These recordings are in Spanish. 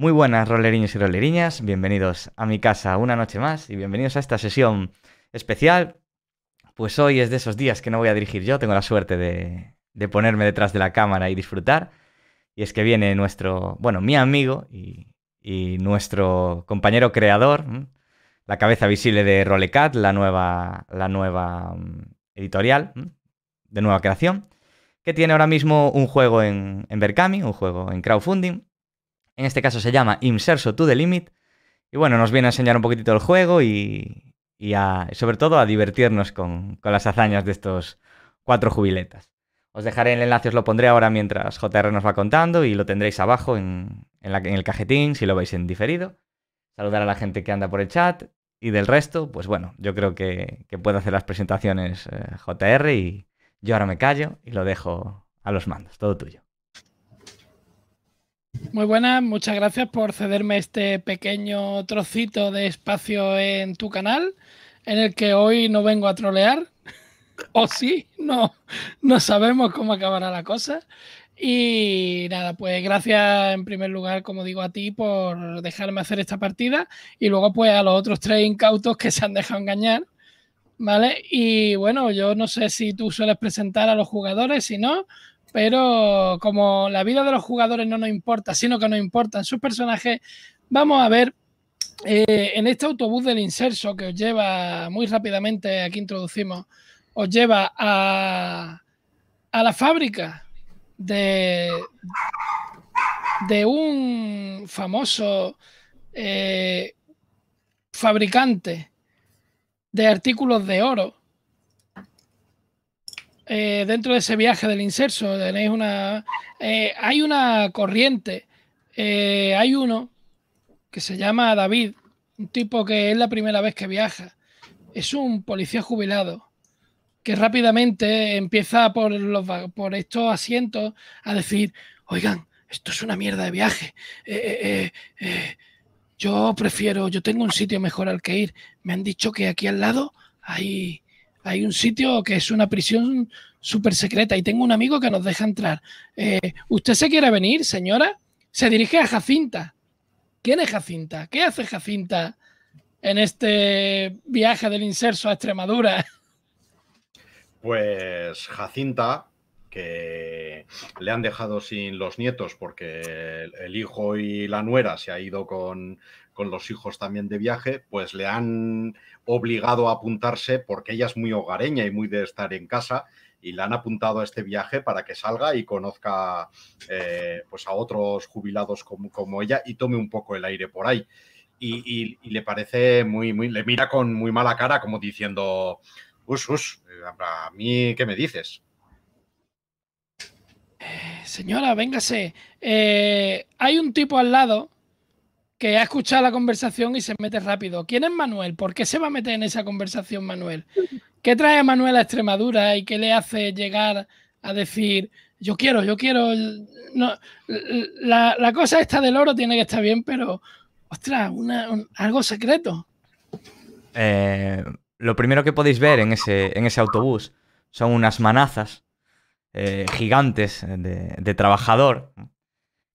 Muy buenas, roleriños y roleriñas. Bienvenidos a mi casa una noche más y bienvenidos a esta sesión especial. Pues hoy es de esos días que no voy a dirigir yo. Tengo la suerte de, ponerme detrás de la cámara y disfrutar. Y es que viene nuestro, bueno, mi amigo y, nuestro compañero creador, la cabeza visible de Rolecat, la nueva, mm, editorial de nueva creación, que tiene ahora mismo un juego en, en Berkami, un juego en crowdfunding en este caso se llama Inserso to the Limit. Y bueno, nos viene a enseñar un poquitito el juego y, a, sobre todo a divertirnos con, las hazañas de estos cuatro jubiletas. Os dejaré el enlace, os lo pondré ahora mientras JR nos va contando y lo tendréis abajo en, en, el cajetín si lo veis en diferido. Saludar a la gente que anda por el chat y del resto, pues bueno, yo creo que, que puedo hacer las presentaciones eh, JR y yo ahora me callo y lo dejo a los mandos, todo tuyo. Muy buenas, muchas gracias por cederme este pequeño trocito de espacio en tu canal, en el que hoy no vengo a trolear, o sí, no, no sabemos cómo acabará la cosa. Y nada, pues gracias en primer lugar, como digo, a ti por dejarme hacer esta partida y luego pues a los otros tres incautos que se han dejado engañar, ¿vale? Y bueno, yo no sé si tú sueles presentar a los jugadores, si no, pero como la vida de los jugadores no nos importa, sino que nos importan sus personajes, vamos a ver eh, en este autobús del inserso que os lleva muy rápidamente, aquí introducimos, os lleva a, la fábrica de, un famoso eh, fabricante de artículos de oro eh, dentro de ese viaje del inserso. Tenéis una. Eh, hay una corriente. Eh, hay uno que se llama David, un tipo que es la primera vez que viaja. Es un policía jubilado que rápidamente empieza por, los, por estos asientos a decir, oigan, esto es una mierda de viaje. yo prefiero, yo tengo un sitio mejor al que ir. Me han dicho que aquí al lado hay, hay un sitio que es una prisión súper secreta y tengo un amigo que nos deja entrar. Eh, ¿Usted se quiere venir, señora? Se dirige a Jacinta. ¿Quién es Jacinta? ¿Qué hace Jacinta en este viaje del inserso a Extremadura? Pues Jacinta, que le han dejado sin los nietos porque el hijo y la nuera se ha ido con, con los hijos también de viaje, pues le han obligado a apuntarse porque ella es muy hogareña y muy de estar en casa y la han apuntado a este viaje para que salga y conozca eh, pues a otros jubilados como, ella y tome un poco el aire por ahí. Y, le parece muy, muy, le mira con muy mala cara como diciendo, us, us, eh, a mí, ¿qué me dices? Eh, señora, véngase. hay un tipo al lado que ha escuchado la conversación y se mete rápido. ¿Quién es Manuel? ¿Por qué se va a meter en esa conversación Manuel? ¿Qué trae Manuel a Extremadura y qué le hace llegar a decir, yo quiero, yo quiero... No, la, cosa está del oro tiene que estar bien, pero, ostras, algo secreto. Eh, lo primero que podéis ver en ese, en ese autobús son unas manazas eh, gigantes de trabajador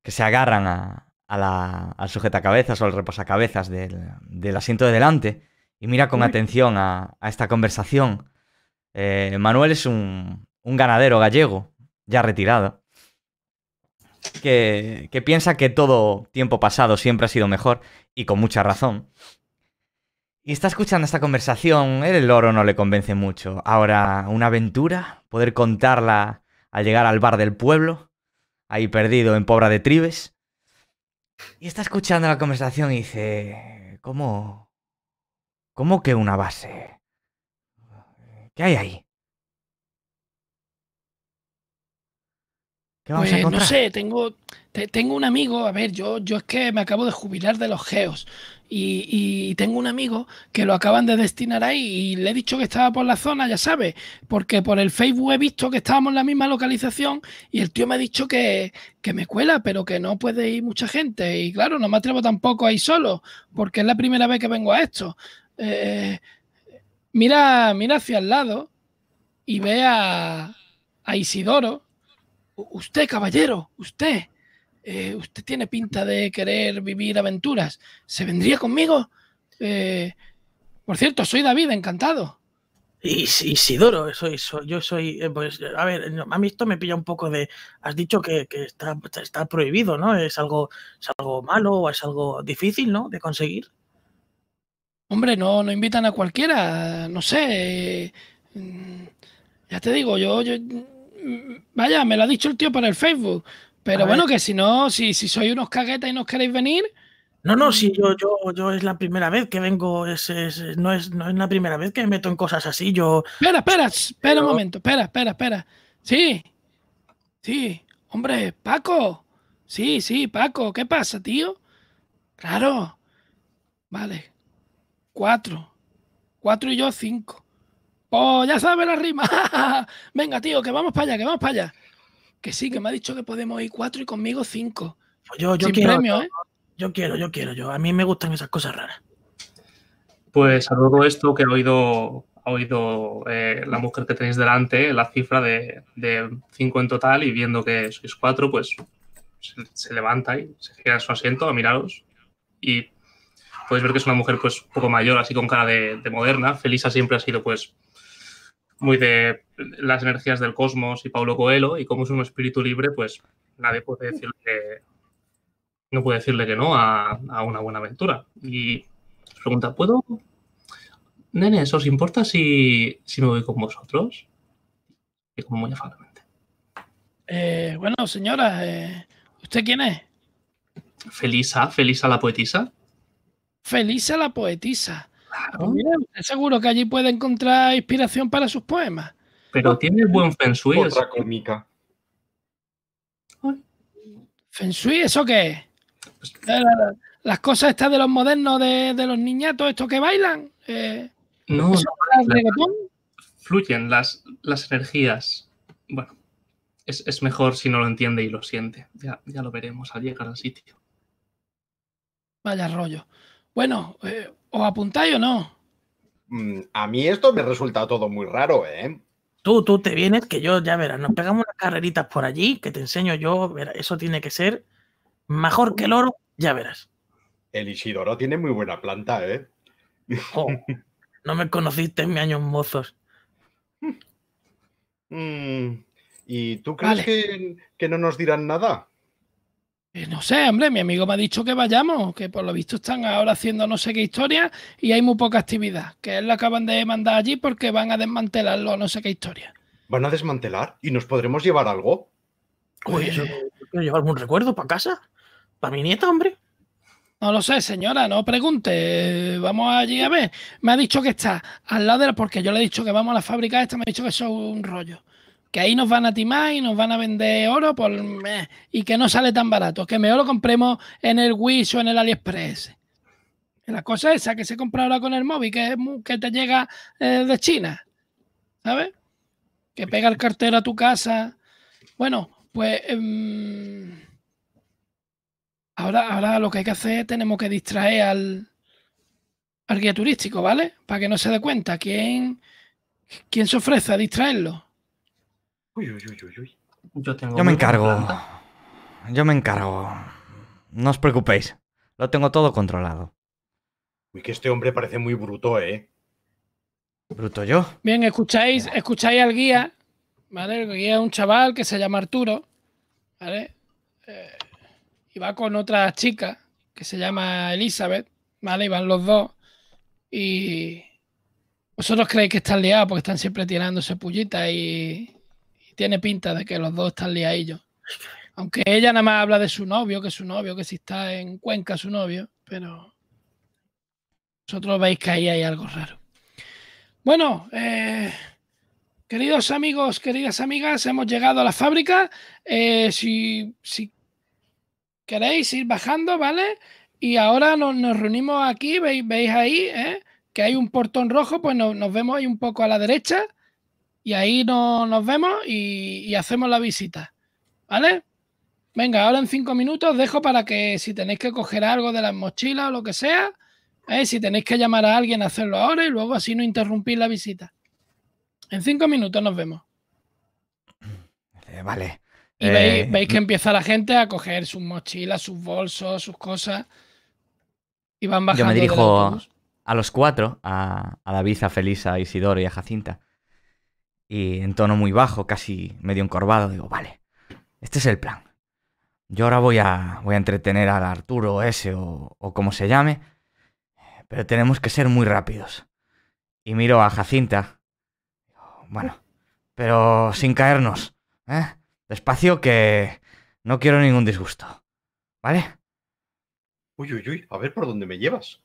que se agarran a, a la, al sujetacabezas o al reposacabezas del, asiento de delante y mira con atención a, esta conversación. Eh, Manuel es un, un, ganadero gallego, ya retirado, que, que, piensa que todo tiempo pasado siempre ha sido mejor y con mucha razón. Y está escuchando esta conversación, el oro no le convence mucho. Ahora, una aventura, poder contarla al llegar al bar del pueblo, ahí perdido en Pobra de Tribes y está escuchando la conversación y dice, ¿cómo? ¿Cómo que una base? ¿Qué hay ahí? Pues, no sé, tengo, tengo un amigo, a ver, yo, yo es que me acabo de jubilar de los geos. Y, tengo un amigo que lo acaban de destinar ahí y le he dicho que estaba por la zona, ya sabe, porque por el Facebook he visto que estábamos en la misma localización y el tío me ha dicho que, me cuela, pero que no puede ir mucha gente. Y claro, no me atrevo tampoco ahí solo, porque es la primera vez que vengo a esto. Eh, mira, mira hacia el lado y ve a Isidoro. Usted, caballero, usted. Eh, usted tiene pinta de querer vivir aventuras, ¿se vendría conmigo? Eh, por cierto, soy David, encantado. Isidoro, soy, soy, yo soy, eh, pues, a ver, a mí esto me pilla un poco de, has dicho que, está, prohibido, ¿no? Es algo, es algo malo o es algo difícil, ¿no? De conseguir. Hombre, no, no invitan a cualquiera, no sé. Mm, ya te digo, yo, yo, mm, vaya, me lo ha dicho el tío para el Facebook. Pero bueno, que si no, si, si sois unos caguetas y no os queréis venir. No, no, si yo, yo, yo es la primera vez que vengo, no, es, es la primera vez que me meto en cosas así, yo... Espera, espera, espera un momento, espera, espera, espera. Sí, sí, hombre, Paco, sí, sí, Paco, ¿qué pasa, tío? Claro, vale, cuatro, cuatro y yo cinco. oh ya sabes la rima, venga, tío, que vamos para allá, que vamos para allá. Que sí, que me ha dicho que podemos ir cuatro y conmigo cinco. Pues yo, yo Sin quiero. ¿eh? Yo quiero, yo quiero, yo. A mí me gustan esas cosas raras. Pues a todo esto que ha oído, ha oído eh, la mujer que tenéis delante, la cifra de, de, cinco en total y viendo que sois cuatro, pues se, levanta y se gira en su asiento a miraros. Y podéis ver que es una mujer pues un poco mayor, así con cara de, de moderna. Felisa siempre ha sido pues muy de las energías del cosmos y Paulo Coelho, y como es un espíritu libre, pues nadie puede decirle que, no puede decirle que no a, una buena aventura. Y pregunta, ¿puedo? Nene, ¿os importa si, me voy con vosotros? Y como muy afablemente. Eh, bueno, señora, eh, ¿usted quién es? Felisa, Felisa la poetisa. Felisa la poetisa. Pues seguro que allí puede encontrar inspiración para sus poemas. Pero tiene buen feng shui. cómica. ¿Feng shui, eso qué las cosas estas de los modernos, de, los niñatos, estos que bailan. Eh, no, fluyen las, las energías. Bueno, es, mejor si no lo entiende y lo siente. Ya, ya lo veremos al llegar al sitio. Vaya rollo. Bueno, eh, ¿O apuntáis o no? Mm, a mí esto me resulta todo muy raro, ¿eh? Tú, tú te vienes, que yo ya verás, nos pegamos unas carreritas por allí, que te enseño yo, verás, eso tiene que ser mejor que el oro, ya verás. El Isidoro tiene muy buena planta, ¿eh? no me conociste en mi años mozos. Mm, ¿Y tú crees que, que no nos dirán nada? Eh, no sé, hombre, mi amigo me ha dicho que vayamos, que por lo visto están ahora haciendo no sé qué historia y hay muy poca actividad, que él lo acaban de mandar allí porque van a desmantelarlo, no sé qué historia. ¿Van a desmantelar y nos podremos llevar algo? Pues, Oye, yo, quiero llevar recuerdo para casa, para mi nieta, hombre. No lo sé, señora, no pregunte. Vamos allí a ver. Me ha dicho que está al lado de la. Porque yo le he dicho que vamos a la fábrica esta, me ha dicho que eso es un rollo que ahí nos van a timar y nos van a vender oro por y que no sale tan barato, que mejor lo compremos en el Wish o en el AliExpress. La cosa esa que se compra ahora con el móvil, que, que te llega eh, de China, ¿sabes? Que pega el cartero a tu casa. Bueno, pues em, ahora, ahora lo que hay que hacer es tenemos que distraer al, guía turístico, ¿vale? Para que no se dé cuenta quién, quién se ofrece a distraerlo. Yo, me encargo. Yo me encargo. No os preocupéis. Lo tengo todo controlado. Uy, que este hombre parece muy bruto, ¿eh? Bruto yo. Bien, escucháis, escucháis al guía, ¿vale? El guía es un chaval que se llama Arturo, ¿vale? Eh, y va con otra chica que se llama Elizabeth, ¿vale? Y van los dos. Y vosotros creéis que están liados porque están siempre tirándose pullitas y tiene pinta de que los dos están liadillos. Aunque ella nada más habla de su novio, que su novio, que si está en Cuenca su novio, pero vosotros veis que ahí hay algo raro. Bueno, eh, queridos amigos, queridas amigas, hemos llegado a la fábrica. Eh, si, si, queréis ir bajando, ¿vale? Y ahora nos, reunimos aquí, veis, ahí, ¿eh? que hay un portón rojo, pues nos vemos ahí un poco a la derecha y ahí nos vemos y, hacemos la visita. ¿Vale? Venga, ahora en cinco minutos dejo para que si tenéis que coger algo de las mochilas o lo que sea, ¿eh? si tenéis que llamar a alguien, hacerlo ahora y luego así no interrumpir la visita. En cinco minutos nos vemos. Eh, vale. Y veis, eh, que empieza la gente a coger sus mochilas, sus bolsos, sus cosas. Y van bajando. Yo me dirijo a los cuatro, a, a David, a Felisa, a Isidoro y a Jacinta. Y en tono muy bajo, casi medio encorvado, digo, vale, este es el plan. Yo ahora voy a, voy a entretener al Arturo ese o, como se llame, pero tenemos que ser muy rápidos. Y miro a Jacinta. Bueno, pero sin caernos, ¿eh? Despacio que no quiero ningún disgusto. ¿Vale? Uy, uy, uy, a ver por dónde me llevas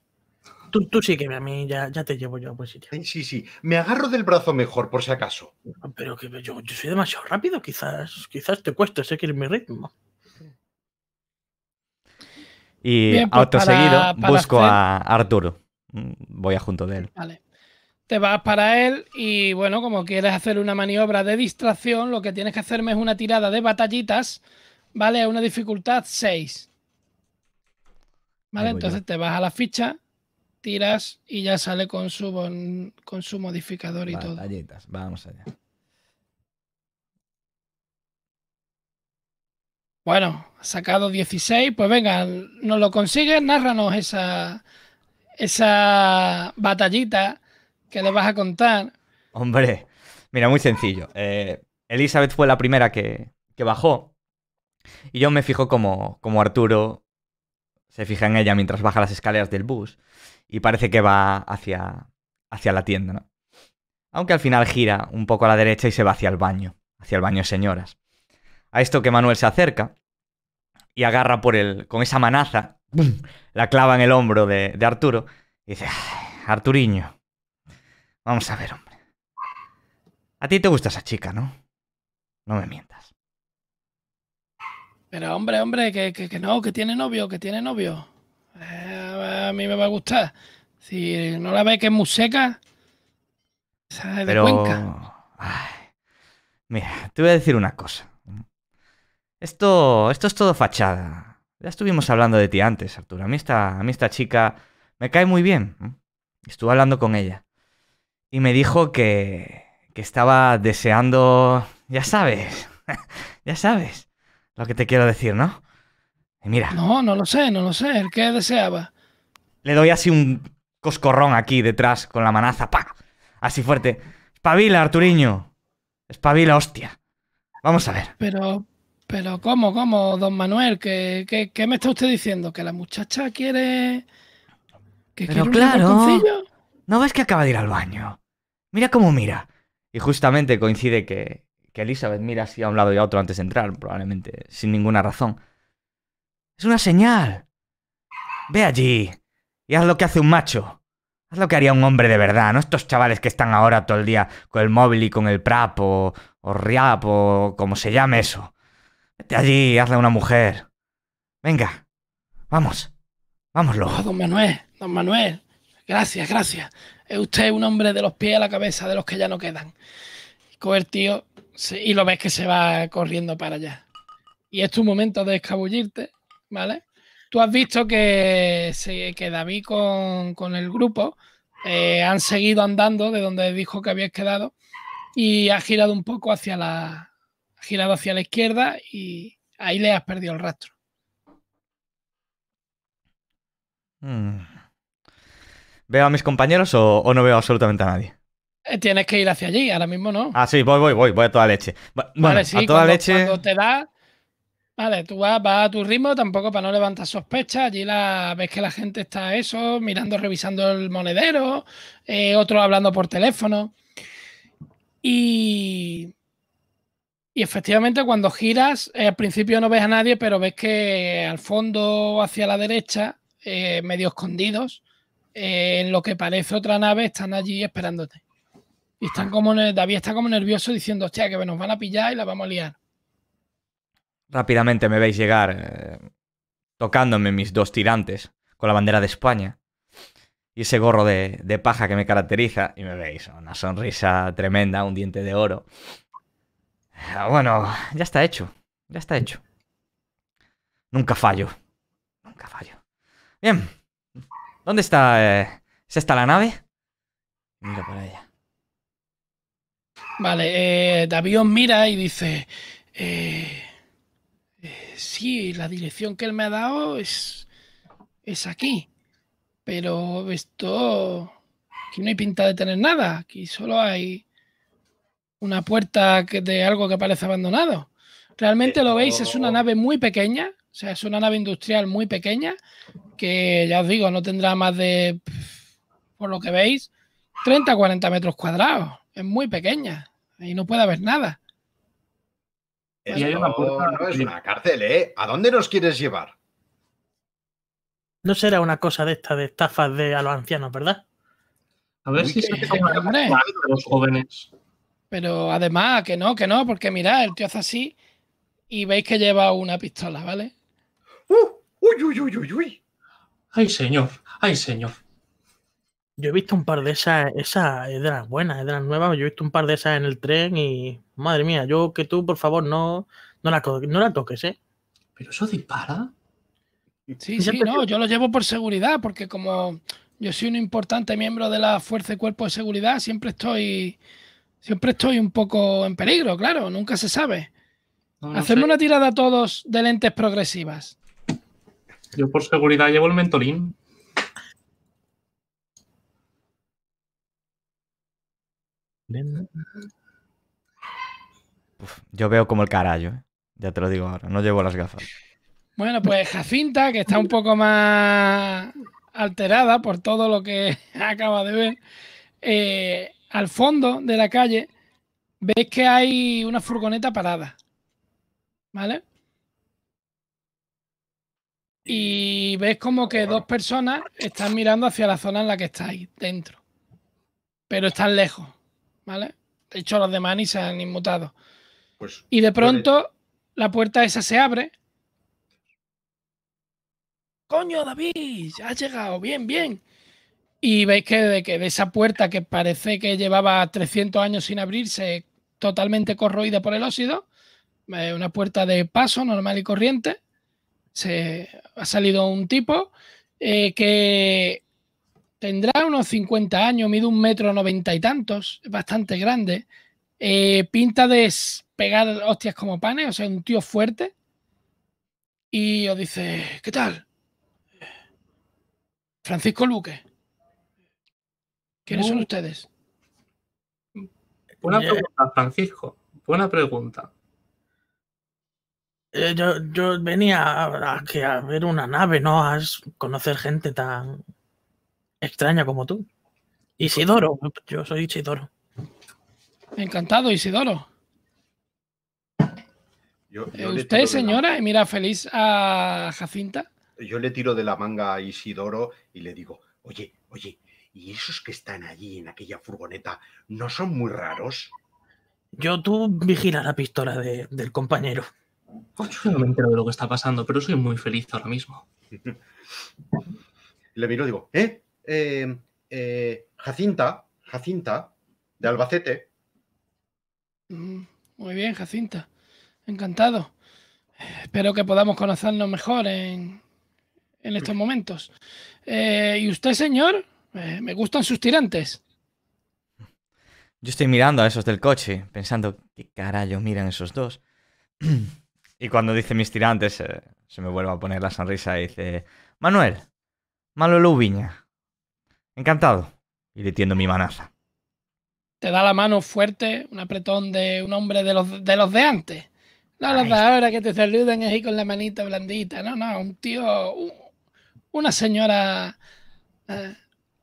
tú, sí, que a mí ya, te llevo yo a Sí, sí, Me agarro del brazo mejor, por si acaso. Pero que yo, soy demasiado rápido, quizás, quizás te cueste seguir mi ritmo. Y a pues autoseguido busco a Arturo. Mm, voy a junto de él. Vale. Te vas para él y bueno, como quieres hacer una maniobra de distracción, lo que tienes que hacerme es una tirada de batallitas, ¿vale? A una dificultad 6. ¿Vale? Entonces te vas a la ficha tiras y ya sale con su, con su modificador y todo. Batallitas, vamos allá. Bueno, sacado 16, pues venga, nos lo consigues, nárranos esa, esa batallita que le vas a contar. Hombre, mira, muy sencillo. Eh, Elizabeth fue la primera que, que bajó y yo me fijo como, como Arturo se fija en ella mientras baja las escaleras del bus y parece que va hacia, hacia la tienda, ¿no? Aunque al final gira un poco a la derecha y se va hacia el baño, hacia el baño señoras. A esto que Manuel se acerca y agarra por el, con esa manaza, la clava en el hombro de, Arturo y dice, Arturiño, vamos a ver, hombre. A ti te gusta esa chica, ¿no? No me mientas. Pero hombre, hombre, que no, que tiene novio, que tiene novio. Eh, a mí me va a gustar. Si no la ve que es muy seca, Pero... de Cuenca. mira, te voy a decir una cosa. Esto, esto es todo fachada. Ya estuvimos hablando de ti antes, Arturo. A mí esta, a mí esta chica me cae muy bien. Estuve hablando con ella. Y me dijo que, que estaba deseando... Ya sabes, ya sabes lo que te quiero decir, ¿no? No, no lo sé, no lo sé. ¿El qué deseaba? Le doy así un coscorrón aquí detrás con la manaza. ¡Pa! Así fuerte. Espabila, Arturiño. Espabila, hostia. Vamos a ver. Pero, pero, ¿cómo, cómo, don Manuel? ¿Qué, qué, qué me está usted diciendo? ¿Que la muchacha quiere. que pero quiere un claro. ¿No ves que acaba de ir al baño? Mira cómo mira. Y justamente coincide que, que Elizabeth mira así a un lado y a otro antes de entrar, probablemente sin ninguna razón. Es una señal. Ve allí y haz lo que hace un macho. Haz lo que haría un hombre de verdad, no estos chavales que están ahora todo el día con el móvil y con el prapo o riap o como se llame eso. Vete allí y hazle a una mujer. Venga, vamos, vámoslo. Oh, don Manuel, don Manuel, gracias, gracias. Es usted un hombre de los pies a la cabeza, de los que ya no quedan. Y tío y lo ves que se va corriendo para allá. Y es tu momento de escabullirte ¿vale? Tú has visto que, David con, con el grupo eh, han seguido andando de donde dijo que habías quedado y ha girado un poco hacia la, girado hacia la izquierda y ahí le has perdido el rastro. Mm. ¿Veo a mis compañeros o, no veo absolutamente a nadie? Eh, tienes que ir hacia allí, ahora mismo no. Ah, sí, voy, voy, voy, voy a toda leche. vale, sí, a toda leche. Cuando te da, Vale, tú vas, a tu ritmo, tampoco para no levantar sospechas. Allí la, ves que la gente está eso, mirando, revisando el monedero, eh, otro hablando por teléfono. Y, y efectivamente, cuando giras, eh, al principio no ves a nadie, pero ves que al fondo, hacia la derecha, eh, medio escondidos, en lo que parece otra nave, están allí esperándote. Y están como, David está como nervioso diciendo, hostia, que nos van a pillar y la vamos a liar. Rápidamente me veis llegar eh, tocándome mis dos tirantes con la bandera de España y ese gorro de, paja que me caracteriza y me veis una sonrisa tremenda, un diente de oro. Ah, bueno, ya está hecho, ya está hecho. Nunca fallo, nunca fallo. Bien, ¿dónde está? Eh, la nave? Mira ella. Vale, eh, mira y dice... Eh, eh, sí, la dirección que él me ha dado es, aquí, pero esto, aquí no hay pinta de tener nada, aquí solo hay una puerta de algo que parece abandonado. Realmente lo veis, es una nave muy pequeña, o sea, es una nave industrial muy pequeña, que ya os digo, no tendrá más de, por lo que veis, 30 40 metros cuadrados. Es muy pequeña, ahí no puede haber nada una es una cárcel, ¿eh? ¿A dónde nos quieres llevar? No será una cosa de esta de estafas de a los ancianos, ¿verdad? A ver si se los jóvenes. Pero además, que no, que no, porque mira el tío hace así y veis que lleva una pistola, ¿vale? ¡Uh! uy, uy, uy, uy! ¡Ay, señor! ¡Ay, señor! Yo he visto un par de esas, esas es de las buenas, es de las nuevas. Yo he visto un par de esas en el tren y madre mía, yo que tú, por favor, no, no, la, no toques, ¿eh? Pero eso dispara. Sí, sí, no, yo lo llevo por seguridad, porque como yo soy un importante miembro de la Fuerza y Cuerpo de Seguridad, siempre estoy, siempre estoy un poco en peligro, claro, nunca se sabe. Hacerme una tirada a todos de lentes progresivas. Yo por seguridad llevo el mentolín. yo veo como el carajo, ¿eh? ya te lo digo ahora, no llevo las gafas. Bueno, pues Jacinta, que está un poco más alterada por todo lo que acaba de ver, eh, al fondo de la calle ves que hay una furgoneta parada. ¿Vale? Y ves como que dos personas están mirando hacia la zona en la que estáis, dentro. Pero están lejos. ¿vale? De hecho, los de y se han inmutado. Pues, y de pronto la puerta esa se abre. ¡Coño, David! ¡Ha llegado! ¡Bien, bien! Y veis que de, esa puerta que parece que llevaba 300 años sin abrirse, totalmente corroída por el óxido, una puerta de paso normal y corriente, se ha salido un tipo eh, que tendrá unos 50 años, mide un metro noventa y tantos, es bastante grande. Eh, pinta de pegar hostias como panes, o sea, un tío fuerte. Y os dice, ¿qué tal? Francisco Luque. ¿Quiénes son ustedes? Buena pregunta, Francisco. Buena pregunta. Eh, yo, venía a ver una nave, ¿no? A conocer gente tan, extraña como tú. Isidoro, yo soy Isidoro. Encantado, Isidoro. Usted, señora, mira feliz a Jacinta. Yo le tiro de la manga a Isidoro y le digo, oye, oye, ¿y esos que están allí en aquella furgoneta no son muy raros? Yo tú vigila la pistola del compañero. Pues yo no me entero de lo que está pasando, pero soy muy feliz ahora mismo. le miro y digo, ¿eh? Em, eh, Jacinta, Jacinta, de Albacete. Mm, muy bien, Jacinta. Encantado. Espero que podamos conocernos mejor en, estos mm. momentos. Eh, ¿Y usted, señor? Eh, me gustan sus tirantes. Yo estoy mirando a esos del coche, pensando, ¿qué carajo miran esos dos? y cuando dice mis tirantes, se me vuelve a poner la sonrisa y dice, Manuel, Manolo Viña Encantado. Y le tiendo mi manaza. Te da la mano fuerte, un apretón de un hombre de los de, los de antes. No ahora que te saludan ahí con la manita blandita. No, no, un tío, una señora eh,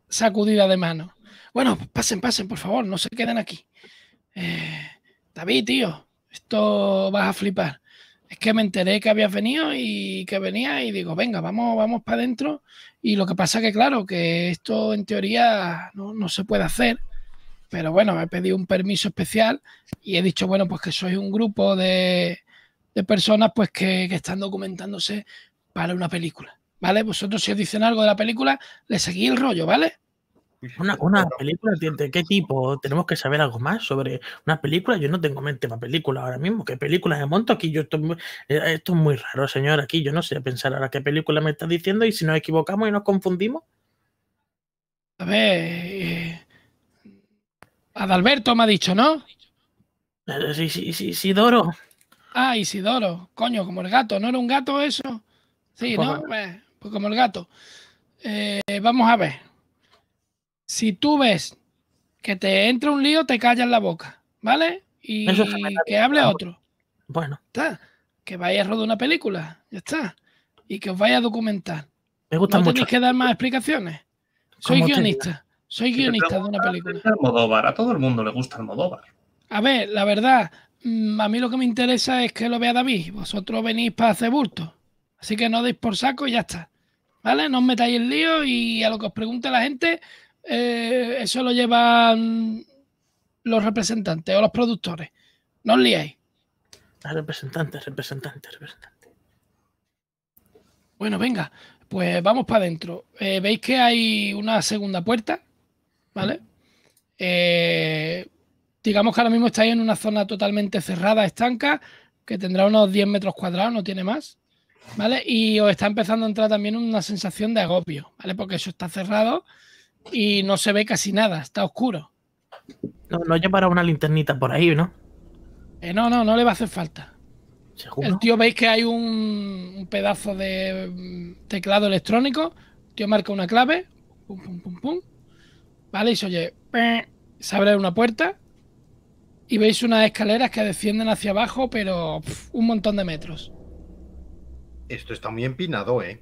sacudida de mano. Bueno, pasen, pasen, por favor, no se queden aquí. Eh, David, tío, esto vas a flipar. Es que me enteré que habías venido y que venía y digo, venga, vamos, vamos para adentro. Y lo que pasa que, claro, que esto en teoría no, se puede hacer. Pero bueno, me he pedido un permiso especial y he dicho, bueno, pues que soy un grupo de, de personas pues que, que, están documentándose para una película. ¿Vale? Vosotros si os dicen algo de la película, le seguí el rollo, ¿vale? Una, película, ¿de qué tipo? Tenemos que saber algo más sobre una película. Yo no tengo mente para película ahora mismo. ¿Qué películas de monto? Aquí yo eh, esto es muy raro, señor. Aquí yo no sé pensar ahora qué película me está diciendo y si nos equivocamos y nos confundimos. A ver, eh, Adalberto me ha dicho, ¿no? Eh, sí, sí, sí, Isidoro. Ah, Isidoro. Coño, como el gato. ¿No era un gato eso? Sí, pues ¿no? Pues como el gato. vamos a ver si tú ves que te entra un lío, te callas la boca, ¿vale? Y que hable otro. Bueno. Está. Que vaya a rodar una película, ya está. Y que os vaya a documentar. Me gusta no mucho. tenéis que dar más explicaciones. Soy guionista. Soy guionista de una película. a todo el mundo le gusta Almodóvar. A ver, la verdad, mm, a mí lo que me interesa es que lo vea David. Vosotros venís para hacer bulto. Así que no deis por saco y ya está. ¿Vale? No os metáis en lío y a lo que os pregunte la gente, eh, eso lo llevan los representantes o los productores. No os liáis. Ah, representantes, representantes, representantes. Bueno, venga, pues vamos para adentro. Eh, veis que hay una segunda puerta, ¿vale? Eh, digamos que ahora mismo estáis en una zona totalmente cerrada, estanca, que tendrá unos 10 metros cuadrados, no tiene más. ¿Vale? Y os está empezando a entrar también una sensación de agobio, ¿vale? Porque eso está cerrado y no se ve casi nada, está oscuro. No, no llevará una linternita por ahí, ¿no? Eh, no, no, no le va a hacer falta. El tío veis que hay un, pedazo de mm, teclado electrónico. El tío marca una clave. Pum, pum, pum, pum. Vale, y se oye. Se abre una puerta. Y veis unas escaleras que descienden hacia abajo, pero un montón de metros. Esto está muy empinado, ¿eh?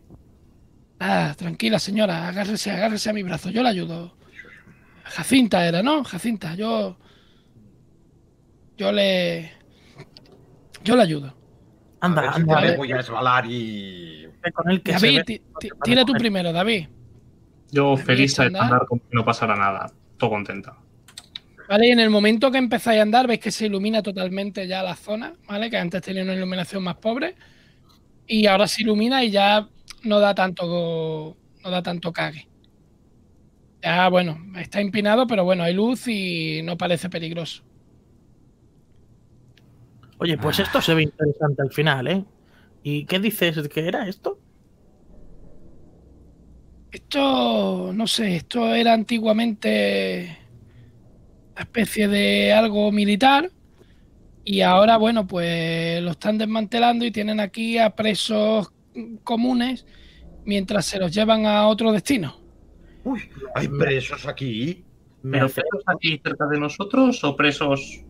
Ah, tranquila señora, agárrese, agárrese a mi brazo, yo la ayudo. Jacinta era, ¿no? Jacinta, yo... Yo le... Yo le ayudo. Anda, anda. Eh. voy a resbalar y... David, tira tú primero, David. Yo feliz de andar como que no pasará nada. Todo contenta. Vale, y en el momento que empezáis a andar, veis que se ilumina totalmente ya la zona, ¿vale? Que antes tenía una iluminación más pobre. Y ahora se ilumina y ya no da tanto, no da tanto cague. Ya, bueno, está empinado, pero bueno, hay luz y no parece peligroso. Oye, pues esto se ve interesante al final, ¿eh? ¿Y qué dices que era esto? Esto, no sé, esto era antiguamente una especie de algo militar y ahora, bueno, pues lo están desmantelando y tienen aquí a presos comunes mientras se los llevan a otro destino. Uy, ¿hay mm. presos aquí? ¿Pero presos aquí cerca de nosotros o presos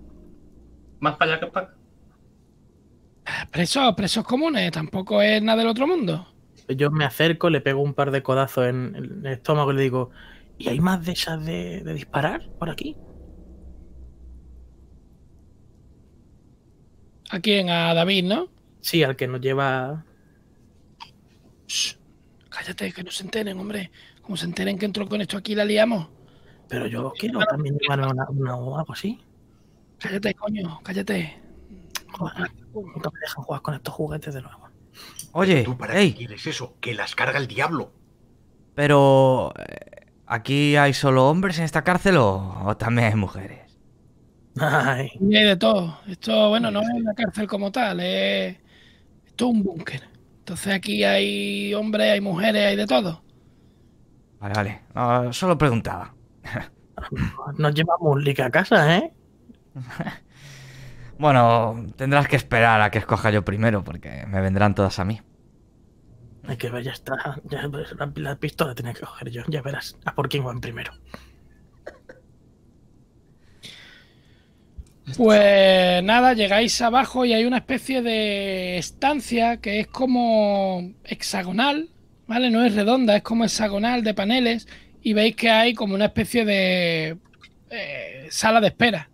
más para allá que para ah, Presos, presos comunes, tampoco es nada del otro mundo. Yo me acerco, le pego un par de codazos en el estómago y le digo, ¿y hay más de esas de disparar por aquí? ¿A quién? A David, ¿no? Sí, al que nos lleva cállate, que no se enteren, hombre. Como se enteren que entró con esto aquí, la liamos. Pero yo quiero también llevar una, o algo así. Cállate, coño, cállate. nunca me dejan jugar con estos juguetes de nuevo. Oye, ¿tú para qué quieres eso? Que las carga el diablo. Pero... Eh, ¿Aquí hay solo hombres en esta cárcel o, también hay mujeres? Ay. Y hay de todo. Esto, bueno, no es una cárcel como tal, Esto es un búnker. Entonces aquí hay hombres, hay mujeres, hay de todo. Vale, vale. solo preguntaba. Nos llevamos un a casa, ¿eh? bueno, tendrás que esperar a que escoja yo primero, porque me vendrán todas a mí. Hay que ver, ya está. Ya, pues, la pistola tiene que coger yo. Ya verás a por quién van primero. Pues nada, llegáis abajo y hay una especie de estancia que es como hexagonal, ¿vale? No es redonda, es como hexagonal de paneles y veis que hay como una especie de eh, sala de espera.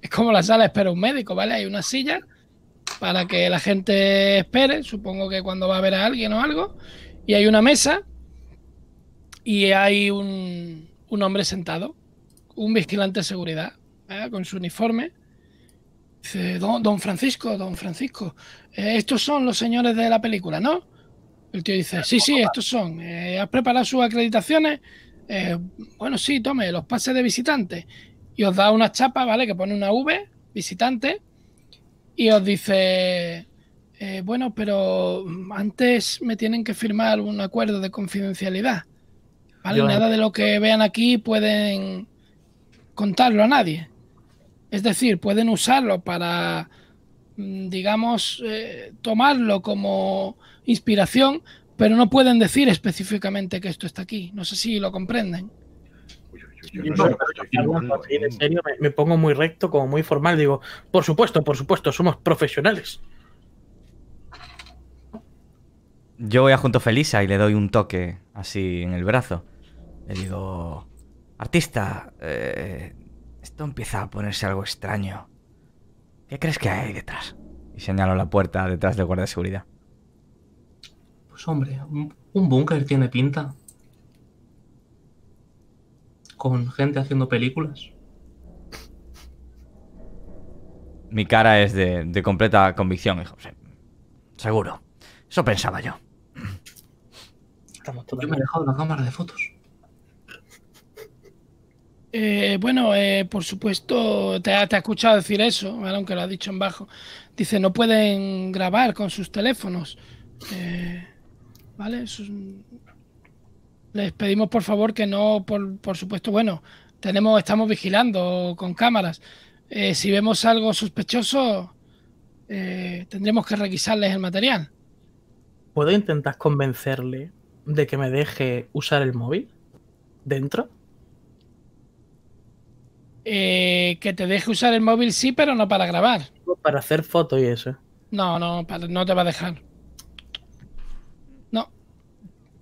Es como la sala de espera de un médico, ¿vale? Hay una silla para que la gente espere, supongo que cuando va a ver a alguien o algo, y hay una mesa y hay un hombre sentado, un vigilante de seguridad ¿eh? con su uniforme. Dice, don, Francisco, don Francisco, eh, estos son los señores de la película, ¿no? El tío dice, sí, sí, estos son. Eh, ¿Has preparado sus acreditaciones? bueno, sí, tome, los pases de visitante. Y os da una chapa, ¿vale? Que pone una V, visitante. Y os dice, bueno, pero antes me tienen que firmar un acuerdo de confidencialidad. ¿vale? Nada de lo que vean aquí pueden contarlo a nadie. Es decir, pueden usarlo para, mm, digamos, eh, tomarlo como inspiración, pero no pueden decir específicamente que esto está aquí. No sé si lo comprenden. en serio, me, pongo muy recto, como muy formal. Digo, por supuesto, por supuesto, somos profesionales. Yo voy a junto Felisa y le doy un toque así en el brazo. Le digo, artista, eh, empieza a ponerse algo extraño. ¿Qué crees que hay detrás? Y señaló la puerta detrás del guardia de seguridad. Pues hombre, un, búnker tiene pinta. Con gente haciendo películas. Mi cara es de, completa convicción, hijo. Seguro. Eso pensaba yo. yo me he dejado la cámara de fotos. Eh, bueno, eh, por supuesto, te, te, ha escuchado decir eso, aunque lo ha dicho en bajo. Dice, no pueden grabar con sus teléfonos. Eh, ¿Vale? Les pedimos por favor que no, por, supuesto, bueno, tenemos, estamos vigilando con cámaras. si vemos algo sospechoso, tendremos que requisarles el material. ¿Puedo intentar convencerle de que me deje usar el móvil dentro? Eh, que te deje usar el móvil sí, pero no para grabar. Para hacer foto y eso. No, no, no te va a dejar. No,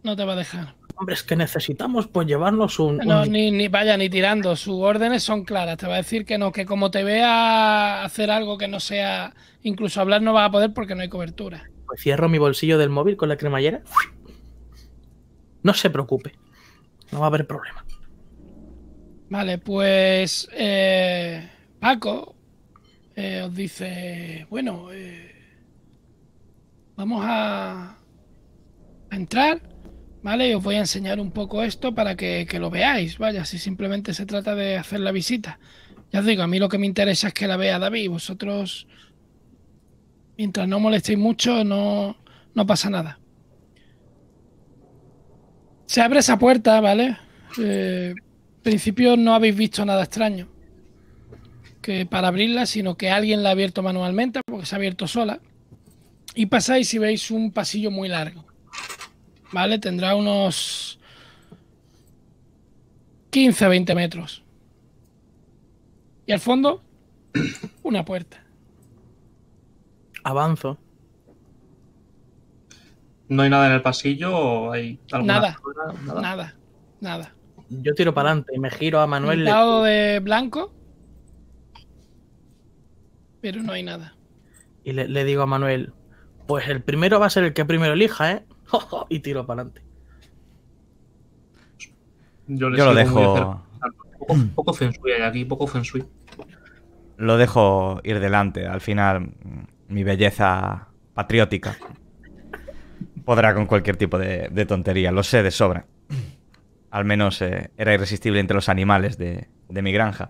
no te va a dejar. Hombre, es que necesitamos pues llevarnos un... No, Ni, vaya, ni tirando. Sus órdenes son claras. Te va a decir que no, que como te vea hacer algo que no sea... Incluso hablar no va a poder porque no hay cobertura. Pues cierro mi bolsillo del móvil con la cremallera. No se preocupe. No va a haber problema. Vale, pues eh, Paco eh, os dice, bueno, eh, vamos a, entrar, ¿vale? Y os voy a enseñar un poco esto para que, lo veáis, vaya, si simplemente se trata de hacer la visita. Ya os digo, a mí lo que me interesa es que la vea David, vosotros, mientras no molestéis mucho, no, no pasa nada. Se abre esa puerta, ¿vale? Eh, principio no habéis visto nada extraño que para abrirla, sino que alguien la ha abierto manualmente porque se ha abierto sola. Y pasáis y veis un pasillo muy largo. ¿Vale? Tendrá unos 15, 20 metros. Y al fondo, una puerta. Avanzo. ¿No hay nada en el pasillo? hay nada, nada, nada. Yo tiro para adelante y me giro a Manuel. Lado de blanco. Pero no hay nada. Y le, digo a Manuel, pues el primero va a ser el que primero elija, ¿eh? y tiro para adelante. Yo, lo dejo. Poco, poco fensui aquí, poco fensui. Lo dejo ir delante. Al final, mi belleza patriótica podrá con cualquier tipo de, de tontería. Lo sé de sobra al menos eh, era irresistible entre los animales de, mi granja.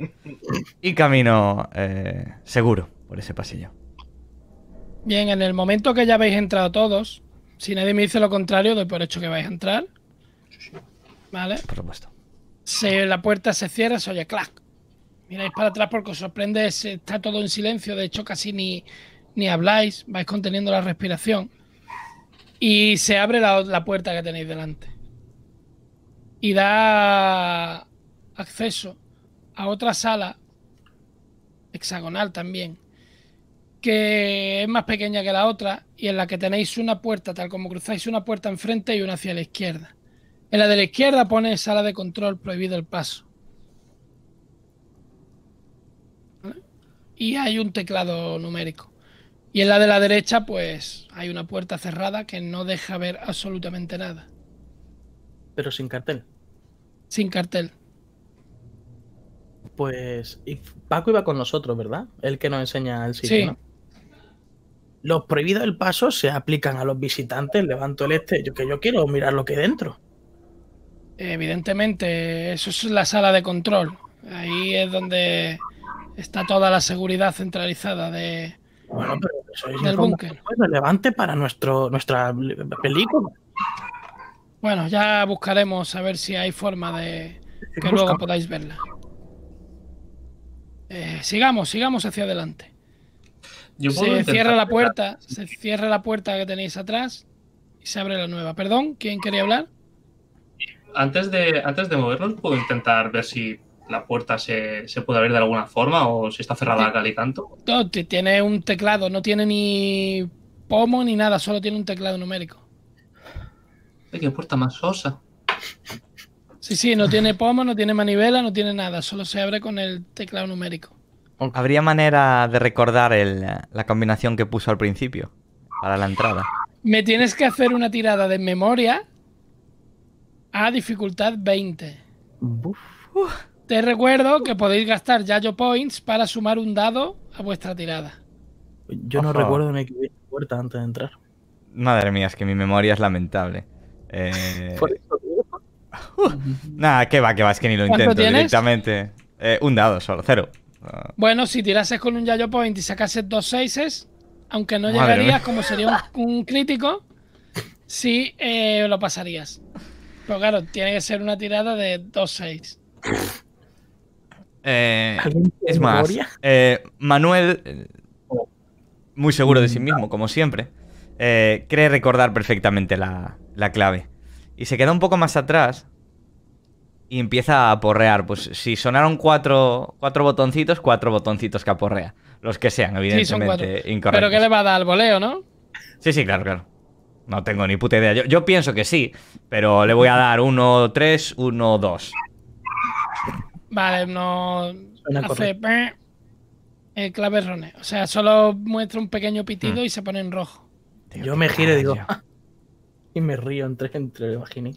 Y camino eh, seguro por ese pasillo. Bien, en el momento que ya habéis entrado todos, si nadie me dice lo contrario, doy por hecho que vais a entrar. ¿Vale? Por supuesto. la puerta se cierra, se oye clac. Miráis para atrás porque os sorprende, está todo en silencio, de hecho casi ni, ni habláis, vais conteniendo la respiración. Y se abre la, la puerta que tenéis delante y da acceso a otra sala hexagonal también que es más pequeña que la otra y en la que tenéis una puerta tal como cruzáis una puerta enfrente y una hacia la izquierda en la de la izquierda pone sala de control prohibido el paso y hay un teclado numérico y en la de la derecha pues hay una puerta cerrada que no deja ver absolutamente nada pero sin cartel. Sin cartel. Pues y Paco iba con nosotros, ¿verdad? El que nos enseña el sitio. Sí. Los prohibidos del paso se aplican a los visitantes. Levanto el este, yo que yo quiero mirar lo que hay dentro. Evidentemente, eso es la sala de control. Ahí es donde está toda la seguridad centralizada de, bueno, pero es del búnker. para nuestro, nuestra película. Bueno, ya buscaremos a ver si hay forma de que luego podáis verla. Eh, sigamos, sigamos hacia adelante. se cierra la puerta, se cierra la puerta que tenéis atrás y se abre la nueva. Perdón, ¿quién quería hablar? Antes de, antes de movernos, puedo intentar ver si la puerta se, puede abrir de alguna forma o si está cerrada a cal y tanto? tiene un teclado, no tiene ni pomo ni nada, solo tiene un teclado numérico qué puerta más sosa. Sí, sí, no tiene pomo, no tiene manivela, no tiene nada, solo se abre con el teclado numérico. ¿Habría manera de recordar la combinación que puso al principio para la entrada? Me tienes que hacer una tirada de memoria a dificultad 20. Te recuerdo que podéis gastar Yayo Points para sumar un dado a vuestra tirada. Yo no recuerdo ni que puerta antes de entrar. Madre mía, es que mi memoria es lamentable. Eh, uh, nada, que va, que va, es que ni lo intento directamente. Eh, un dado solo, cero. Bueno, si tirases con un Yayo Point pues y sacases dos seises, aunque no llegarías, como sería un, crítico, sí eh, lo pasarías. Pero claro, tiene que ser una tirada de dos seis. es más, Manuel, oh. muy seguro de sí mm, mismo, como siempre, cree recordar perfectamente la, la clave. Y se queda un poco más atrás y empieza a porrear. Pues si sonaron cuatro, cuatro botoncitos, cuatro botoncitos que aporrea. Los que sean, evidentemente, Pero que le va a dar al voleo, ¿no? Sí, sí, claro, claro. No tengo ni puta idea. Yo, pienso que sí, pero le voy a dar uno, tres, uno, dos. Vale, no. Suena hace clave Rone. O sea, solo muestra un pequeño pitido mm. y se pone en rojo. yo me giro y digo, y me río entre, entre imaginé.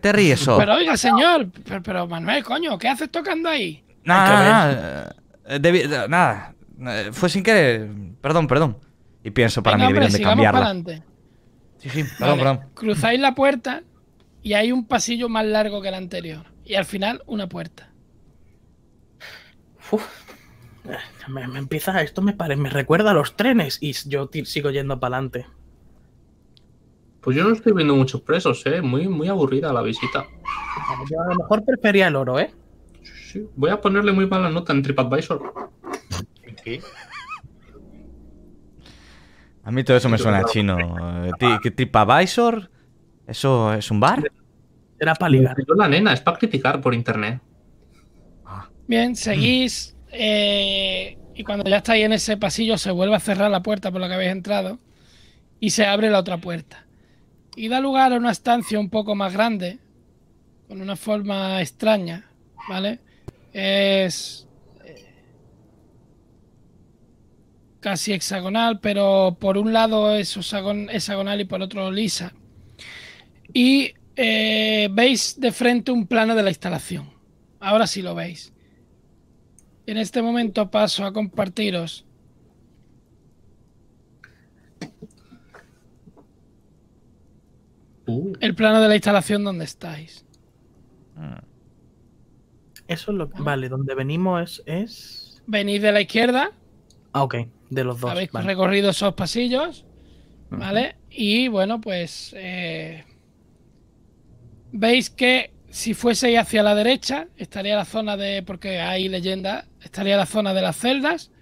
te ríes, Pero oiga, señor, pero, Manuel, coño, ¿qué haces tocando ahí? Nada, nada, eh, eh, Fue sin querer. Perdón, perdón. Y pienso, para mí de cambiarla. Cruzáis la puerta y hay un pasillo más largo que el anterior. Y al final, una puerta. Eh, me, empieza, esto me, me recuerda a los trenes y yo sigo yendo para adelante. Pues yo no estoy viendo muchos presos, ¿eh? Muy, muy aburrida la visita. a lo mejor prefería el oro, ¿eh? Sí, voy a ponerle muy mala nota en TripAdvisor. ¿Qué? A mí todo eso me suena chino. Eh, TripAdvisor, ¿eso es un bar? Era para ligar. la nena, es para criticar por internet. Ah. Bien, seguís. Eh, y cuando ya estáis en ese pasillo, se vuelve a cerrar la puerta por la que habéis entrado. Y se abre la otra puerta y da lugar a una estancia un poco más grande, con una forma extraña, ¿vale? Es eh, casi hexagonal, pero por un lado es hexagonal y por otro lisa. Y eh, veis de frente un plano de la instalación. Ahora sí lo veis. En este momento paso a compartiros El plano de la instalación donde estáis. Ah. Eso es lo que. Ah. Vale, donde venimos es, es. Venís de la izquierda. Ah, ok, de los dos. Habéis recorrido esos pasillos. ¿Vale? Y bueno, pues. Eh, veis que si fueseis hacia la derecha, estaría la zona de. Porque hay leyenda. Estaría la zona de las celdas.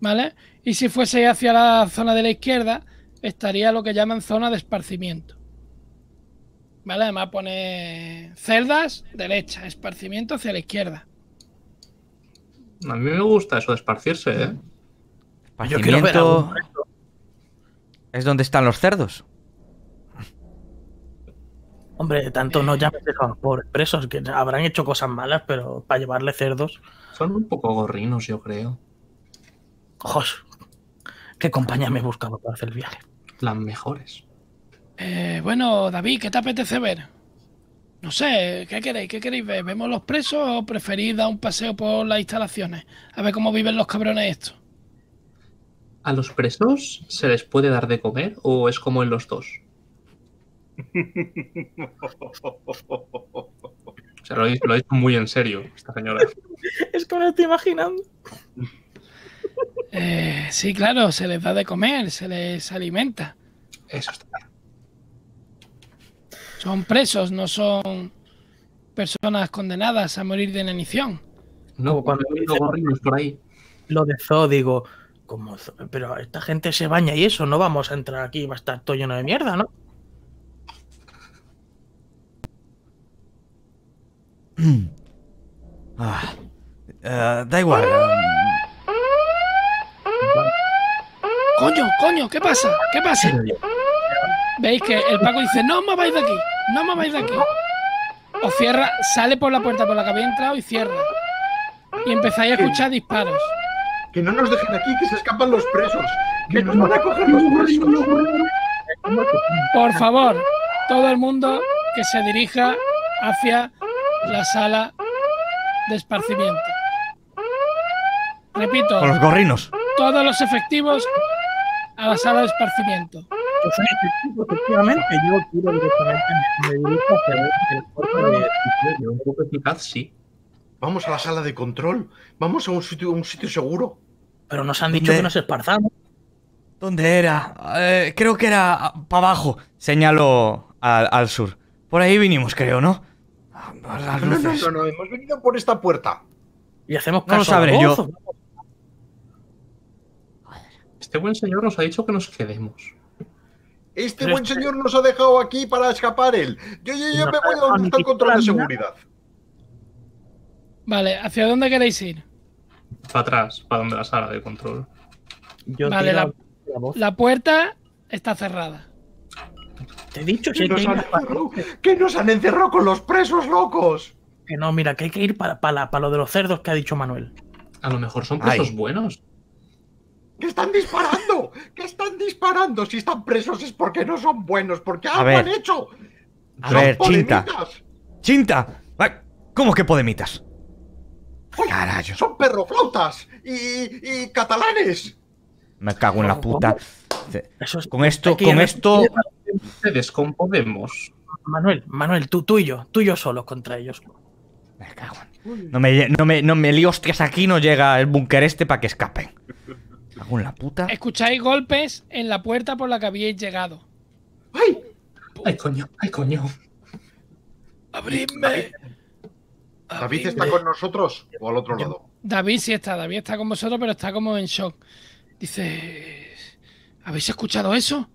¿Vale? Y si fueseis hacia la zona de la izquierda, estaría lo que llaman zona de esparcimiento. ¿Vale? Además pone celdas derecha, esparcimiento hacia la izquierda. A mí me gusta eso de esparcirse, ¿eh? Yo Es donde están los cerdos. Hombre, tanto no llames por pobres presos, que habrán hecho cosas malas, pero para llevarle cerdos. Son un poco gorrinos, yo creo. Ojos. ¿Qué compañía me buscaba para hacer el viaje? Las mejores. Eh, bueno, David, ¿qué te apetece ver? No sé, ¿qué queréis? ¿Qué queréis ver? ¿Vemos los presos o preferís dar un paseo por las instalaciones? A ver cómo viven los cabrones estos. ¿A los presos se les puede dar de comer o es como en los dos? o lo he, muy en serio, esta señora. es que me estoy imaginando. Eh, sí, claro, se les da de comer, se les alimenta. Eso está son presos, no son personas condenadas a morir de inanición. No, cuando digo los por ahí. Lo de Zo digo, como, pero esta gente se baña y eso, no vamos a entrar aquí, y va a estar todo lleno de mierda, ¿no? Ah, eh, da igual. ¿eh? Coño, coño, ¿qué pasa? ¿Qué pasa? Veis que el Paco dice, no me vais de aquí, no me vais de aquí. O cierra, sale por la puerta por la que había entrado y cierra. Y empezáis a escuchar disparos. Que no nos dejen aquí, que se escapan los presos. Que nos van a coger los presos. Por favor, todo el mundo que se dirija hacia la sala de esparcimiento. Repito. los gorrinos. Todos los efectivos a la sala de esparcimiento. Pues, efectivamente, yo directamente me el de un poco Vamos a la sala de control, vamos a un sitio, un sitio seguro. Pero nos han dicho que nos esparzamos. ¿Dónde era? Eh, creo que era ah, para abajo. Señalo al, sur. Por ahí vinimos, creo, ¿no? Ah, no, no, no, hemos venido por esta puerta. Y hacemos caso. Este buen señor nos ha dicho que nos quedemos. Este buen este señor nos ha dejado aquí para escapar él. Yo, yo, yo me voy a donde control de seguridad. Vale, ¿hacia dónde queréis ir? Para atrás, para donde la sala de control. vale, la, puerta está cerrada. Te he dicho que, nos, han encerrado, nos han encerrado con los presos locos. Que no, mira, que hay que ir para, para, lo de los cerdos que ha dicho Manuel. A lo mejor son presos buenos. ¡Que están disparando! ¡Que están disparando! Si están presos es porque no son buenos, porque algo han hecho. A ver, Chinta. Chinta. ¿Cómo que podemitas? Carayos Son perroflautas y, y catalanes. Me cago en la puta. Eso es, con esto, con esto. Ustedes con Manuel, Manuel, tú, tú y yo, tú y yo solos contra ellos. Me cago en. No me, no me, no me aquí no llega el búnker este para que escapen. Con la Escucháis golpes en la puerta por la que habíais llegado. ¡Ay! ¡Ay, coño! ¡Ay, coño! ¡Abridme! ¿David está con nosotros o al otro lado? David sí está, David está con vosotros, pero está como en shock. Dice. ¿Habéis escuchado eso?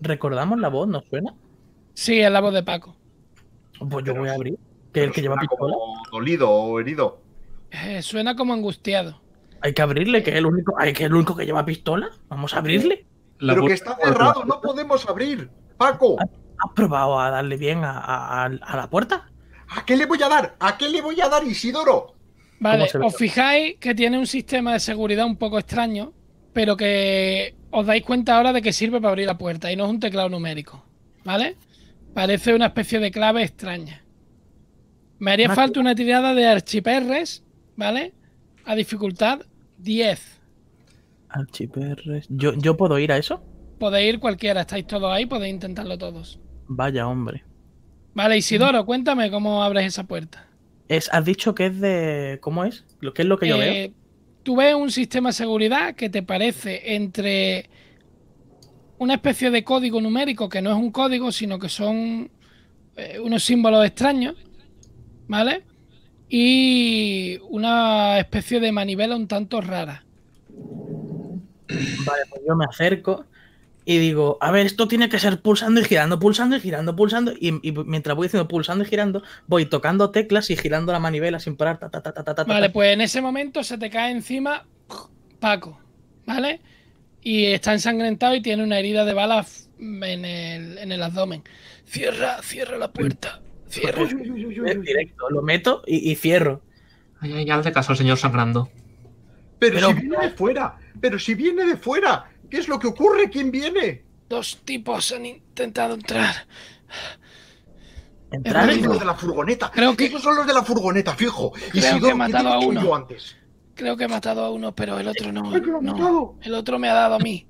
¿Recordamos la voz? ¿No suena? Sí, es la voz de Paco. Pues yo voy a abrir. ¿Que el que lleva pistola? dolido o herido? Eh, suena como angustiado. Hay que abrirle, que es el único, hay que el único que lleva pistola. Vamos a abrirle. Pero que está cerrado, no podemos abrir. Paco. ¿Has probado a darle bien a, a, la puerta? ¿A qué le voy a dar? ¿A qué le voy a dar, Isidoro? Vale, os fijáis que tiene un sistema de seguridad un poco extraño, pero que os dais cuenta ahora de que sirve para abrir la puerta y no es un teclado numérico, ¿vale? Parece una especie de clave extraña. Me haría falta una tirada de archiperres, ¿vale? A dificultad 10. Archiperres. ¿Yo, puedo ir a eso? Podéis ir cualquiera, estáis todos ahí, podéis intentarlo todos. Vaya, hombre. Vale, Isidoro, cuéntame cómo abres esa puerta. Es, has dicho que es de. ¿Cómo es? ¿Qué es lo que yo eh, veo? Tú ves un sistema de seguridad que te parece entre una especie de código numérico que no es un código, sino que son eh, unos símbolos extraños, ¿vale? y una especie de manivela un tanto rara. Vale, pues yo me acerco y digo, a ver, esto tiene que ser pulsando y girando, pulsando y girando, pulsando. Y, mientras voy diciendo pulsando y girando, voy tocando teclas y girando la manivela sin parar. vale, pues en ese momento se te cae encima Paco, ¿vale? Y está ensangrentado y tiene una herida de bala en el, en el abdomen. Cierra, cierra la puerta cierro directo, lo meto y, cierro. Ya Ay, caso el señor sangrando. Pero, si viene de fuera, pero si viene de fuera, ¿qué es lo que ocurre? ¿Quién viene? Dos tipos han intentado entrar. ¿Entrar? los de la furgoneta. Creo que... Esos son los de la furgoneta, fijo. Y Creo que he matado a uno. Antes? Creo que he matado a uno, pero el otro no. El otro me ha dado a mí.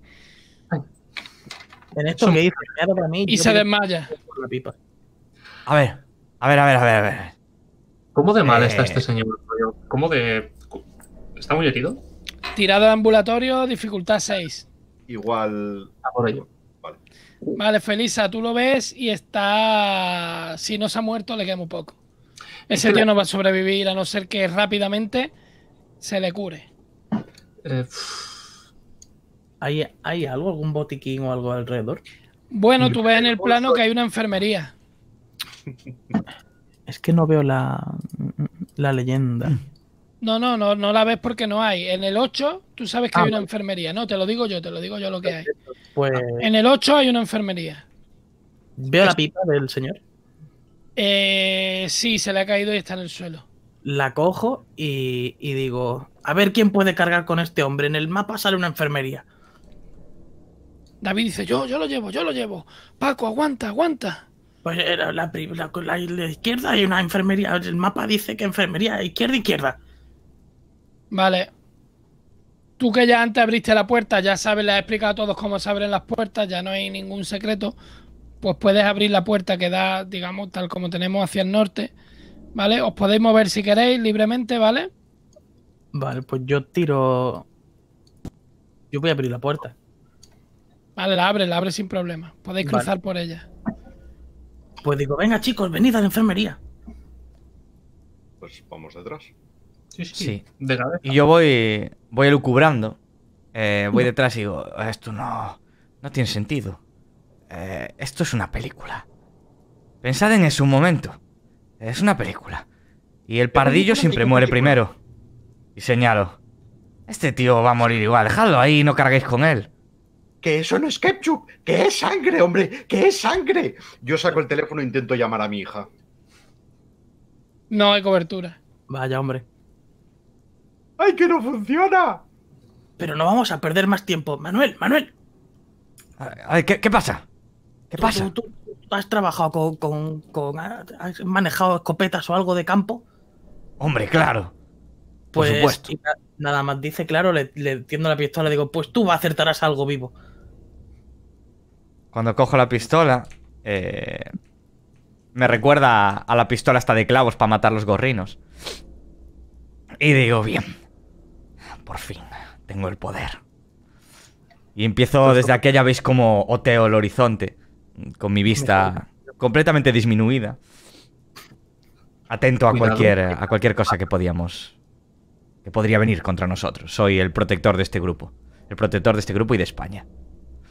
En esto me ha mí. Y se desmaya. A ver, a ver, a ver, a ver, a ver. ¿Cómo de mal está eh. este señor? ¿Cómo de...? ¿Está muy herido? Tirado de ambulatorio, dificultad 6. Igual... Ah, vale. vale, Felisa, tú lo ves y está... Si no se ha muerto, le queda muy poco. Ese tío no va a sobrevivir a no ser que rápidamente se le cure. Eh, ¿Hay, ¿Hay algo? ¿Algún botiquín o algo alrededor? Bueno, tú ves en el plano que hay una enfermería. Es que no veo la, la leyenda. No, no, no, no la ves porque no hay. En el 8, tú sabes que ah, hay una enfermería, ¿no? Te lo digo yo, te lo digo yo lo que hay. Pues... Ah, en el 8 hay una enfermería. ¿Veo la pipa del señor? Eh, sí, se le ha caído y está en el suelo. La cojo y, y digo, a ver quién puede cargar con este hombre. En el mapa sale una enfermería. David dice, yo, yo lo llevo, yo lo llevo. Paco, aguanta, aguanta. Pues eh, la, la, la, izquierda hay una enfermería. El mapa dice que enfermería, izquierda, izquierda. Vale. Tú que ya antes abriste la puerta, ya sabes, le has explicado a todos cómo se abren las puertas, ya no hay ningún secreto. Pues puedes abrir la puerta que da, digamos, tal como tenemos hacia el norte. ¿Vale? Os podéis mover si queréis libremente, ¿vale? Vale, pues yo tiro. Yo voy a abrir la puerta. Vale, la abre, la abre sin problema. Podéis cruzar por ella. Pues digo, venga chicos, venid a la enfermería. Pues vamos detrás. Sí, sí. sí. y yo voy, voy lucubrando eh, voy detrás y digo, esto no, no tiene sentido. Eh, esto es una película. Pensad en eso un momento. Es una película. Y el pardillo siempre muere primero. Y señalo. Este tío va a morir igual. Dejadlo ahí y no carguéis con él que eso no es ketchup, que es sangre, hombre, que es sangre. Yo saco el teléfono e intento llamar a mi hija. No hay cobertura. Vaya, hombre. ¡Ay, que no funciona! Pero no vamos a perder más tiempo. Manuel, Manuel. ¿qué, pasa? ¿Qué pasa? Tú, has trabajado con, con, ¿Has manejado escopetas o algo de campo? Hombre, claro. Pues, nada más dice, claro, le, entiendo tiendo la pistola y digo, pues tú acertarás algo vivo. Cuando cojo la pistola, eh, me recuerda a la pistola hasta de clavos para matar los gorrinos. Y digo, bien, por fin tengo el poder. Y empiezo desde aquí, ya veis como oteo el horizonte, con mi vista completamente disminuida. Atento a cualquier, a cualquier cosa que podíamos... que podría venir contra nosotros. Soy el protector de este grupo. El protector de este grupo y de España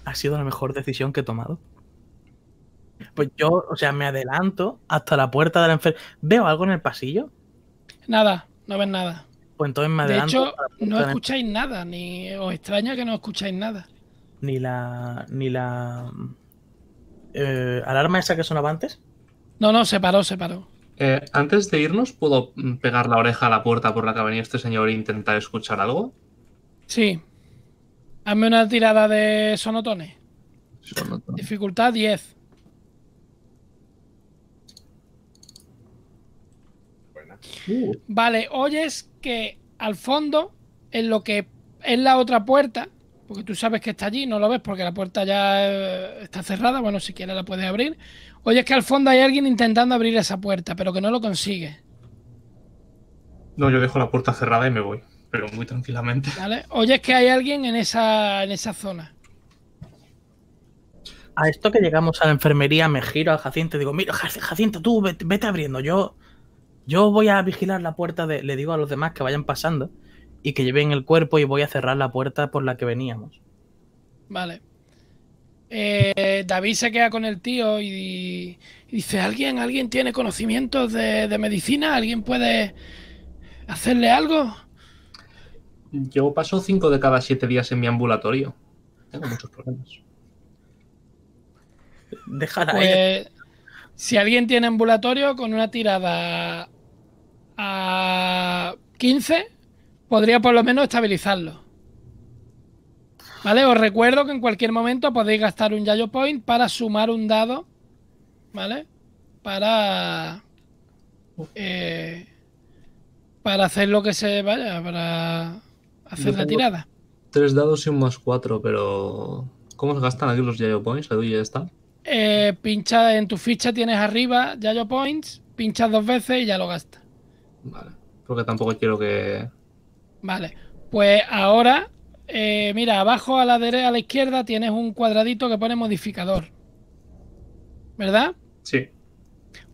ha sido la mejor decisión que he tomado. Pues yo, o sea, me adelanto hasta la puerta de la enfermedad. ¿Veo algo en el pasillo? Nada, no ves nada. Pues entonces me adelanto. De hecho, no escucháis nada, ni os extraña que no escucháis nada. Ni la. ni la. Eh, ¿Alarma esa que sonaba antes? No, no, se paró, se paró. Eh, antes de irnos, ¿puedo pegar la oreja a la puerta por la que ha venido este señor e intentar escuchar algo? Sí. Hazme una tirada de sonotones. Dificultad 10. Uh. Vale, oyes que al fondo, en lo que es la otra puerta, porque tú sabes que está allí, no lo ves porque la puerta ya eh, está cerrada, bueno, si quieres la puedes abrir. Oyes que al fondo hay alguien intentando abrir esa puerta, pero que no lo consigue. No, yo dejo la puerta cerrada y me voy pero muy tranquilamente. ¿Vale? es que hay alguien en esa, en esa zona. A esto que llegamos a la enfermería, me giro a Jacinto y digo, mira, Jacinto, tú vete, abriendo, yo, yo voy a vigilar la puerta, de, le digo a los demás que vayan pasando y que lleven el cuerpo y voy a cerrar la puerta por la que veníamos. Vale. Eh, David se queda con el tío y, dice, ¿alguien, alguien tiene conocimientos de, de medicina? ¿Alguien puede hacerle algo? Yo paso 5 de cada 7 días en mi ambulatorio. Tengo muchos problemas. Dejar ahí. Pues, si alguien tiene ambulatorio con una tirada a 15, podría por lo menos estabilizarlo. ¿Vale? Os recuerdo que en cualquier momento podéis gastar un Yayo Point para sumar un dado. ¿Vale? Para. Eh, para hacer lo que se vaya. Para hacer la tirada. Tres dados y un más cuatro, pero. ¿Cómo se gastan aquí los Yayo Points? la ya está. Eh, pincha en tu ficha, tienes arriba Yayo Points, pincha dos veces y ya lo gasta Vale, porque tampoco quiero que. Vale, pues ahora, eh, mira, abajo a la derecha, a la izquierda tienes un cuadradito que pone modificador. ¿Verdad? Sí.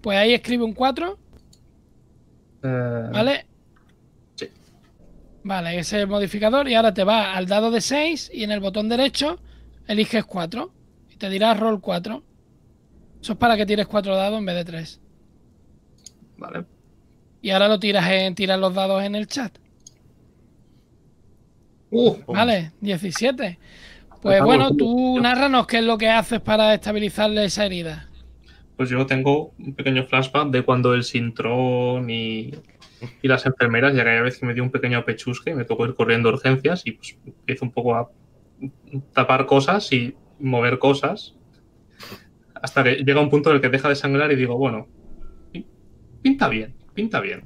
Pues ahí escribe un 4. Eh, ¿Vale? Vale, ese modificador. Y ahora te va al dado de 6 y en el botón derecho eliges 4. Y te dirá roll 4. Eso es para que tires 4 dados en vez de 3. Vale. Y ahora lo tiras en tirar los dados en el chat. Uh, vale, 17. Pues bueno, tú narranos qué es lo que haces para estabilizarle esa herida. Pues yo tengo un pequeño flashback de cuando el Sintron y y las enfermeras, ya que vez que me dio un pequeño pechusque y me tocó ir corriendo urgencias y pues empiezo un poco a tapar cosas y mover cosas hasta que llega un punto en el que deja de sangrar y digo, bueno, pinta bien, pinta bien.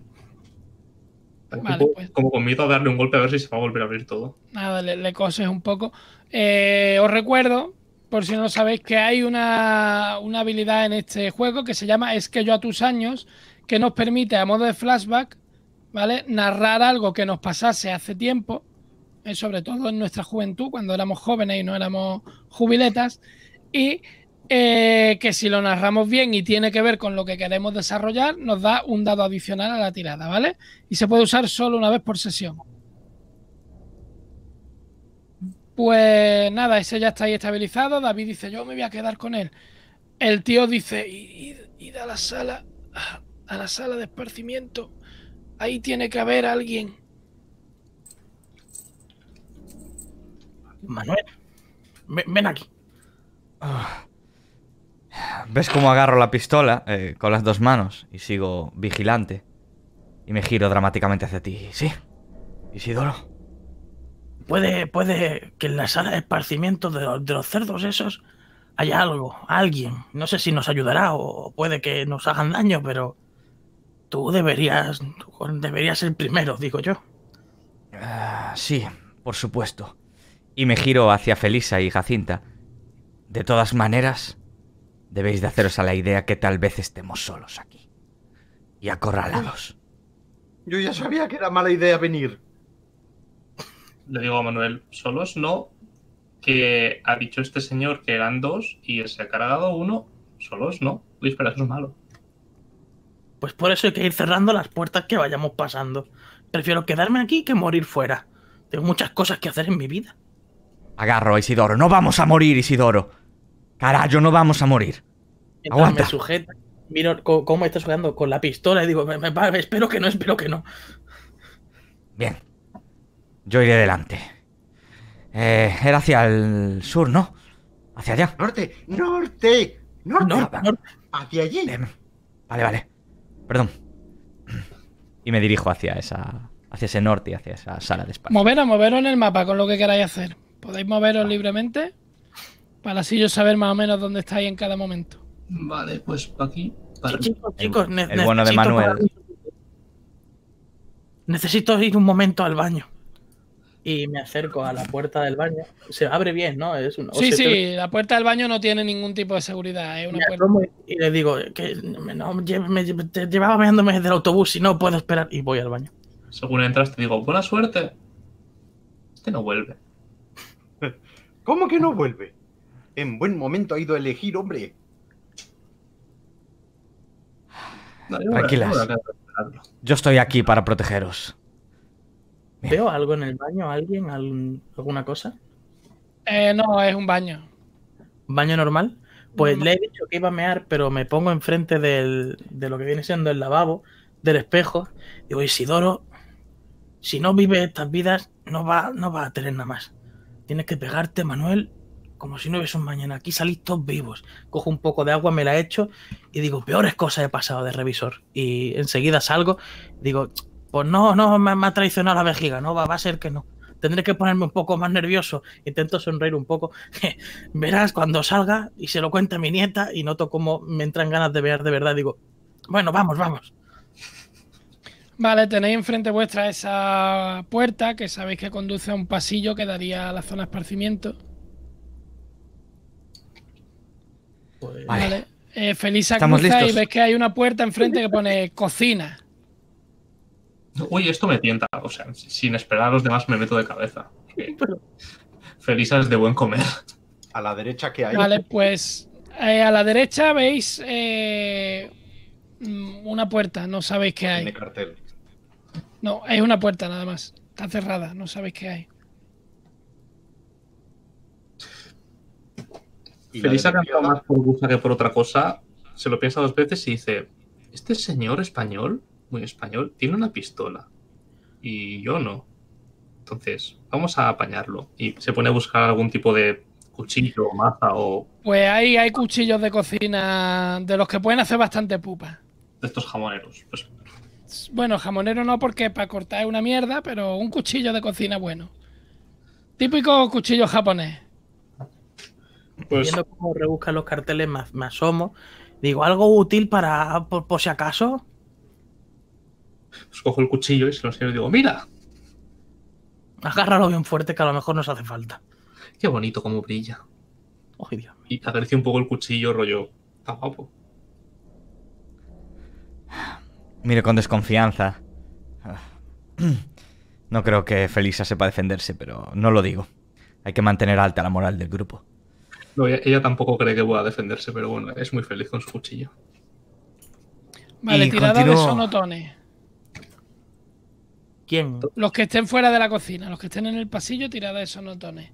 Pues. como con miedo a darle un golpe a ver si se va a volver a abrir todo. Nada, ah, le, le coses un poco. Eh, os recuerdo, por si no sabéis, que hay una, una habilidad en este juego que se llama Es que yo a tus años, que nos permite a modo de flashback ¿vale? Narrar algo que nos pasase hace tiempo, eh, sobre todo en nuestra juventud, cuando éramos jóvenes y no éramos jubiletas, y eh, que si lo narramos bien y tiene que ver con lo que queremos desarrollar, nos da un dado adicional a la tirada, ¿vale? Y se puede usar solo una vez por sesión. Pues nada, ese ya está ahí estabilizado. David dice, yo me voy a quedar con él. El tío dice, id, a la sala, a la sala de esparcimiento. Ahí tiene que haber alguien. Manuel, ven, aquí. Ah. ¿Ves cómo agarro la pistola eh, con las dos manos y sigo vigilante? Y me giro dramáticamente hacia ti. ¿Sí? Isidoro. Puede, puede que en la sala de esparcimiento de los cerdos esos haya algo, alguien. No sé si nos ayudará o puede que nos hagan daño, pero Tú deberías, deberías ser primero, digo yo. Ah, sí, por supuesto. Y me giro hacia Felisa y Jacinta. De todas maneras, debéis de haceros a la idea que tal vez estemos solos aquí. Y acorralados. Yo ya sabía que era mala idea venir. Le digo a Manuel, solos no, que ha dicho este señor que eran dos y se ha cargado uno, solos no. Uy, espera, eso malo. Pues por eso hay que ir cerrando las puertas que vayamos pasando. Prefiero quedarme aquí que morir fuera. Tengo muchas cosas que hacer en mi vida. Agarro a Isidoro. No vamos a morir, Isidoro. Carajo, no vamos a morir. Me sujeta, miro cómo está jugando con la pistola y digo, me, espero que no, espero que no. Bien. Yo iré adelante eh, era hacia el sur, ¿no? Hacia allá. Norte, norte, norte. norte, Hacia allí. Em, vale, vale. Perdón. Y me dirijo hacia esa. hacia ese norte hacia esa sala de espacio. Moveros, moveros en el mapa con lo que queráis hacer. Podéis moveros libremente. Para así yo saber más o menos dónde estáis en cada momento. Vale, pues aquí. chicos, bueno de Manuel. Necesito ir un momento al baño y me acerco a la puerta del baño. Se abre bien, ¿no? Es sí, sí, la puerta del baño no tiene ningún tipo de seguridad. Y le digo, que me, te llevaba veándome desde el autobús y no puedo esperar. Y voy al baño. Según entras, te digo, buena suerte. Este no vuelve. ¿Cómo que no vuelve? En buen momento ha ido a elegir, hombre. Tranquilas. Yo estoy aquí para protegeros. ¿Veo algo en el baño? ¿Alguien? ¿Alguna cosa? Eh, no, es un baño. ¿Baño normal? Pues le he dicho que iba a mear, pero me pongo enfrente del, de lo que viene siendo el lavabo, del espejo. Digo, Isidoro, si no vive estas vidas, no va, no va a tener nada más. Tienes que pegarte, Manuel, como si no hubiese un mañana. Aquí salís todos vivos. Cojo un poco de agua, me la echo y digo, peores cosas he pasado de revisor. Y enseguida salgo, digo, pues no, no, me, ha traicionado la vejiga, no, va, a ser que no tendré que ponerme un poco más nervioso. Intento sonreír un poco. Verás cuando salga y se lo cuente a mi nieta y noto cómo me entran ganas de ver de verdad. Digo, bueno, vamos, vamos. Vale, tenéis enfrente vuestra esa puerta que sabéis que conduce a un pasillo que daría a la zona de esparcimiento. Pues vale. Feliz Eh, y ves que hay una puerta enfrente que pone cocina uy, esto me tienta, o sea, sin esperar a los demás me meto de cabeza. es de buen comer. A la derecha que hay. Vale, pues eh, a la derecha veis eh, mm, una puerta, no sabéis qué hay. Tiene cartel. No, es una puerta nada más. Está cerrada, no sabéis qué hay. Felisa ha más por gusta que por otra cosa. Se lo piensa dos veces y dice: ¿Este señor español? muy español, tiene una pistola y yo no. Entonces, vamos a apañarlo. Y se pone a buscar algún tipo de cuchillo o maza o... Pues ahí hay cuchillos de cocina de los que pueden hacer bastante pupa. De estos jamoneros, pues. Bueno, jamonero no porque para cortar es una mierda, pero un cuchillo de cocina bueno. Típico cuchillo japonés. Pues... Viendo cómo rebuscan los carteles, más somos, Digo, algo útil para, por si acaso. Pues cojo el cuchillo y se lo enseño y digo, mira. Agárralo bien fuerte que a lo mejor nos hace falta. Qué bonito como brilla. y aparece un poco el cuchillo, rollo. Está guapo. Mire con desconfianza. No creo que Felisa sepa defenderse, pero no lo digo. Hay que mantener alta la moral del grupo. ella, tampoco cree que pueda defenderse, pero bueno, es muy feliz con su cuchillo. Vale, y tirada de sonotone. Los que estén fuera de la cocina, los que estén en el pasillo, tirad esos notones.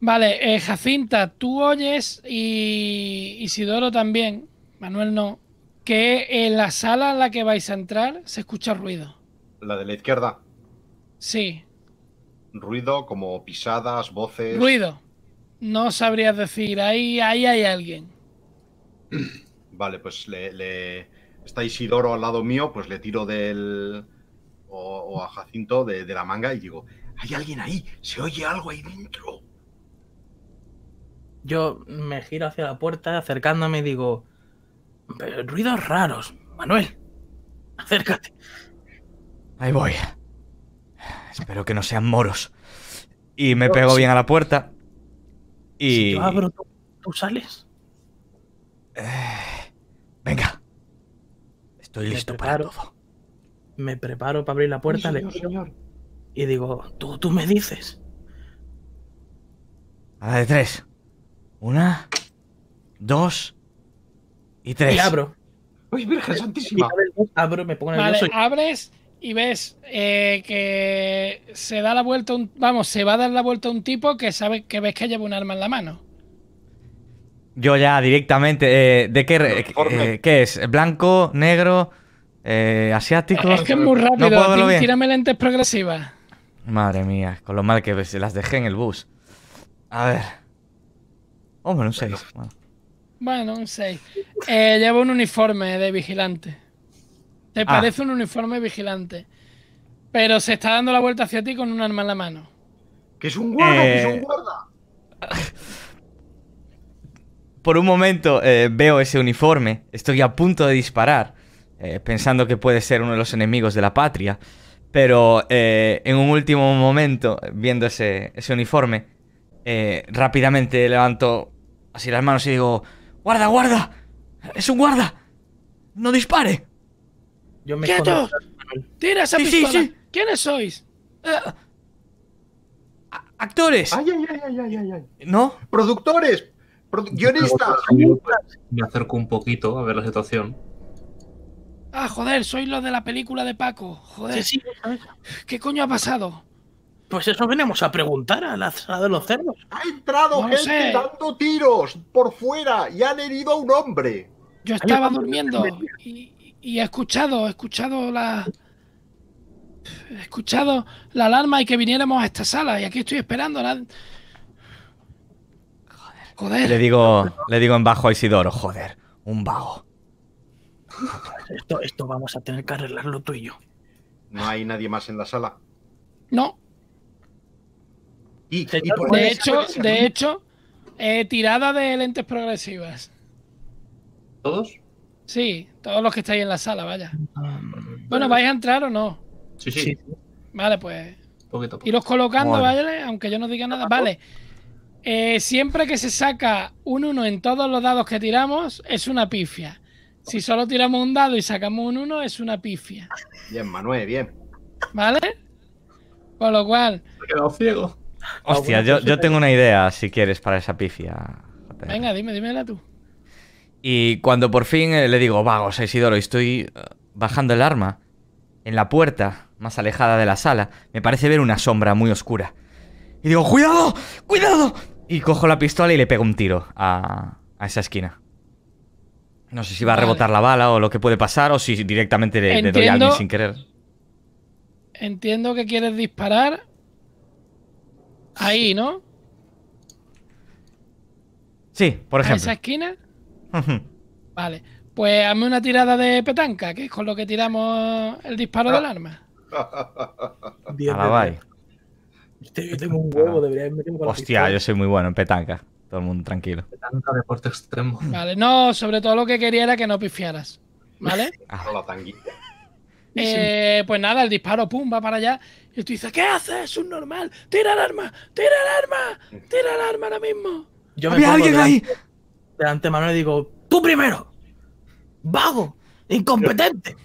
Vale, eh, Jacinta, tú oyes y Isidoro también, Manuel no, que en la sala en la que vais a entrar se escucha ruido. ¿La de la izquierda? Sí. Ruido como pisadas, voces. Ruido. No sabrías decir, ahí, ahí hay alguien. Vale, pues le, está Isidoro al lado mío, pues le tiro del. o, a Jacinto de, la manga y digo: ¡Hay alguien ahí! ¡Se oye algo ahí dentro! Yo me giro hacia la puerta, acercándome, digo: ruidos raros, Manuel. Acércate. Ahí voy. Espero que no sean moros. Y me pego bien a la puerta. Y. Si abro, ¿tú, tú sales? Eh, Venga. Estoy listo para todo. Me preparo para abrir la puerta, y digo, tú, tú me dices. A la de tres. Una, dos y tres. Y abro. Uy, Virgen eh, Santísima. Abro, me pongo abres y ves eh, que se da la vuelta, vamos, se va a dar la vuelta un tipo que sabe que ves que lleva un arma en la mano. Yo ya directamente. Eh, ¿De qué, eh, qué es? ¿Blanco? ¿Negro? Eh, ¿Asiático? Es que es muy rápido. No Tírame lentes progresivas. Madre mía, con lo mal que se las dejé en el bus. A ver. Hombre, un 6. Bueno. un 6. llevo un uniforme de vigilante. Te ah. parece un uniforme vigilante. Pero se está dando la vuelta hacia ti con un arma en la mano. ¡Que es un guarda! ¡Que es un guarda! por un momento eh, veo ese uniforme, estoy a punto de disparar, eh, pensando que puede ser uno de los enemigos de la patria, pero eh, en un último momento, viendo ese, uniforme, rápidamente levanto así las manos y digo, guarda, guarda, es un guarda, no dispare. Yo me ¡Quieto! ¡Tira esa ¿Quiénes sois? actores. Ay, ay, ay, ay, ay, ay. ¿No? Productores. Guionista. Me acerco un poquito a ver la situación. Ah, joder, sois lo de la película de Paco. Joder. ¿Qué coño ha pasado? Pues eso venimos a preguntar a la sala de los cerdos. Ha entrado gente dando tiros por fuera y han herido a un hombre. Yo estaba durmiendo y, he escuchado, he escuchado la. He escuchado la alarma y que viniéramos a esta sala y aquí estoy esperando. Joder. Le digo, le digo en bajo a Isidoro, joder, un vago. Esto, vamos a tener que arreglarlo tú y yo. No hay nadie más en la sala. No. ¿Y, de hecho, de hecho, eh, tirada de lentes progresivas. ¿Todos? Sí, todos los que estáis en la sala, vaya. Mm. bueno, ¿vais a entrar o no? Sí, sí. Vale, pues. Poquito, los colocando, aunque yo no diga nada. Vale. Eh, siempre que se saca un 1 en todos los dados que tiramos, es una pifia. Si solo tiramos un dado y sacamos un 1, es una pifia. Bien, Manuel, bien. ¿Vale? Con lo cual. he ciego. Hostia, yo, tengo una idea, si quieres, para esa pifia. Venga, dime, dímela tú. Y cuando por fin eh, le digo, vagos, Isidoro, estoy eh, bajando el arma, en la puerta, más alejada de la sala, me parece ver una sombra muy oscura. Y digo, ¡cuidado! ¡Cuidado! Y cojo la pistola y le pego un tiro a, esa esquina. No sé si va a rebotar la bala o lo que puede pasar, o si directamente le, doy a alguien sin querer. Entiendo que quieres disparar. Ahí, ¿no? Sí, por ejemplo. ¿A esa esquina? vale. Pues hazme una tirada de petanca, que es con lo que tiramos el disparo ah. del arma. a la bye. Yo tengo un huevo, debería haberme huevo. Hostia, yo soy muy bueno en petanca. Todo el mundo tranquilo. Petanca, deporte extremo. Vale, no, sobre todo lo que quería era que no pifiaras. ¿Vale? Ah. Eh, pues nada, el disparo, pum, va para allá. Y tú dices, ¿qué haces? Es un normal. Tira el arma, tira el arma, tira el arma ahora mismo. Yo ¿Había alguien ahí? de antemano le digo, tú primero. Vago, incompetente.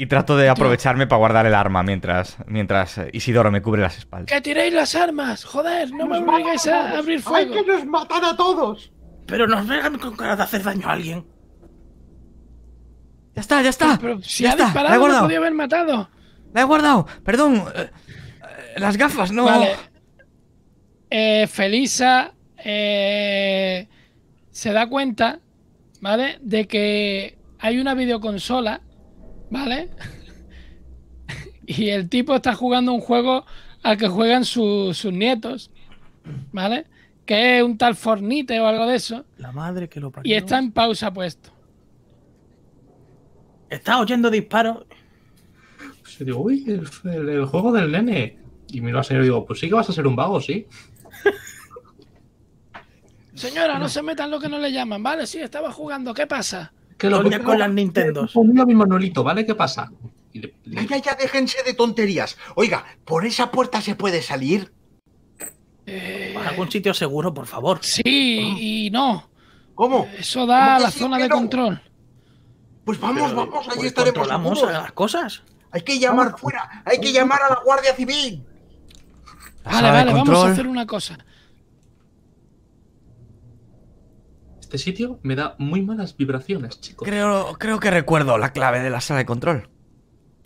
Y trato de aprovecharme para guardar el arma mientras, mientras eh, Isidoro me cubre las espaldas. ¡Que tiréis las armas! ¡Joder! ¡No me obligáis a, abrir fuego! ¡Hay que nos matar a todos! Pero nos vengan con cara de hacer daño a alguien. Ya está, ya está. si ha disparado, la he haber matado. La he guardado. Perdón. Eh, eh, las gafas, no. Vale. Felisa se da cuenta, ¿vale? De que hay una videoconsola ¿vale? y el tipo está jugando un juego al que juegan sus nietos, ¿vale? Que es un tal Fornite o algo de eso. La madre que lo Y está en pausa puesto. Está oyendo disparos. se digo, uy, el, juego del nene. Y mira al señor y digo, pues sí que vas a ser un vago, sí. Señora, no. no se metan lo que no le llaman, ¿vale? Sí, estaba jugando, ¿qué pasa? que lo ponía con las Nintendos. Ponía mi manuelito, ¿vale? ¿Qué pasa? Ya, ya, déjense de tonterías. Oiga, ¿por esa puerta se puede salir? Eh... algún sitio seguro, por favor? Sí, y no. ¿Cómo? Eso da a la zona de control. Pues vamos, vamos, ahí pues estaremos. Controlamos a las cosas. Hay que llamar fuera, hay que llamar a la Guardia Civil. Vale, vale, vamos a hacer una cosa. Este sitio me da muy malas vibraciones, chicos. Creo, creo que recuerdo la clave de la sala de control.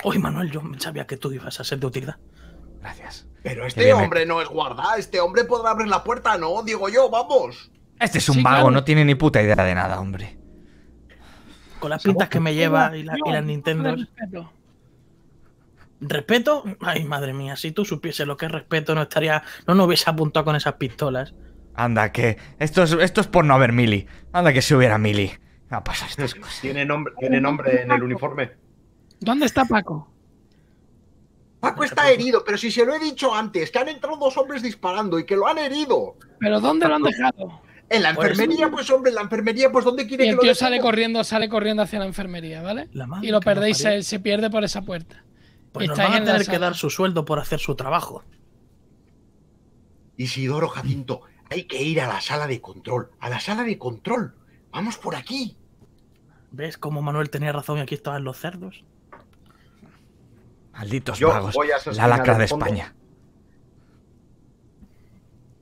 Oye, Manuel, yo sabía que tú ibas a ser de utilidad. Gracias. Pero este hombre no es guarda, este hombre podrá abrir la puerta, ¿no? Digo yo, vamos. Este es un vago, no tiene ni puta idea de nada, hombre. Con las pintas que me lleva y, las Nintendo. Respeto. ¿Respeto? Ay, madre mía, si tú supiese lo que es respeto, no estaría. No nos hubiese apuntado con esas pistolas. Anda, que. Esto es, esto es por no haber mili. Anda, que si hubiera mili. a pasar estas cosas. ¿Tiene nombre, ¿Tiene nombre en el uniforme? ¿Dónde está Paco? Paco está herido, pero si se lo he dicho antes, que han entrado dos hombres disparando y que lo han herido. ¿Pero dónde lo han dejado? En la pues enfermería, pues hombre, en la enfermería, pues ¿dónde quiere y el tío sale corriendo, sale corriendo hacia la enfermería, ¿vale? y lo perdéis, se, pierde por esa puerta. Pues nos van a tener que dar su sueldo por hacer su trabajo. Isidoro Jacinto, hay que ir a la sala de control. A la sala de control. Vamos por aquí. ¿Ves cómo Manuel tenía razón y aquí estaban los cerdos? Malditos vagos. la lacra de España.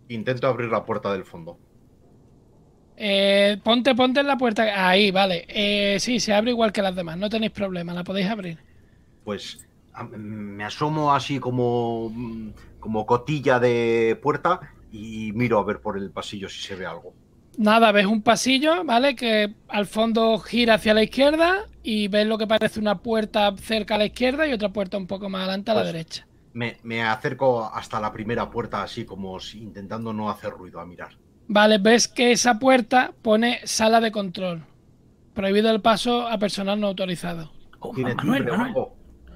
Intento abrir la puerta del fondo. Eh, ponte, ponte en la puerta. Ahí, vale. Eh, sí, se abre igual que las demás. No tenéis problema, la podéis abrir. Pues me asomo así como, como cotilla de puerta y miro a ver por el pasillo si se ve algo. Nada, ves un pasillo, ¿vale? Que al fondo gira hacia la izquierda y ves lo que parece una puerta cerca a la izquierda y otra puerta un poco más adelante a la pues derecha. Me, acerco hasta la primera puerta así como si, intentando no hacer ruido a mirar. Vale, ves que esa puerta pone sala de control. Prohibido el paso a personal no autorizado. Oh,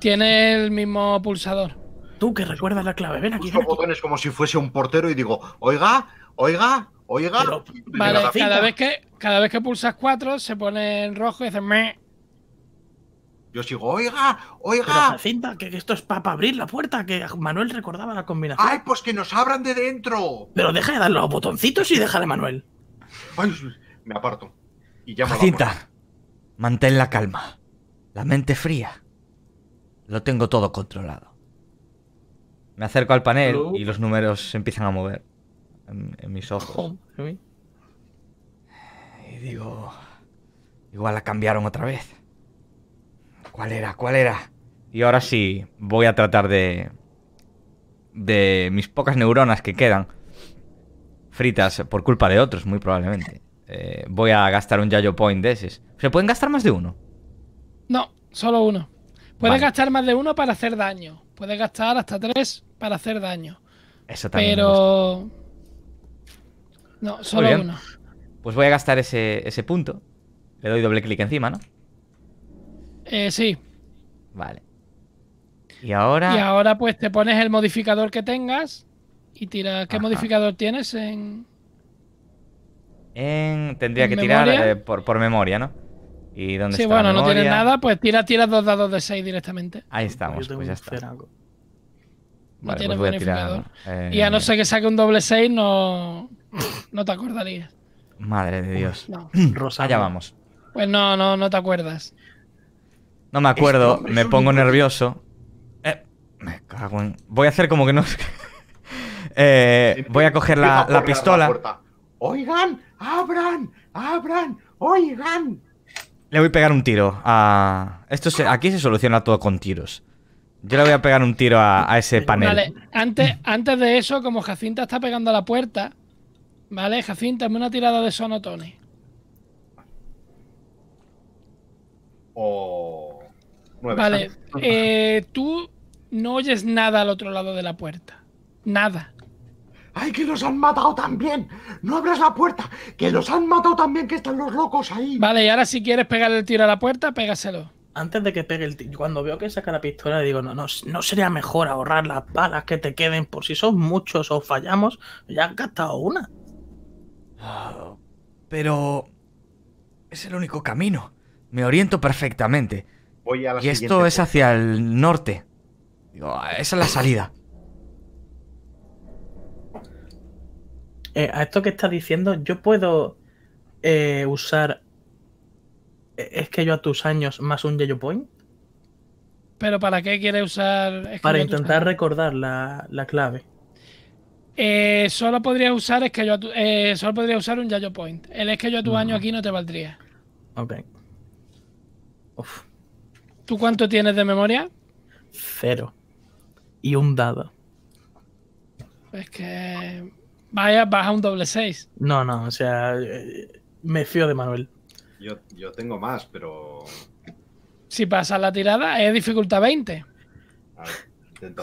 Tiene el mismo pulsador tú que recuerdas la clave. Ven aquí. Ven aquí. botones como si fuese un portero y digo, oiga, oiga, oiga. vale, cada vez, que, cada vez que pulsas cuatro se pone en rojo y dices, me. Yo sigo, oiga, oiga. Pero Jacinta, que, esto es para abrir la puerta, que Manuel recordaba la combinación. ¡Ay, pues que nos abran de dentro! Pero deja de dar los botoncitos y deja de Manuel. me aparto. Y llamo mantén la calma. La mente fría. Lo tengo todo controlado. Me acerco al panel y los números se empiezan a mover en, mis ojos. Y digo, igual la cambiaron otra vez. ¿Cuál era? ¿Cuál era? Y ahora sí, voy a tratar de... De mis pocas neuronas que quedan, fritas por culpa de otros, muy probablemente. Eh, voy a gastar un Yayo Point de esos. ¿Se pueden gastar más de uno? No, solo uno. Puedes gastar más de uno para hacer daño. Puedes gastar hasta tres para hacer daño. Eso Pero. No, solo uno. Pues voy a gastar ese, punto. Le doy doble clic encima, ¿no? Eh, sí. Vale. Y ahora. Y ahora, pues te pones el modificador que tengas y tira ¿Qué modificador tienes en.? En... Tendría que tirar eh, por memoria, ¿no? ¿Y dónde sí, bueno, no tienes nada, pues tira, tira dos dados de 6 directamente. Ahí estamos, pues ya está. No pues vale, eh, Y a no ser que saque un doble 6, no, no te acordarías. Madre de Dios. Rosa. Allá vamos. Pues no, no, no te acuerdas. No me acuerdo, me pongo nervioso. Eh, me cago en... Voy a hacer como que no... Eh, voy a coger la, pistola. Oigan, abran, abran, oigan. Le voy a pegar un tiro a... Esto Aquí se soluciona todo con tiros. Yo le voy a pegar un tiro a, ese panel. Vale, antes, antes de eso, como Jacinta está pegando a la puerta, ¿vale? Jacinta, me una tirada de sonotones. Vale, eh, tú no oyes nada al otro lado de la puerta. Nada. ¡Ay, que los han matado también! ¡No abras la puerta! ¡Que los han matado también, que están los locos ahí! Vale, y ahora si quieres pegar el tiro a la puerta, pégaselo. Antes de que pegue el tiro, cuando veo que saca la pistola, digo, no, no, no sería mejor ahorrar las balas que te queden por si son muchos o fallamos, ya han gastado una. Ah, pero es el único camino. Me oriento perfectamente. Voy a y esto es hacia el norte. Ah, esa es la salida. Eh, a esto que estás diciendo, yo puedo eh, usar. Eh, es que yo a tus años más un Yellow Point. ¿Pero para qué quiere usar? para intentar recordar la, clave. solo podría usar es que yo solo podría usar un yellow Point. El es que yo a tu años mm. año aquí no te valdría. Ok. ¿Tú cuánto tienes de memoria? Cero. Y un dado. Es que vaya, baja un doble 6. No, no, o sea, eh, me fío de Manuel. Yo, tengo más, pero. Si pasa la tirada, es dificultad 20. A ver,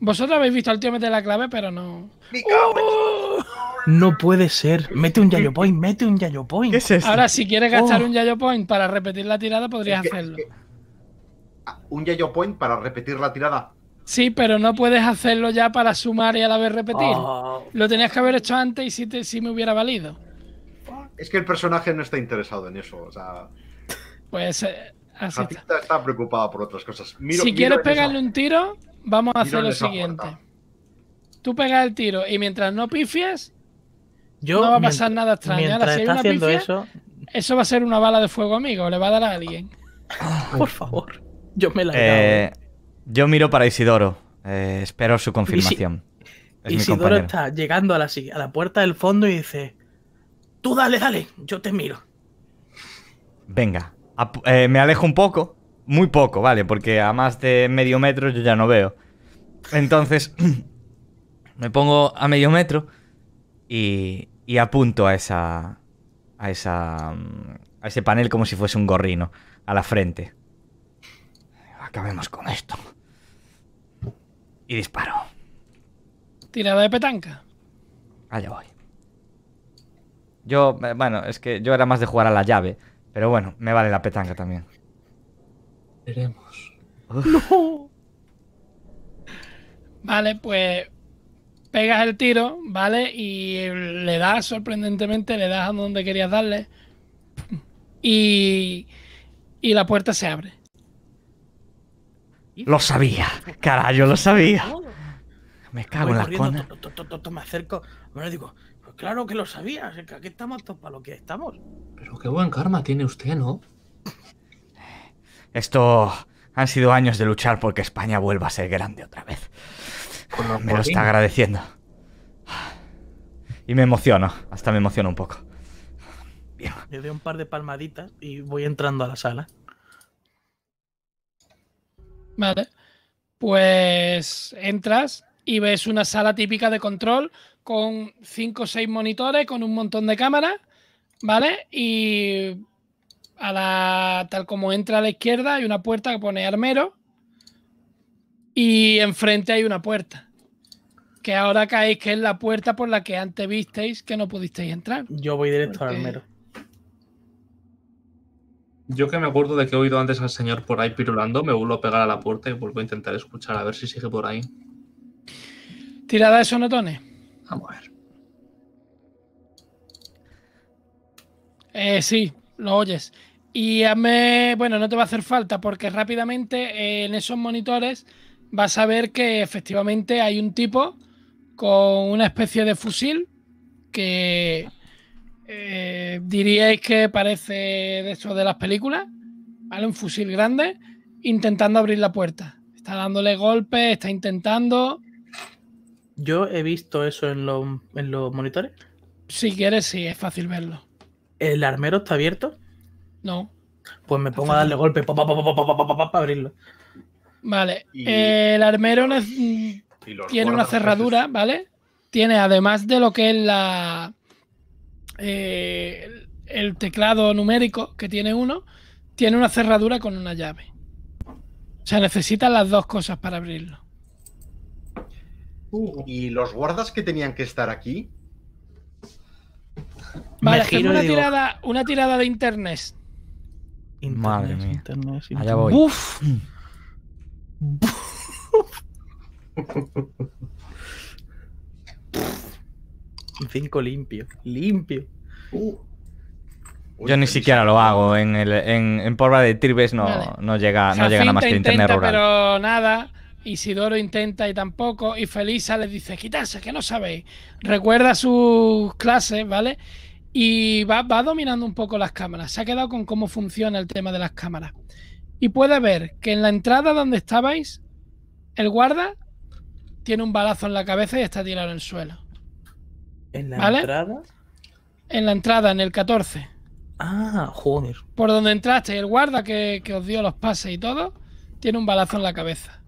Vosotros habéis visto al tío meter la clave, pero no. ¡Oh! No puede ser. Mete un Yayo Point, mete un Yayo Point. Ahora, si quieres oh. gastar un Yayo Point para repetir la tirada, podrías hacerlo. Ah, un Yayo Point para repetir la tirada. Sí, pero no puedes hacerlo ya para sumar y a la vez repetir. Ah. Lo tenías que haber hecho antes y si, me hubiera valido. Es que el personaje no está interesado en eso. O sea. Pues. Eh, así está. está. por otras cosas. si quieres pegarle un tiro, vamos a hacer lo siguiente. Tú pegas el tiro y mientras no pifies, Yo, no va a pasar nada extraño. haciendo eso... eso va a ser una bala de fuego, amigo. Le va a dar a alguien. Ah, por favor. Yo me la he eh, eh. Yo miro para Isidoro. Eh, espero su confirmación. Isidoro está llegando a la, puerta del fondo y dice: Tú dale, dale, yo te miro. Venga, eh, me alejo un poco, muy poco, vale, porque a más de medio metro yo ya no veo. Entonces, me pongo a medio metro y, apunto a esa. a esa. a ese panel como si fuese un gorrino, a la frente. Acabemos con esto. Y disparo. Tirada de petanca. Allá voy. Yo, eh, bueno, es que yo era más de jugar a la llave. Pero bueno, me vale la petanca también. Veremos. No. Vale, pues pegas el tiro, ¿vale? Y le das, sorprendentemente, le das a donde querías darle. Y, y la puerta se abre. Lo sabía. Carajo, lo sabía. Me cago en la cona. Me acerco. Bueno, digo, pues claro que lo sabía. aquí estamos para lo que estamos. Pero qué buen karma tiene usted, ¿no? Esto han sido años de luchar porque España vuelva a ser grande otra vez. Me lo está agradeciendo. Y me emociono, hasta me emociono un poco. Bien. Le doy un par de palmaditas y voy entrando a la sala. Vale. Pues entras y ves una sala típica de control con 5 o 6 monitores, con un montón de cámaras, ¿vale? Y a la, tal como entra a la izquierda hay una puerta que pone armero y enfrente hay una puerta. Que ahora caéis que es la puerta por la que antes visteis que no pudisteis entrar. Yo voy directo al armero. Yo que me acuerdo de que he oído antes al señor por ahí pirulando, me vuelvo a pegar a la puerta y vuelvo a intentar escuchar a ver si sigue por ahí. Tirada de sonotones. Vamos a ver. Eh, sí, lo oyes. Y hazme, bueno, no te va a hacer falta porque rápidamente eh, en esos monitores vas a ver que efectivamente hay un tipo con una especie de fusil que diríais que parece de eso de las películas, ¿vale? Un fusil grande, intentando abrir la puerta. Está dándole golpes, está intentando. Yo he visto eso en, los monitores. Si quieres, sí, es fácil verlo. ¿El armero está abierto? No. Pues me pongo a darle golpe para abrirlo. Vale. el armero tiene una cerradura, ¿vale? Tiene además de lo que es la, eh, el, teclado numérico que tiene uno tiene una cerradura con una llave. O sea, necesitan las dos cosas para abrirlo. Uh, ¿Y los guardas que tenían que estar aquí? Vale, una, tirada, de internet. Madre mía. 5 limpio, limpio. Uh. Yo ni siquiera lo hago. En, el, en, en de Tirbes no, no llega, no llega nada más que internet rural. Pero nada, Isidoro intenta y tampoco. Y Felisa le dice: quitarse, que no sabéis. Recuerda sus clases, ¿vale? Y va, va dominando un poco las cámaras. Se ha quedado con cómo funciona el tema de las cámaras. Y puede ver que en la entrada donde estabais, el guarda tiene un balazo en la cabeza y está tirado en el suelo. ¿En la entrada? En la entrada, en el 14. Ah, joder. Por donde entraste, el guarda que, os dio los pases y todo, tiene un balazo en la cabeza.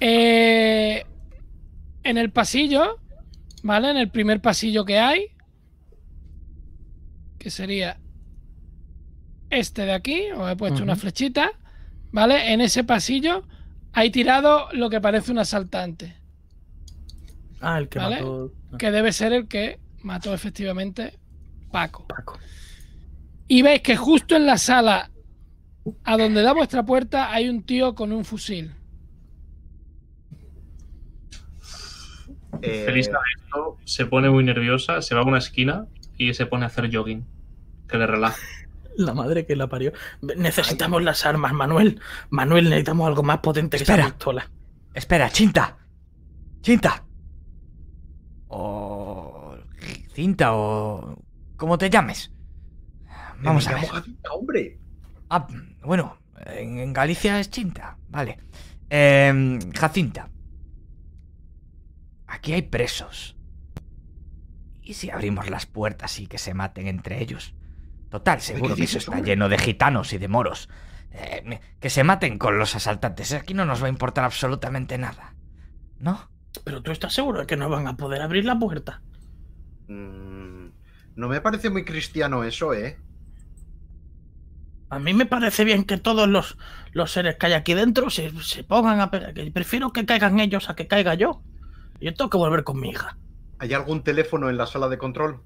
Eh, en el pasillo, ¿vale? En el primer pasillo que hay, que sería este de aquí, os he puesto una flechita, ¿vale? En ese pasillo hay tirado lo que parece un asaltante. Ah, el que mató. Ah. Que debe ser el que mató efectivamente Paco. Paco. Y veis que justo en la sala a donde da vuestra puerta hay un tío con un fusil. Eh, Feliz se pone muy nerviosa, se va a una esquina y se pone a hacer jogging. Que le relaja. La madre que la parió. Necesitamos las armas, Manuel. Manuel, necesitamos algo más potente que pistola. Espera, Chinta. Chinta. O. Cinta, o. cómo te llames. Vamos a ver. hombre. Ah, bueno, en, Galicia es Chinta, vale. Eh, Jacinta. Aquí hay presos. ¿Y si abrimos las puertas y que se maten entre ellos? Total, seguro que eso está lleno de gitanos y de moros. Eh, que se maten con los asaltantes. Aquí no nos va a importar absolutamente nada. ¿No? Pero tú estás seguro de que no van a poder abrir la puerta. Mm, no me parece muy cristiano eso, ¿eh? A mí me parece bien que todos los, los seres que hay aquí dentro se, pongan a pegar. Prefiero que caigan ellos a que caiga yo. Yo tengo que volver con mi hija. ¿Hay algún teléfono en la sala de control?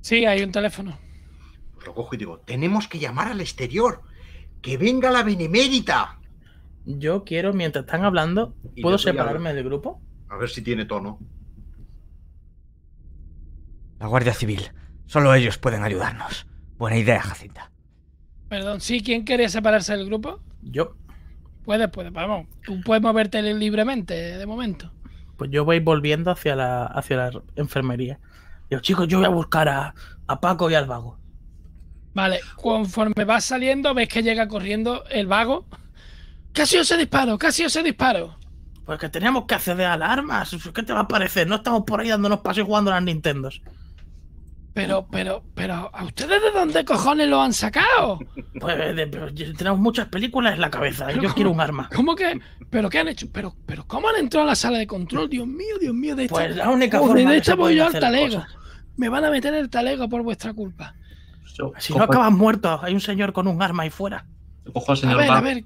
Sí, hay un teléfono. Pues lo cojo y digo, tenemos que llamar al exterior. Que venga la benemérita. Yo quiero, mientras están hablando, ¿puedo separarme del grupo? A ver si tiene tono. La Guardia Civil. Solo ellos pueden ayudarnos. Buena idea, Jacinta. Perdón, ¿sí? ¿Quién quiere separarse del grupo? Yo. Puedes, puedes, vamos. Tú puedes moverte libremente de momento. Pues yo voy volviendo hacia la, hacia la enfermería. Digo, chicos, yo voy a buscar a, a Paco y al vago. Vale, conforme vas saliendo, ves que llega corriendo el vago Casi os he disparo, casi os he disparo. Pues que teníamos que acceder a las armas. ¿Qué te va a parecer? No estamos por ahí dándonos pasos y jugando a las Nintendos. Pero, pero, pero, ¿a ustedes de dónde cojones lo han sacado? Pues eh, tenemos muchas películas en la cabeza. yo quiero un arma. ¿Cómo que? ¿Pero qué han hecho? ¿Pero, pero cómo han entrado a la sala de control? Dios mío, Dios mío, de hecho Pues la única forma de hecho, voy yo al talego. Me van a meter el talego por vuestra culpa. si no acabas muertos hay un señor con un arma ahí fuera. A ver, a ver,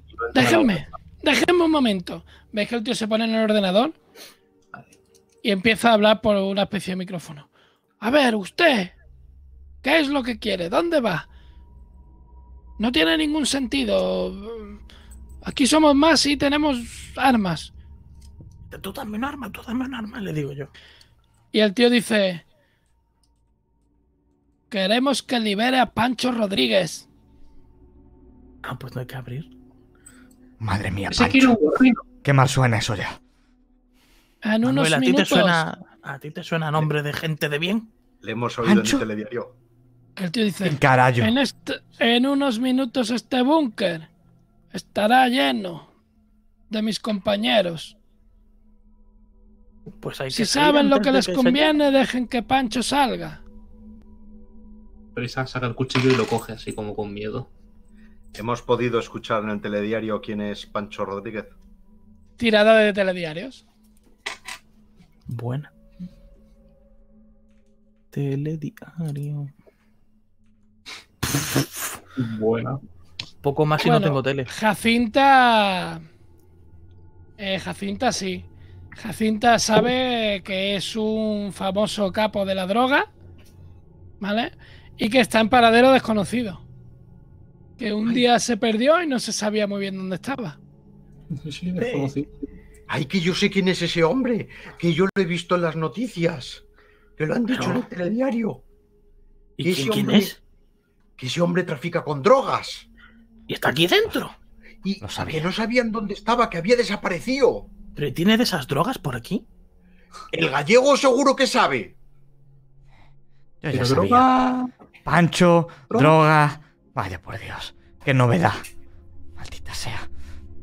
un momento. ¿Veis que el tío se pone en el ordenador? Y empieza a hablar por una especie de micrófono. A ver, usted, ¿qué es lo que quiere? ¿Dónde va? No tiene ningún sentido. Aquí somos más y tenemos armas. Tú dame un arma, tú dame un arma, le digo yo. Y el tío dice: Queremos que libere a Pancho Rodríguez. Ah, pues no hay que abrir. Madre mía, Qué mal suena eso ya. Ah, en unos ¿a ti, te suena, ¿A ti te suena nombre de gente de bien? Le hemos oído en el El tío dice: En, este, en unos minutos este búnker estará lleno de mis compañeros. Pues hay si saben lo que les conviene, dejen que Pancho salga. Prisa saca el cuchillo y lo coge así como con miedo. Hemos podido escuchar en el telediario quién es Pancho Rodríguez. Tirada de telediarios. Buena. Telediario. Buena. Poco más si no tengo tele. Jacinta. Eh, Jacinta sí. Jacinta sabe que es un famoso capo de la droga. ¿Vale? Y que está en paradero desconocido. Que un día se perdió y no se sabía muy bien dónde estaba. Sí, Ay, que yo sé quién es ese hombre, que yo lo he visto en las noticias, que lo han dicho en el telediario. ¿Y quién, es? Que ese hombre trafica con drogas. ¿Y está aquí dentro? Y que no sabían dónde estaba, que había desaparecido. ¿Pero tiene de esas drogas por aquí? El gallego seguro que sabe. Droga... Pancho, droga Vaya por Dios, qué novedad. Maldita sea.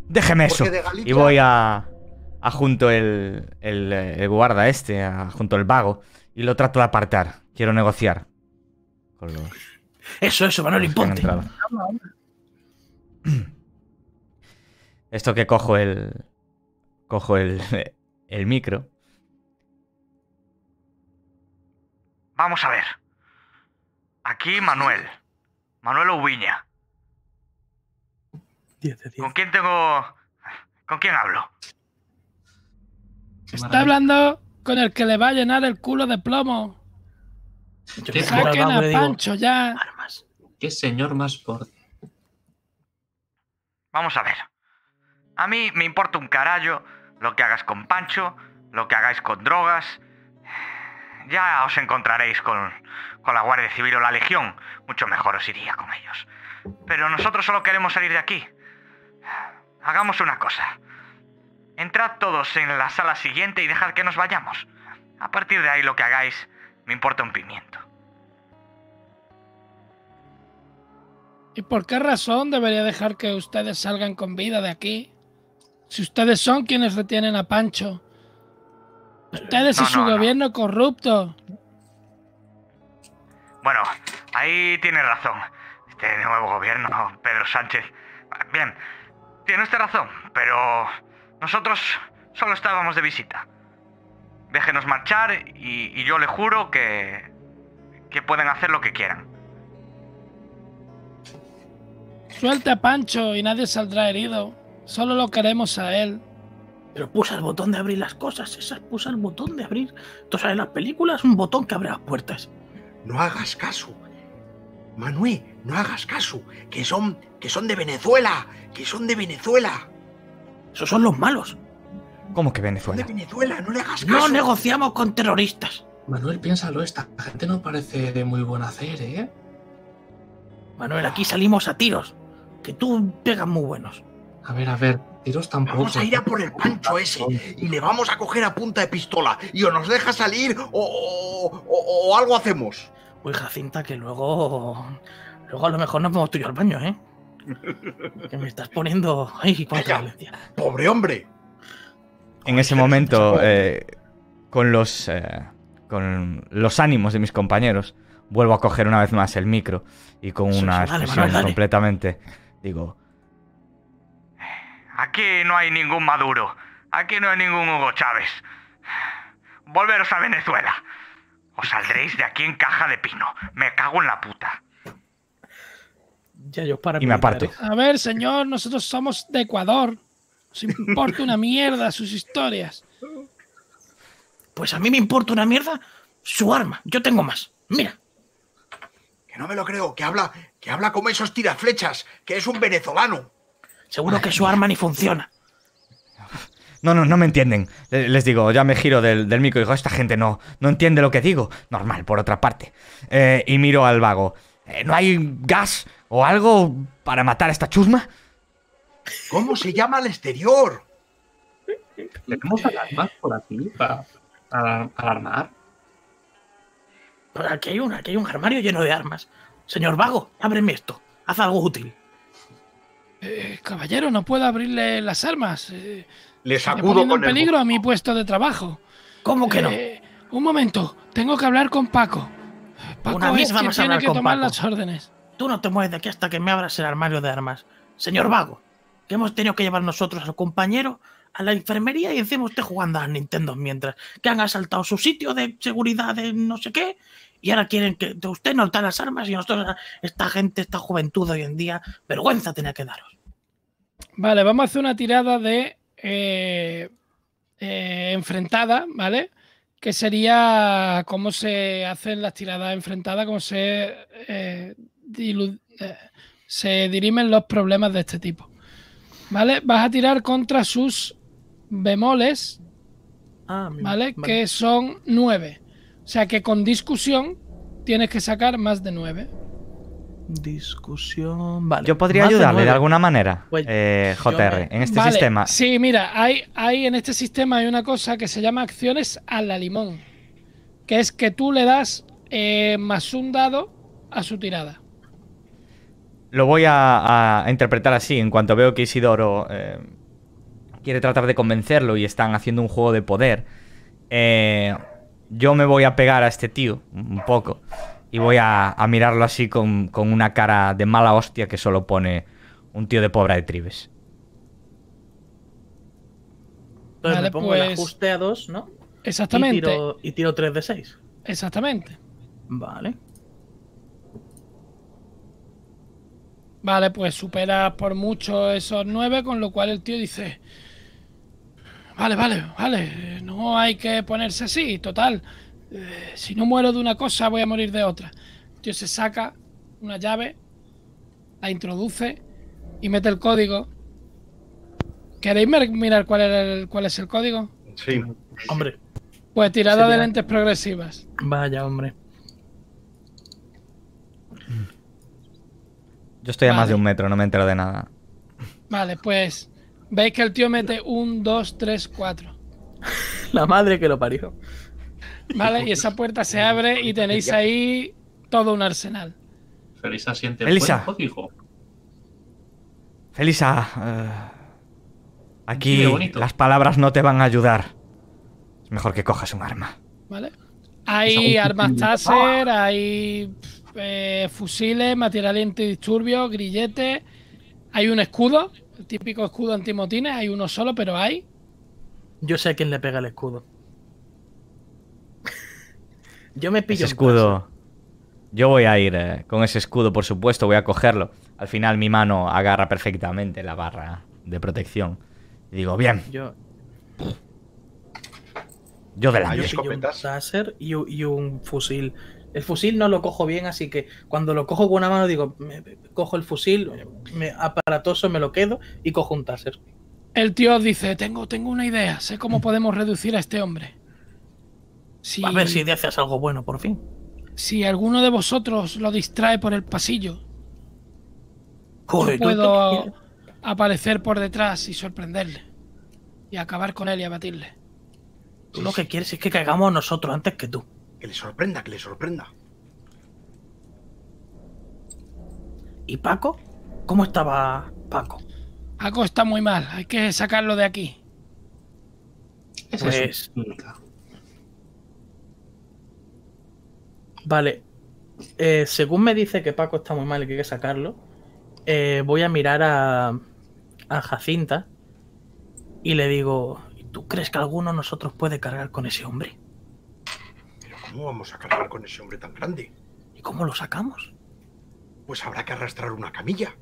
Déjeme eso. Y voy a, a junto el, el, guarda este, junto el vago. Y lo trato de apartar. Quiero negociar. Con eso, eso, Manuel. imponte. Esto que cojo el. Cojo el. El micro. Vamos a ver. Aquí Manuel. Manuel Ubiña. ¿Con quién tengo.? ¿Con quién hablo? Está hablando con el que le va a llenar el culo de plomo. ¿Qué Pancho ya. Qué señor más por. Vamos a ver. A mí me importa un carajo lo que hagas con Pancho, lo que hagáis con drogas, ya os encontraréis con, con la Guardia Civil o la Legión. Mucho mejor os iría con ellos. Pero nosotros solo queremos salir de aquí. Hagamos una cosa. Entrad todos en la sala siguiente y dejad que nos vayamos. A partir de ahí lo que hagáis me importa un pimiento. ¿Y por qué razón debería dejar que ustedes salgan con vida de aquí? Si ustedes son quienes retienen a Pancho Ustedes y su gobierno corrupto. Bueno, ahí tiene razón. Este nuevo gobierno, Pedro Sánchez. Bien, tiene usted razón, pero nosotros solo estábamos de visita. Déjenos marchar y, yo le juro que, que pueden hacer lo que quieran. Suelta a Pancho y nadie saldrá herido. Solo lo queremos a él. Pero puse el botón de abrir las cosas, esas puse el botón de abrir. Tú sabes, las películas, un botón que abre las puertas. No hagas caso. Manuel, no hagas caso. Que son, que son de Venezuela. Que son de Venezuela. Esos son los malos. ¿Cómo que Venezuela? De Venezuela, no le hagas caso. No negociamos con terroristas. Manuel, piénsalo, esta gente no parece de muy buen hacer, ¿eh? Manuel, aquí salimos a tiros. Que tú pegas muy buenos. A ver, a ver, Vamos a ir a por el pancho ese y le vamos a coger a punta de pistola. Y o nos deja salir o, algo hacemos. Uy, Jacinta, que luego. Luego a lo mejor nos vamos tú y yo al baño, ¿eh? que me estás poniendo. ¡Ay, ¡Pobre hombre! En ese momento, eh, con los. Eh, con los ánimos de mis compañeros, vuelvo a coger una vez más el micro y con una expresión completamente. Digo, Aquí no hay ningún Maduro. Aquí no hay ningún Hugo Chávez. Volveros a Venezuela. Os saldréis de aquí en caja de pino. Me cago en la puta. Ya yo para y me aparto. A ver, señor, nosotros somos de Ecuador. Nos importa una mierda sus historias. Pues a mí me importa una mierda su arma. Yo tengo más. Mira. Que no me lo creo, que habla, que habla como esos tiraflechas, que es un venezolano. Seguro que su arma ni funciona. No, no, no me entienden. Les digo, ya me giro del, del micro y digo, esta gente no, no entiende lo que digo. Normal, por otra parte. Eh, y miro al vago. Eh, ¿No hay gas o algo para matar a esta chusma? ¿Cómo se llama al exterior? ¿Tenemos alarmas por aquí para, para, armar? aquí hay, una, aquí hay un armario lleno de armas. Señor Vago, ábreme esto. Haz algo útil. Eh, caballero, no puedo abrirle las armas. Eh, le sacudo con en peligro a mi puesto de trabajo. ¿Cómo que no? Eh, un momento, tengo que hablar con Paco. Paco es tiene que tomar las órdenes. Tú no te mueves de aquí hasta que me abras el armario de armas. Señor Vago, que hemos tenido que llevar nosotros al compañero a la enfermería y encima usted jugando a Nintendo mientras que han asaltado su sitio de seguridad de no sé qué y ahora quieren que usted no da las armas y nosotros, esta gente, esta juventud hoy en día, vergüenza tenía que daros. Vale, vamos a hacer una tirada de eh, eh, enfrentada, ¿vale? Que sería cómo se hacen las tiradas enfrentadas, cómo se, eh, se dirimen los problemas de este tipo. ¿Vale? Vas a tirar contra sus bemoles, ah, Vale. Que son nueve. O sea que con discusión tienes que sacar más de 9. Discusión. Vale. Yo podría ayudarle de, alguna manera, pues eh, JR, en este sistema. Sí, mira, hay, hay en este sistema hay una cosa que se llama acciones a la limón. Que es que tú le das eh, más un dado a su tirada. Lo voy a, interpretar así. En cuanto veo que Isidoro eh, quiere tratar de convencerlo y están haciendo un juego de poder. Eh yo me voy a pegar a este tío un poco y voy a, mirarlo así con, una cara de mala hostia que solo pone un tío de pobre de tribes. Entonces pongo el pues ajuste a dos, ¿no? Exactamente. Y tiro, tres de seis. Exactamente. Vale. Vale, pues supera por mucho esos nueve con lo cual el tío dice... Vale, vale, vale. No hay que ponerse así, total. Eh, si no muero de una cosa, voy a morir de otra. El se saca una llave, la introduce y mete el código. ¿Queréis mirar cuál, el, cuál es el código? Sí. Hombre. Pues tirada de lentes progresivas. Vaya, hombre. Yo estoy a más de un metro, no me entero de nada. Vale, pues Veis que el tío mete un, dos, tres, cuatro. La madre que lo parió. Vale, y esa puerta se abre y tenéis ahí todo un arsenal. Felisa siente Felisa. hijo. Felisa. Eh, aquí las palabras no te van a ayudar. Es mejor que cojas un arma. Vale. Hay armas taser, hay eh, fusiles, material disturbio grilletes. Hay un escudo típico escudo antimotines, hay uno solo, pero hay. Yo sé a quién le pega el escudo. Yo me pillo. Ese escudo. Yo voy a ir eh, con ese escudo, por supuesto, voy a cogerlo. Al final mi mano agarra perfectamente la barra de protección. Y digo, bien. Yo. Yo delante. Yo pillo un láser y un fusil el fusil no lo cojo bien, así que cuando lo cojo con una mano digo, cojo el fusil, me aparatoso, me lo quedo y cojo un taser. El tío dice, tengo, tengo una idea, sé cómo mm. podemos reducir a este hombre. a ver si te haces algo bueno, por fin. Si alguno de vosotros lo distrae por el pasillo, puedo aparecer por detrás y sorprenderle. Y acabar con él y abatirle. Tú lo que quieres es que caigamos nosotros antes que tú. Que le sorprenda, que le sorprenda. ¿Y Paco? ¿Cómo estaba Paco? Paco está muy mal, hay que sacarlo de aquí. Eso pues, Vale. Eh, según me dice que Paco está muy mal y que hay que sacarlo, eh, voy a mirar a, a Jacinta y le digo, ¿tú crees que alguno de nosotros puede cargar con ese hombre? ¿Cómo vamos a cargar con ese hombre tan grande? ¿Y cómo lo sacamos? Pues habrá que arrastrar una camilla.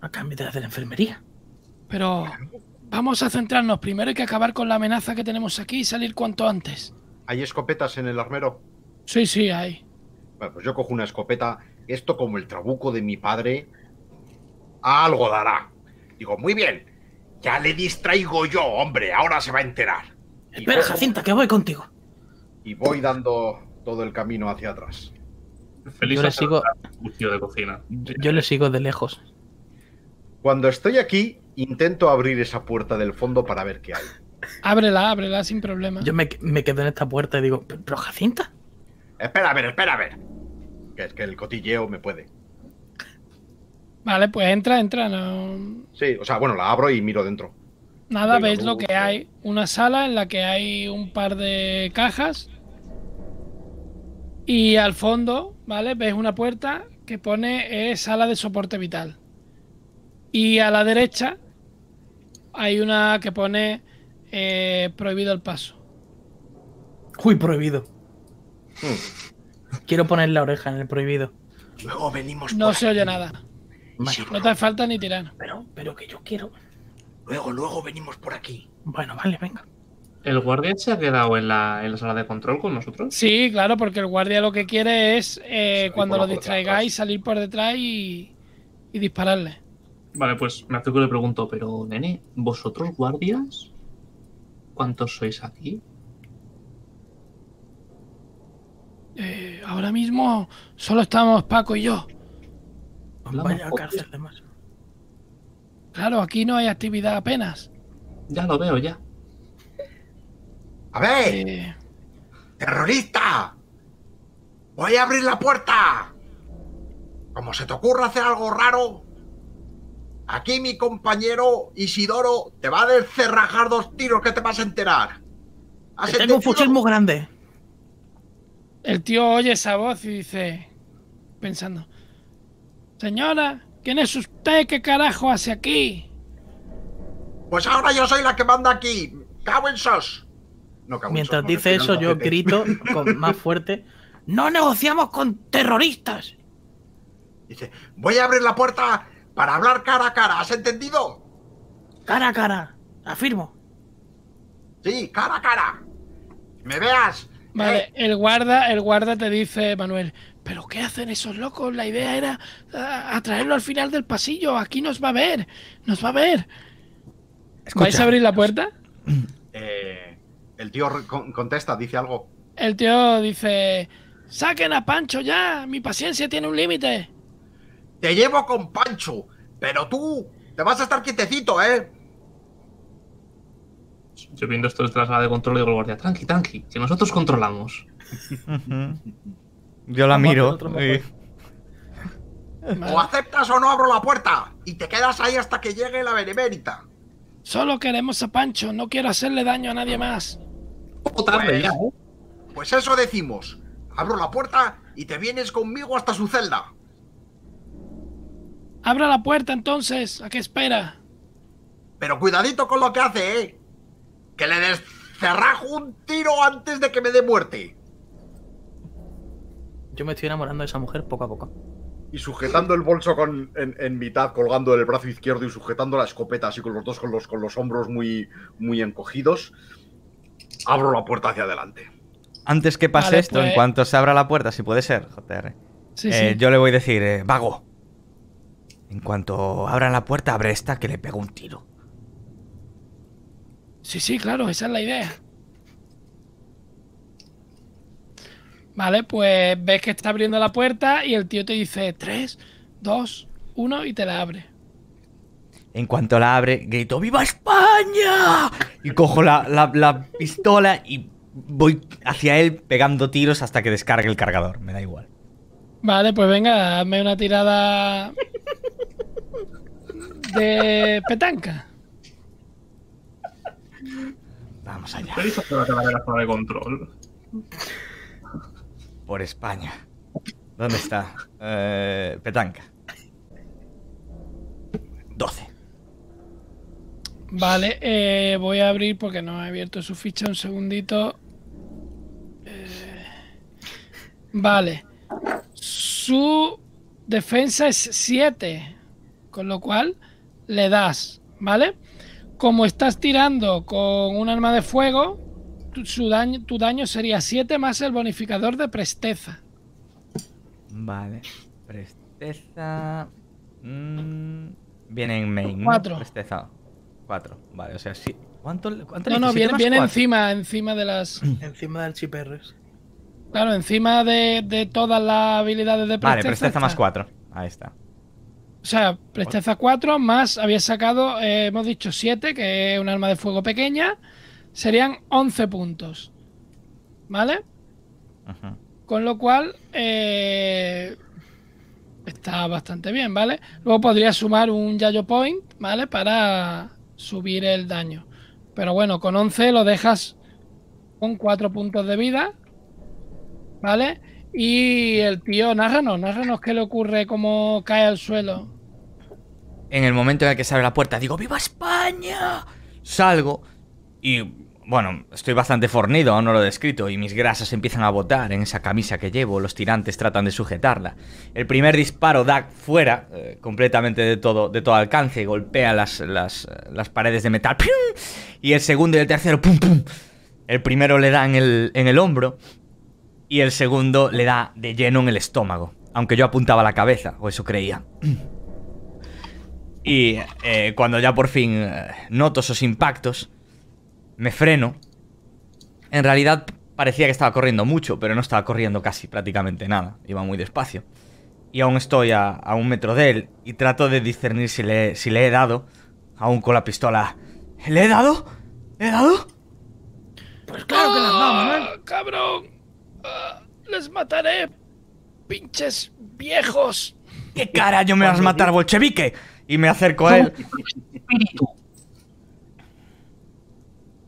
¿Una camilla de la enfermería? Pero vamos a centrarnos. Primero hay que acabar con la amenaza que tenemos aquí y salir cuanto antes. ¿Hay escopetas en el armero? Sí, sí, hay. Bueno, pues yo cojo una escopeta. Esto como el trabuco de mi padre. Algo dará. Digo, muy bien. Ya le distraigo yo, hombre. Ahora se va a enterar. Espera, Jacinta, que voy contigo y voy dando todo el camino hacia atrás. Feliz yo le sigo de cocina. Yo, le sigo de lejos. Cuando estoy aquí, intento abrir esa puerta del fondo para ver qué hay. Ábrela, ábrela sin problema. Yo me, quedo en esta puerta y digo, ¿pero Jacinta? Espera a ver, espera a ver. Que es que el cotilleo me puede. Vale, pues entra, entra, Sí, o sea, bueno, la abro y miro dentro. Nada, veis pues lo que hay. Una sala en la que hay un par de cajas. Y al fondo, ¿vale? Ves una puerta que pone eh, sala de soporte vital. Y a la derecha hay una que pone eh, prohibido el paso. Uy, prohibido. Hmm. Quiero poner la oreja en el prohibido. Luego venimos. No se oye nada. no te falta ni tirar. Pero, pero que yo quiero. Luego, luego venimos por aquí. Bueno, vale, venga. ¿El guardia se ha quedado en la, sala de control con nosotros? Sí, claro, porque el guardia lo que quiere es, eh, cuando lo distraigáis, salir por detrás y, y dispararle. Vale, pues me hace que le pregunto, pero nene, ¿vosotros guardias? ¿Cuántos sois aquí? Eh, ahora mismo solo estamos Paco y yo. cárcel de Claro, aquí no hay actividad apenas. Ya lo veo, ya. A ver. Eh. ¡Terrorista! ¡Voy a abrir la puerta! Como se te ocurra hacer algo raro, aquí mi compañero Isidoro te va a descerrajar dos tiros que te vas a enterar. tengo un fusil muy grande. El tío oye esa voz y dice, pensando, señora, ¿Quién es usted? ¿Qué carajo hace aquí? Pues ahora yo soy la que manda aquí. Cago en sos. Mientras dice eso, yo grito con más fuerte. ¡No negociamos con terroristas! Dice, voy a abrir la puerta para hablar cara a cara, ¿has entendido? Cara a cara, afirmo. Sí, cara a cara. Me veas. Vale, eh. el guarda, el guarda te dice, Manuel, ¿Pero qué hacen esos locos? La idea era ah, atraerlo al final del pasillo. Aquí nos va a ver. Nos va a ver. ¿Vais a abrir la puerta? Eh, el tío contesta, dice algo. El tío dice: ¡Saquen a Pancho ya! ¡Mi paciencia tiene un límite! Te llevo con Pancho, pero tú te vas a estar quietecito, ¿eh? Yo viendo esto la sala de control, digo al guardia: tranqui, tranqui, que nosotros controlamos. Yo la miro. vez O aceptas o no abro la puerta y te quedas ahí hasta que llegue la benemérita. Solo queremos a Pancho, no quiero hacerle daño a nadie más. Pues, ¿eh? pues eso decimos. Abro la puerta y te vienes conmigo hasta su celda. Abra la puerta entonces, ¿a qué espera? Pero cuidadito con lo que hace, ¿eh? Que le descerrajo un tiro antes de que me dé muerte. Yo me estoy enamorando de esa mujer poco a poco. Y sujetando el bolso con, en, mitad, colgando el brazo izquierdo y sujetando la escopeta, así con los dos con los, hombros muy, muy encogidos, abro la puerta hacia adelante. Antes que pase esto, en pues- cuanto se abra la puerta, si puede ser, JR, eh, eh, sí, yo le voy a decir, eh, vago, en cuanto abran la puerta, abre esta que le pego un tiro. Sí, sí, claro, esa es la idea. Vale, pues ves que está abriendo la puerta y el tío te dice 3, 2, 1 y te la abre. En cuanto la abre, grito ¡Viva España! Y cojo la, pistola y voy hacia él pegando tiros hasta que descargue el cargador. Me da igual. Vale, pues venga, dame una tirada de petanca. Vamos allá. de control? por España. ¿Dónde está? Eh, petanca. 12. Vale, eh, voy a abrir porque no he abierto su ficha un segundito. Eh, vale. Su defensa es 7, con lo cual le das, ¿vale? Como estás tirando con un arma de fuego, tu, daño, tu daño sería 7 más el bonificador de presteza. Vale. Presteza. Mm, viene en main. 4. Presteza. 4. Vale, o sea, sí. ¿Cuánto, cuánto no, no, viene, encima, encima de las. encima del chiperres. Claro, encima de, de, todas las habilidades de presteza. Vale, presteza más 4. Ahí está. O sea, presteza 4 más había sacado, eh, hemos dicho 7, que es un arma de fuego pequeña serían 11 puntos. ¿Vale? Con lo cual, eh, está bastante bien, ¿vale? Luego podría sumar un Yayo Point, ¿vale? Para subir el daño. Pero bueno, con 11 lo dejas con 4 puntos de vida, ¿vale? Y el tío, no náganos qué le ocurre, cómo cae al suelo. En el momento en el que se abre la puerta, digo, ¡Viva España! Salgo y bueno, estoy bastante fornido, aún no lo he descrito, y mis grasas empiezan a botar en esa camisa que llevo, los tirantes tratan de sujetarla. El primer disparo da fuera, eh, completamente de todo, de todo alcance, golpea eh, las, paredes de metal, y el segundo y el tercero, ¡pum, pum! El primero le da en el, hombro, y el segundo le da de lleno en el estómago, aunque yo apuntaba la cabeza, o eso creía. Y eh, cuando ya por fin noto esos impactos, me freno. En realidad parecía que estaba corriendo mucho, pero no estaba corriendo casi prácticamente nada. Iba muy despacio. Y aún estoy a, un metro de él y trato de discernir si le, he dado, aún con la pistola. ¿Le he dado? ¿Le he dado? Pues claro que le has dado, ah, ¡Cabrón! Ah, ¡Les mataré! ¡Pinches viejos! ¿Qué cara yo me vas a matar, bolchevique? Y me acerco a él.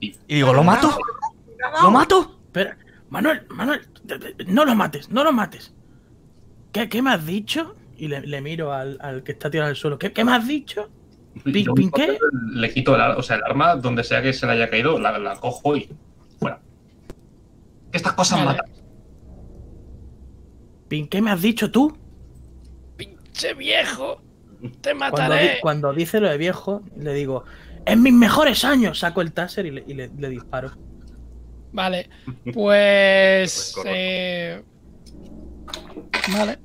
Y, digo, ¿lo mato? ¿Lo mato? Espera, Manuel, Manuel, no lo mates, no lo mates. ¿Qué, me has dicho? Y le, miro al, que está tirado al suelo. ¿Qué, me has dicho? ¿Pin, Le quito el, o sea, el arma donde sea que se le haya caído, la, cojo y fuera. Estas cosas matan. ¿Pin qué me has dicho tú? Pinche viejo, te mataré. cuando dice lo de viejo, le digo, en mis mejores años saco el taser y le, disparo. Vale, pues... Eh, vale,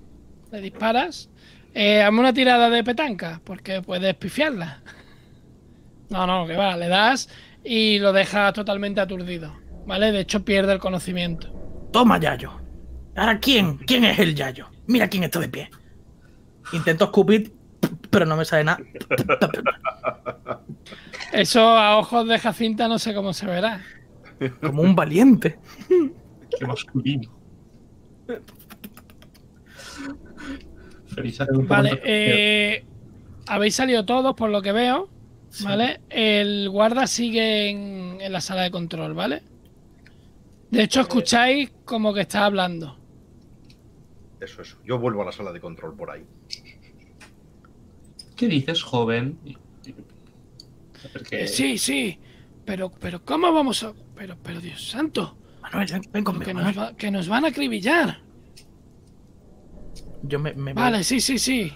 le disparas. Eh, hazme una tirada de petanca, porque puedes pifiarla. No, no, que va, le das y lo dejas totalmente aturdido. ¿Vale? De hecho, pierde el conocimiento. Toma, Yayo. Ahora, ¿quién? ¿Quién es el Yayo? Mira quién está de pie. Intento escupir, pero no me sale nada. Eso a ojos de Jacinta no sé cómo se verá. Como un valiente. Qué masculino. Vale, eh, habéis salido todos por lo que veo, ¿vale? El guarda sigue en, en, la sala de control, ¿vale? De hecho, escucháis como que está hablando. Eso, eso. Yo vuelvo a la sala de control por ahí. ¿Qué dices, joven? Eh, sí, sí. Pero, pero, ¿cómo vamos a...? Pero, pero, Dios santo. Que, Nos, van a acribillar. Yo me, Vale, sí, sí, sí.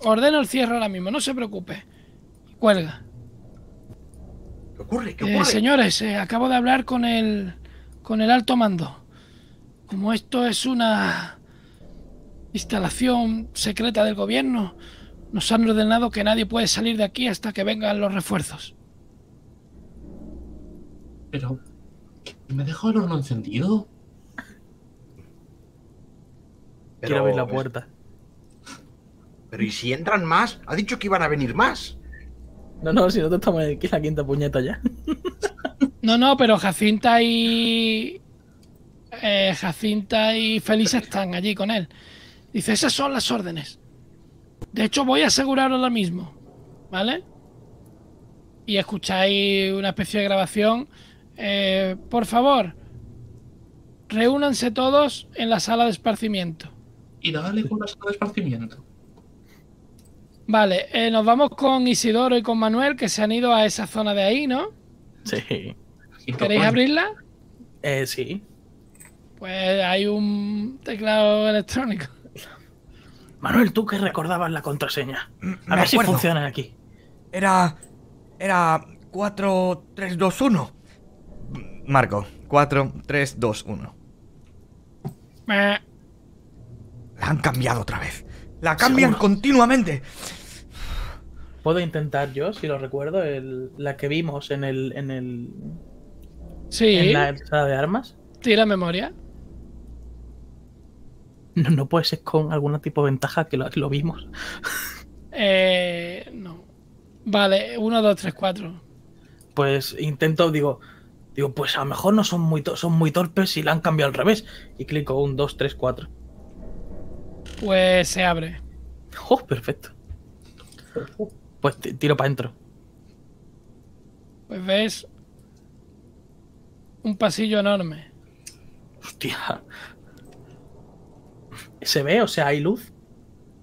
Ordeno el cierre ahora mismo, no se preocupe. Cuelga. ¿Qué ocurre? ¿Qué eh, ocurre? señores, eh, acabo de hablar con el, con el alto mando. Como esto es una instalación secreta del gobierno, nos han ordenado que nadie puede salir de aquí hasta que vengan los refuerzos. Pero... ¿Me dejó el horno encendido? Quiero abrir la puerta. Pero ¿y si entran más? Ha dicho que iban a venir más. No, no, si nosotros estamos aquí la quinta puñeta ya. no, no, pero Jacinta y... Eh, Jacinta y Feliz están allí con él. Dice, esas son las órdenes. De hecho, voy a aseguraros ahora mismo, ¿vale? Y escucháis una especie de grabación. Eh, por favor, reúnanse todos en la sala de esparcimiento. Y dale con la sala de esparcimiento. Vale, eh, nos vamos con Isidoro y con Manuel, que se han ido a esa zona de ahí, ¿no? Sí. ¿Queréis abrirla? Eh, sí. Pues hay un teclado electrónico. Manuel, tú que recordabas la contraseña. Mm, A ver si funciona aquí. Era. Era 4, 3, 2, 1. Marco, 4, 3, 2, 1. La han cambiado otra vez. La cambian continuamente. Puedo intentar yo, si lo recuerdo, la que vimos en el. En sí. En la sala de armas. Tira memoria. No, no puede ser con algún tipo de ventaja, que lo, vimos. eh, no. Vale, 1, 2, 3, 4. Pues intento, digo, digo, pues a lo mejor no son muy, son muy torpes y la han cambiado al revés. Y clico 1, 2, 3, 4. Pues se abre. Oh, perfecto. Pues tiro para adentro. Pues ves un pasillo enorme. Hostia, ¿Se ve? O sea, ¿hay luz?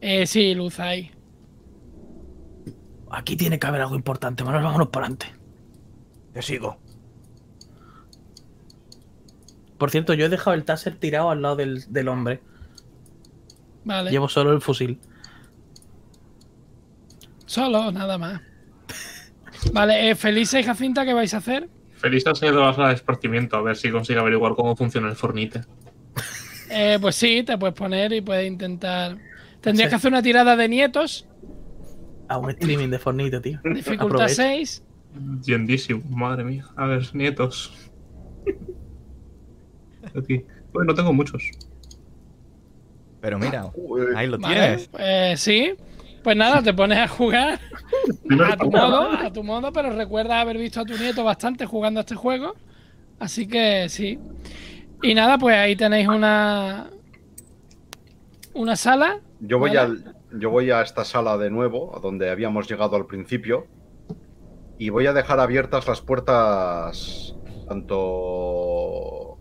Eh, sí, luz hay. Aquí tiene que haber algo importante, Manuel, vámonos por adelante. Te sigo. Por cierto, yo he dejado el taser tirado al lado del, hombre. Vale. Llevo solo el fusil. Solo, nada más. vale, eh, Felisa Jacinta, ¿qué vais a hacer? Felisa se ha ido a la sala a ver si consigo averiguar cómo funciona el fornite. Eh, pues sí, te puedes poner y puedes intentar. Tendrías que hacer una tirada de nietos. A un streaming de fornito, tío. Dificultad 6. Yendísimo, madre mía. A ver, nietos. Aquí. no tengo muchos. Pero mira, ah, ahí lo tienes. eh, sí. Pues nada, te pones a jugar a tu modo, a tu modo, pero recuerda haber visto a tu nieto bastante jugando a este juego. Así que sí. Y nada, pues ahí tenéis una. Una sala. Yo voy, yo voy a esta sala de nuevo, a donde habíamos llegado al principio. Y voy a dejar abiertas las puertas. Tanto.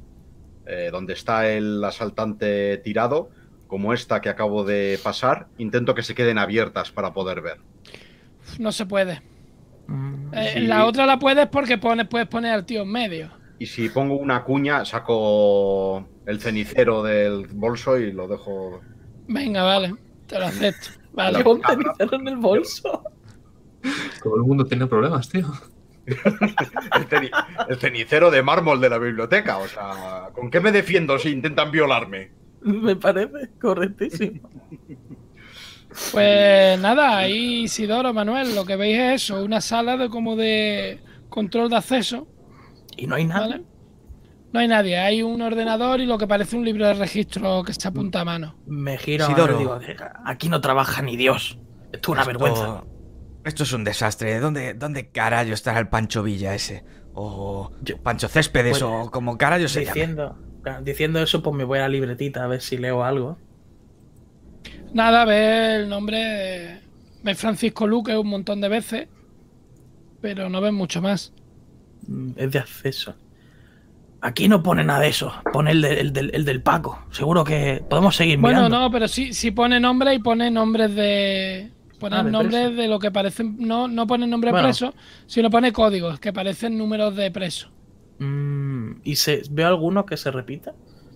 Eh, donde está el asaltante tirado, como esta que acabo de pasar. Intento que se queden abiertas para poder ver. No se puede. Mm. Eh, la otra la puedes porque puedes poner al tío en medio. Y si pongo una cuña, saco el cenicero del bolso y lo dejo. Venga, vale, te lo acepto. Vale, un cenicero en el bolso. Todo el mundo tiene problemas, tío. el, cenicero de mármol de la biblioteca. O sea, ¿con qué me defiendo si intentan violarme? Me parece correctísimo. Pues nada, ahí Isidoro, Manuel, lo que veis es eso, una sala de como de control de acceso y no hay nada. No hay nadie, hay un ordenador y lo que parece un libro de registro que se apunta a mano. Me giro aquí no trabaja ni Dios. Esto es una vergüenza. Esto es un desastre. ¿Dónde, dónde carajo estará el Pancho Villa ese? O Pancho Céspedes, pues o como carajo se diciendo, Diciendo eso, pues me voy a la libretita a ver si leo algo. Nada, ve el nombre de eh, Francisco Luque un montón de veces, pero no ve mucho más. Mm, es de acceso. Aquí no pone nada de eso, pone el, del, del Paco. Seguro que podemos seguir bueno, mirando. Bueno, no, pero sí, si pone nombre y pone nombres de. Pone ah, nombres de lo que parecen. No, no pone nombre de preso, sino pone códigos que parecen números de preso. Mm, ¿Y se, veo alguno que se repita?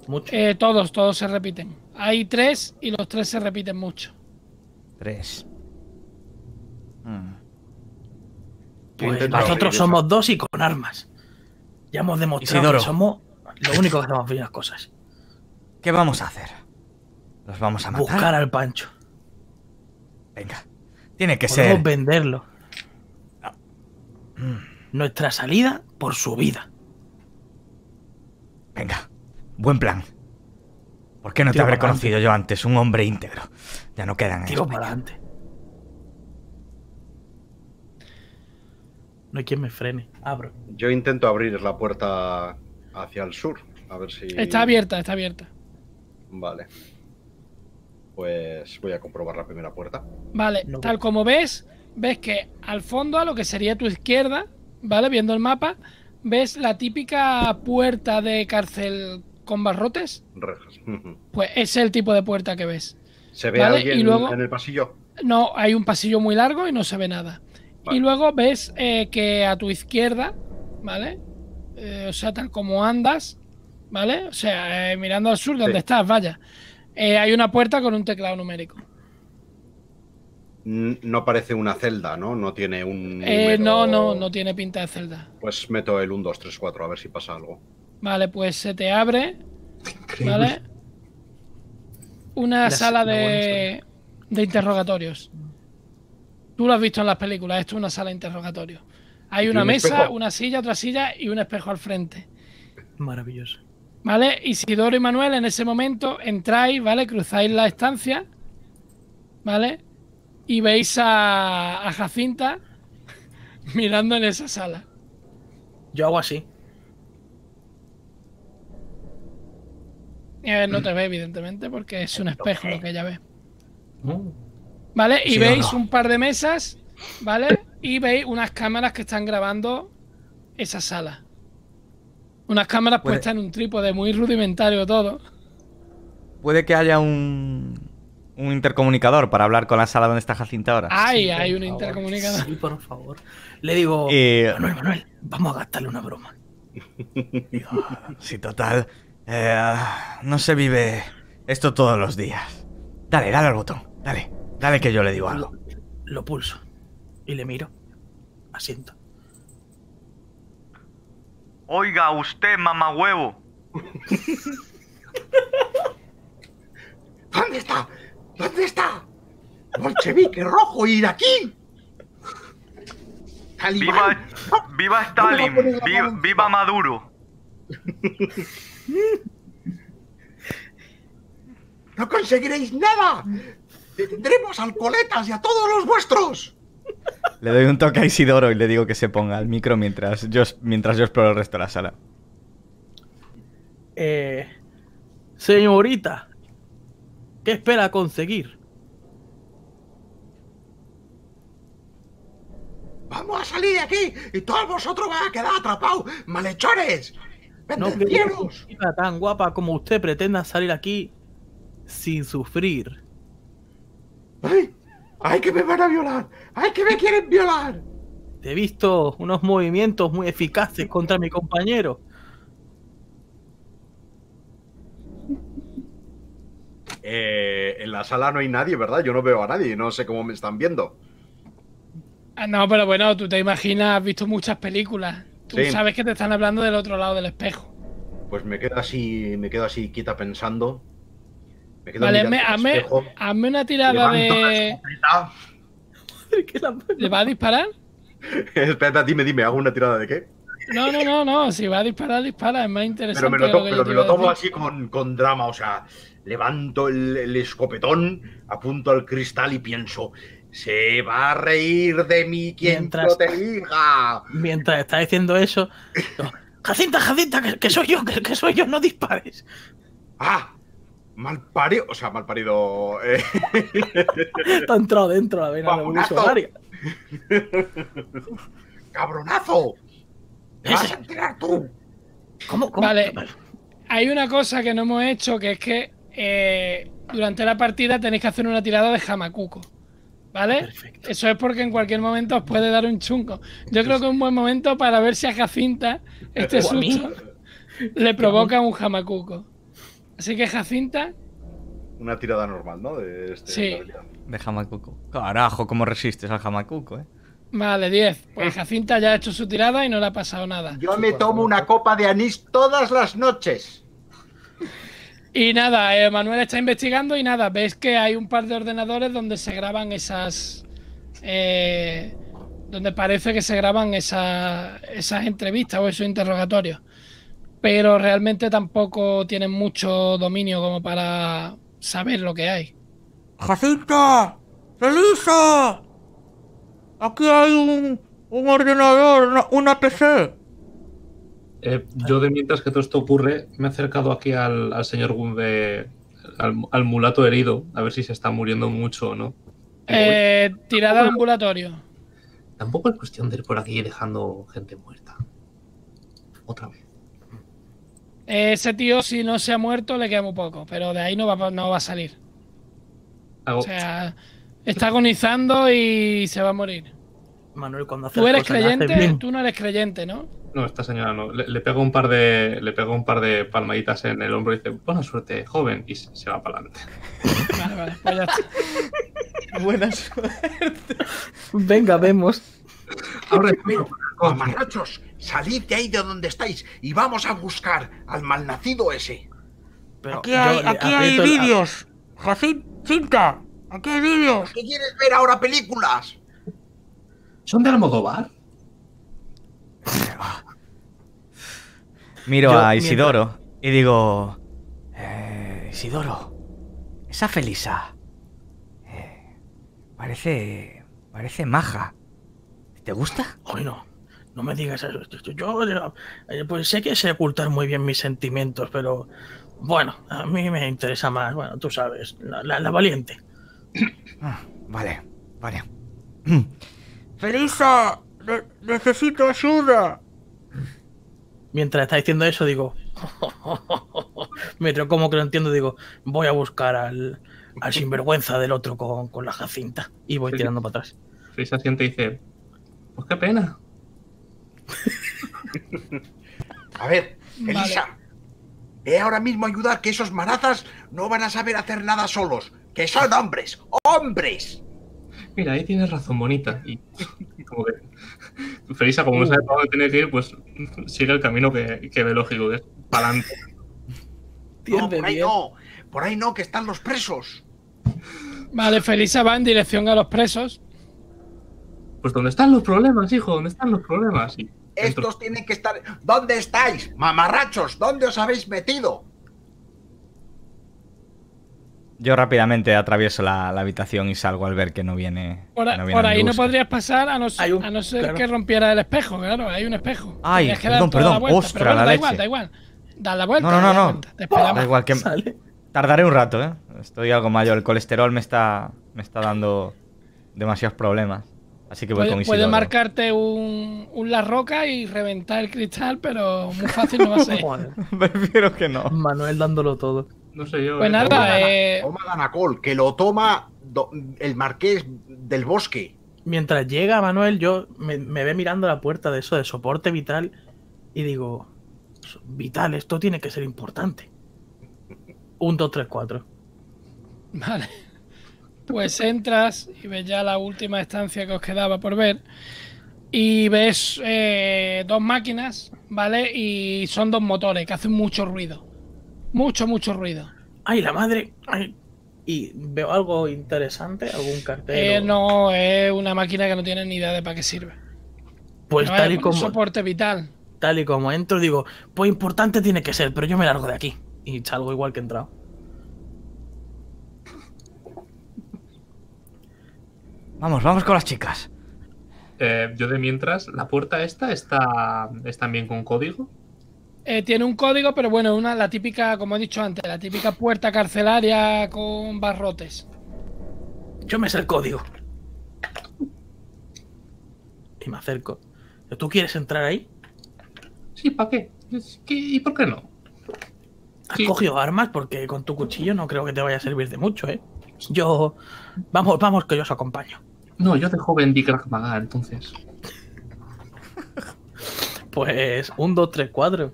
Mucho. Eh, todos, todos se repiten. Hay tres y los tres se repiten mucho. Tres. Mmm... Pues nosotros somos dos y con armas. Ya hemos demostrado que somos lo único que hacemos bien las cosas. ¿Qué vamos a hacer? ¿Los vamos a matar? Buscar al Pancho. Venga. Tiene que Podemos ser. venderlo. Ah. Mm. Nuestra salida por su vida. Venga. Buen plan. ¿Por qué no te habré conocido yo antes? Un hombre íntegro. Ya no quedan en No hay quien me frene. Abro. Yo intento abrir la puerta hacia el sur. A ver si. Está abierta, está abierta. Vale. Pues voy a comprobar la primera puerta. Vale, tal como ves, ves que al fondo, a lo que sería tu izquierda, ¿vale? Viendo el mapa, ves la típica puerta de cárcel con barrotes. Rejas. pues es el tipo de puerta que ves. ¿Se ve alguien en el pasillo? No, hay un pasillo muy largo y no se ve nada. Y luego ves eh, que a tu izquierda, ¿vale? Eh, o sea, tal como andas, ¿vale? O sea, eh, mirando al sur, donde estás, vaya. hay una puerta con un teclado numérico. No parece una celda, ¿no? No tiene un. no, no, no tiene pinta de celda. Pues meto el 1, 2, 3, 4, a ver si pasa algo. Vale, pues se te abre. ¿Vale? Una sala de, de interrogatorios. Tú lo has visto en las películas, esto es una sala de interrogatorio. Hay una mesa, una silla, otra silla y un espejo al frente. Maravilloso. ¿Vale? Isidoro y Manuel en ese momento entráis, ¿vale? Cruzáis la estancia, ¿vale? Y veis a, Jacinta mirando en esa sala. Yo hago así. ver, eh, no te ve, evidentemente, porque es un espejo lo que ella ve. Mm. ¿Vale? Y veis un par de mesas, ¿vale? Y veis unas cámaras que están grabando esa sala. Unas cámaras puestas en un trípode, muy rudimentario todo. Puede que haya un, un intercomunicador para hablar con la sala donde está Jacinta ahora. Ay, hay un intercomunicador. por favor. Le digo, Manuel, Manuel, vamos a gastarle una broma. sí, total. Eh, no se vive esto todos los días. Dale, dale al botón, dale. Dale que yo le digo algo. Lo, pulso y le miro. Asiento. Oiga, usted, mamá huevo. ¿Dónde está? ¿Dónde está? Bolchevique rojo, ir aquí. Viva, viva, Stalin, viva, viva, Maduro. No conseguiréis nada tendremos al Coletas y a todos los vuestros. Le doy un toque a Isidoro y le digo que se ponga al micro mientras yo, mientras yo exploro el resto de la sala. Eh, señorita, ¿qué espera conseguir? Vamos a salir de aquí y todos vosotros vais a quedar atrapados, malhechores. No una tan guapa como usted pretenda salir aquí sin sufrir ¡Ay! ¡Ay que me van a violar! ¡Ay que me quieren violar! Te he visto unos movimientos muy eficaces contra mi compañero. Eh, en la sala no hay nadie, ¿verdad? Yo no veo a nadie, no sé cómo me están viendo. Ah, no, pero bueno, tú te imaginas, has visto muchas películas. Tú sabes que te están hablando del otro lado del espejo. Pues me quedo así, me quedo así quieta pensando. Me quedo vale, me, hazme, una tirada de. ¿Le va a disparar? Espera, dime, dime, ¿hago una tirada de qué? No, no, no, no. Si va a disparar, dispara. Es más interesante. Pero me lo, tomo así con, con, drama. O sea, levanto el, escopetón, apunto al cristal y pienso. Se va a reír de mí quien mientras, te diga. Mientras está diciendo eso. Jacinta, Jacinta, que, soy yo, que, que, soy yo, no dispares. Ah, Mal parido, o sea, mal parido. Está eh. entrado dentro la vena ¡Cabronazo! vas a enterar tú! ¿Cómo, cómo? Vale. Hay una cosa que no hemos hecho que es que eh, durante la partida tenéis que hacer una tirada de jamacuco. ¿Vale? Eso es porque en cualquier momento os puede dar un chunco. Yo creo que es un buen momento para ver si a Jacinta este susto le provoca un jamacuco. Así que Jacinta. Una tirada normal, ¿no? De este sí. De Hamacuco. Carajo, cómo resistes al Hamacuco, eh. Vale, 10. Pues Jacinta ya ha hecho su tirada y no le ha pasado nada. Yo me tomo una copa de anís todas las noches. Y nada, eh, Manuel está investigando y nada, ves que hay un par de ordenadores donde se graban esas. Eh, donde parece que se graban esas entrevistas o esos interrogatorios pero realmente tampoco tienen mucho dominio como para saber lo que hay. ¡Jacinta! ¡Elisa! Aquí hay un, ordenador, una, PC. Eh, yo de mientras que todo esto ocurre, me he acercado aquí al, señor Gumbe, al, al, mulato herido, a ver si se está muriendo mucho o no. Eh, tirada al ambulatorio. Tampoco es cuestión de ir por aquí dejando gente muerta. Otra vez. Ese tío, si no se ha muerto, le queda muy poco, pero de ahí no va, no va a salir. O sea, está agonizando y se va a morir. Manuel, cuando ¿Tú eres creyente? Tú no eres creyente, ¿no? No, esta señora no. Le, pegó un par de le un par de palmaditas en el hombro y dice, buena suerte, joven, y se, va para adelante. Vale, vale, pues buena suerte. Venga, vemos. Ahora, muchachos. Salid de ahí de donde estáis y vamos a buscar al malnacido ese. aquí hay, aquí vídeos. Jacinta, aquí hay vídeos. ¿Qué quieres ver ahora películas? ¿Son de Almodóvar? Miro a Isidoro y digo... Eh, Isidoro, esa Felisa... Eh, parece... Parece maja. ¿Te gusta? Bueno. No me digas eso. Yo, eh, pues sé que sé ocultar muy bien mis sentimientos, pero bueno, a mí me interesa más, bueno, tú sabes, la, valiente. Ah, vale, vale. Felisa, necesito ayuda. Mientras está diciendo eso, digo, mientras como que lo entiendo, digo, voy a buscar al, sinvergüenza del otro con, la jacinta y voy tirando para atrás. Felisa siente y dice, pues qué pena, a ver, Felisa ve ahora mismo a ayudar que esos marazas no van a saber hacer nada solos. ¡Que son hombres! ¡Hombres! Mira, ahí tienes razón, bonita. Y como que. Felisa, como no sabe para dónde que ir, pues sigue el camino que, ve lógico, que es para adelante. No, por ahí no. Por ahí no, que están los presos. Vale, Felisa va en dirección a los presos. Pues dónde están los problemas, hijo, Dónde están los problemas. Estos tienen que estar. ¿Dónde estáis, mamarrachos? ¿Dónde os habéis metido? Yo rápidamente atravieso la, habitación y salgo al ver que no viene. Por, ahí no podrías pasar a no, ser que rompiera el espejo, claro. Hay un espejo. Ay, perdón, perdón. La la da leche. da la vuelta. No, no, no. no. Da igual que. Tardaré un rato, ¿eh? Estoy algo mayor. El colesterol me está, me está dando demasiados problemas. Así que puede, marcarte un, La Roca y reventar el cristal, pero muy fácil no va a ser. Prefiero que no. Manuel dándolo todo. No sé yo. Pues eh, nada, eh... Toma Danacol, que lo toma el Marqués del Bosque. Mientras llega Manuel, yo me, me ve mirando la puerta de eso de soporte vital y digo, pues, vital, esto tiene que ser importante. Un, dos, tres, cuatro. Vale. Pues entras y ves ya la última estancia que os quedaba por ver. Y ves eh, dos máquinas, ¿vale? Y son dos motores que hacen mucho ruido. Mucho, mucho ruido. ¡Ay, la madre! ¿Y veo algo interesante? ¿Algún cartel? Eh, no, es una máquina que no tiene ni idea de para qué sirve. Pues tal y como. soporte vital. Tal y como entro, digo, pues importante tiene que ser, pero yo me largo de aquí. Y salgo igual que he entrado. Vamos, vamos con las chicas. Eh, yo de mientras, la puerta esta está, es también con código. Eh, tiene un código, pero bueno, una la típica, como he dicho antes, la típica puerta carcelaria con barrotes. Yo me sé el código. Y me acerco. ¿Tú quieres entrar ahí? Sí, ¿para qué? ¿Y por qué no? Has cogido armas porque con tu cuchillo no creo que te vaya a servir de mucho, ¿eh? Yo... Vamos, vamos, que yo os acompaño. No, yo de joven di crack maga, entonces. pues un, dos, tres, cuatro.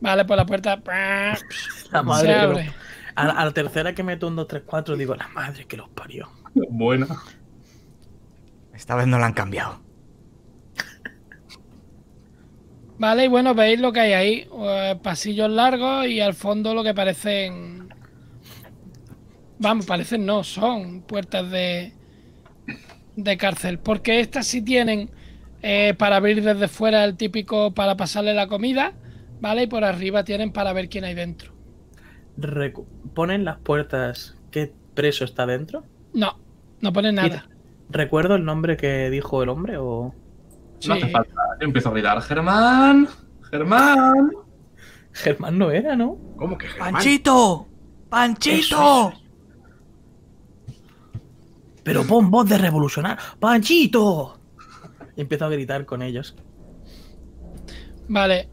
Vale, pues la puerta. la madre. a, la, tercera que meto un, dos, tres, cuatro, digo, la madre que los parió. Buena. Esta vez no la han cambiado. Vale, y bueno, veis lo que hay ahí. Eh, pasillos largos y al fondo lo que parecen. Vamos, parecen no, son puertas de de cárcel, porque estas sí tienen eh, para abrir desde fuera el típico para pasarle la comida, ¿vale? Y por arriba tienen para ver quién hay dentro. ¿Ponen las puertas qué preso está dentro? No, no ponen nada. ¿Recuerdo el nombre que dijo el hombre o...? No hace falta, empiezo a gritar, Germán, Germán. Germán no era, ¿no? ¿Cómo que Germán? ¡Panchito! ¡Panchito! pero pon voz de revolucionar. ¡Panchito! Y empiezo a gritar con ellos. Vale.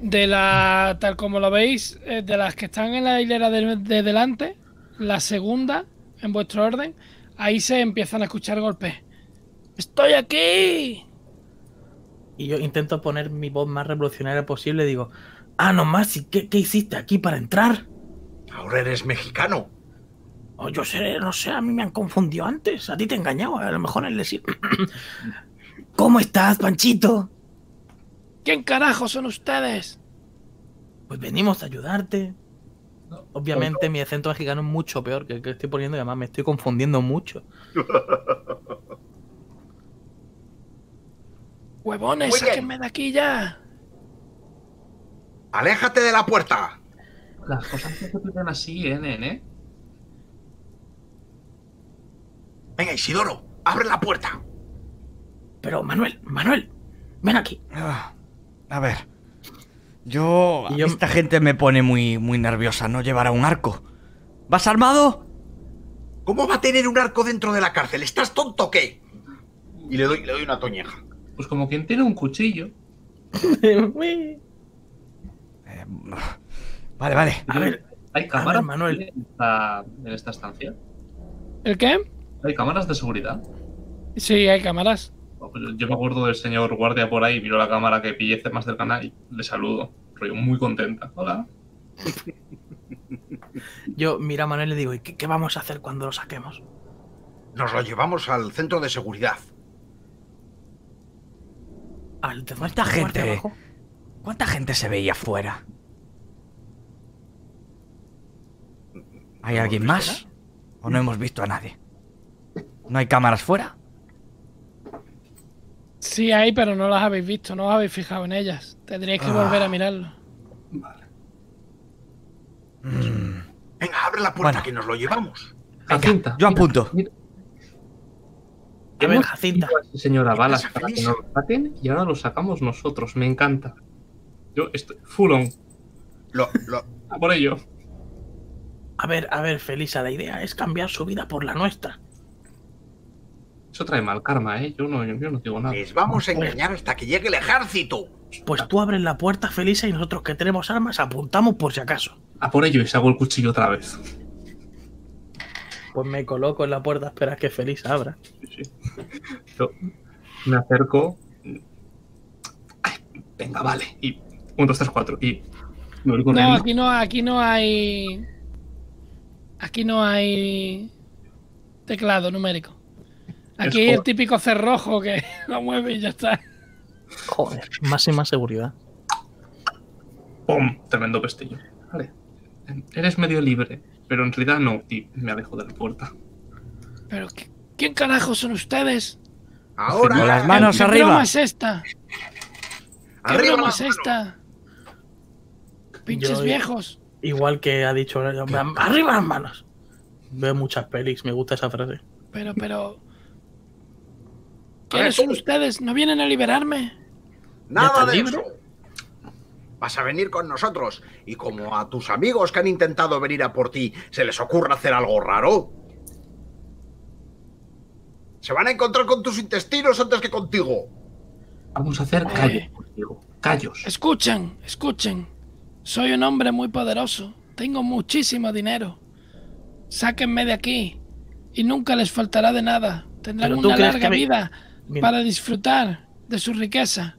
De la. Tal como lo veis, eh, de las que están en la hilera de, delante, la segunda, en vuestro orden, ahí se empiezan a escuchar golpes. ¡Estoy aquí! Y yo intento poner mi voz más revolucionaria posible. Digo, ah, nomás, ¿y qué hiciste aquí para entrar? Ahora eres mexicano. Oh, yo sé, no sé, a mí me han confundido antes. A ti te he engañado. A lo mejor es decir. ¿Cómo estás, Panchito? ¿Quién carajo son ustedes? Pues venimos a ayudarte. Obviamente mi acento mexicano es mucho peor que el que estoy poniendo y además me estoy confundiendo mucho. ¡Huevones, sáquenme de aquí ya! ¡Aléjate de la puerta! Las cosas no se así, ¿eh, Venga, Isidoro, abre la puerta. Pero, Manuel, Manuel, ven aquí. Ah, a ver. Yo, Esta gente me pone muy, muy nerviosa, ¿no? Llevará un arco. ¿Vas armado? ¿Cómo va a tener un arco dentro de la cárcel? ¿Estás tonto o qué? Y le doy, le doy una toñeja. Pues como quien tiene un cuchillo. vale, vale. A ver, ¿hay cámara, Manuel? En esta, en esta estancia? ¿El qué? ¿Hay cámaras de seguridad? Sí, hay cámaras. Oh, yo me acuerdo del señor guardia por ahí, miro la cámara que pillece más del canal y le saludo. Rollo muy contenta. Hola. Yo mira a Manuel y le digo, ¿y qué, vamos a hacer cuando lo saquemos? Nos lo llevamos al centro de seguridad. ¿Cuánta gente? ¿Cuánta gente se veía afuera? ¿Hay alguien más? ¿O no hemos visto a nadie? ¿No hay cámaras fuera? Sí hay, pero no las habéis visto, no os habéis fijado en ellas. Tendréis que ah. volver a mirarlo. Vale. Venga, abre la puerta que nos lo llevamos. Jacinta. Yo apunto. Jacinta. señora balas para que nos y ahora lo sacamos nosotros. Me encanta. Yo estoy full Lo, lo. por ello. A ver, a ver, Felisa, la idea es cambiar su vida por la nuestra. Eso trae mal karma, ¿eh? Yo no, digo nada. Les vamos a engañar hasta que llegue el ejército. Pues tú abres la puerta, Felisa, y nosotros que tenemos armas apuntamos por si acaso. A por ello y saco el cuchillo otra vez. Pues me coloco en la puerta, esperas que Felisa abra. Sí, sí. Yo me acerco. venga, vale. Y. Un, dos, tres, cuatro. Y. no, aquí no hay. Aquí no hay. Teclado numérico. Aquí es el típico cerrojo que no mueve y ya está. Joder, máxima seguridad. ¡Pum! Tremendo pestillo. Vale. Eres medio libre, pero en realidad no, y me alejo de la puerta. ¿Pero quién carajo son ustedes? Ahora. Con las manos arriba. Broma es esta? ¿Qué arriba broma es esta? Pinches viejos. Igual que ha dicho, arriba las manos. Veo muchas pelis, me gusta esa frase. Pero, pero. ¿Quiénes son ustedes? ¿No vienen a liberarme? Nada de eso. Vas a venir con nosotros. Y como a tus amigos que han intentado venir a por ti se les ocurra hacer algo raro, se van a encontrar con tus intestinos antes que contigo. Vamos a hacer callos eh. Callos. Escuchen, escuchen. Soy un hombre muy poderoso. Tengo muchísimo dinero. Sáquenme de aquí y nunca les faltará de nada. Tendrán una larga vida para disfrutar de su riqueza.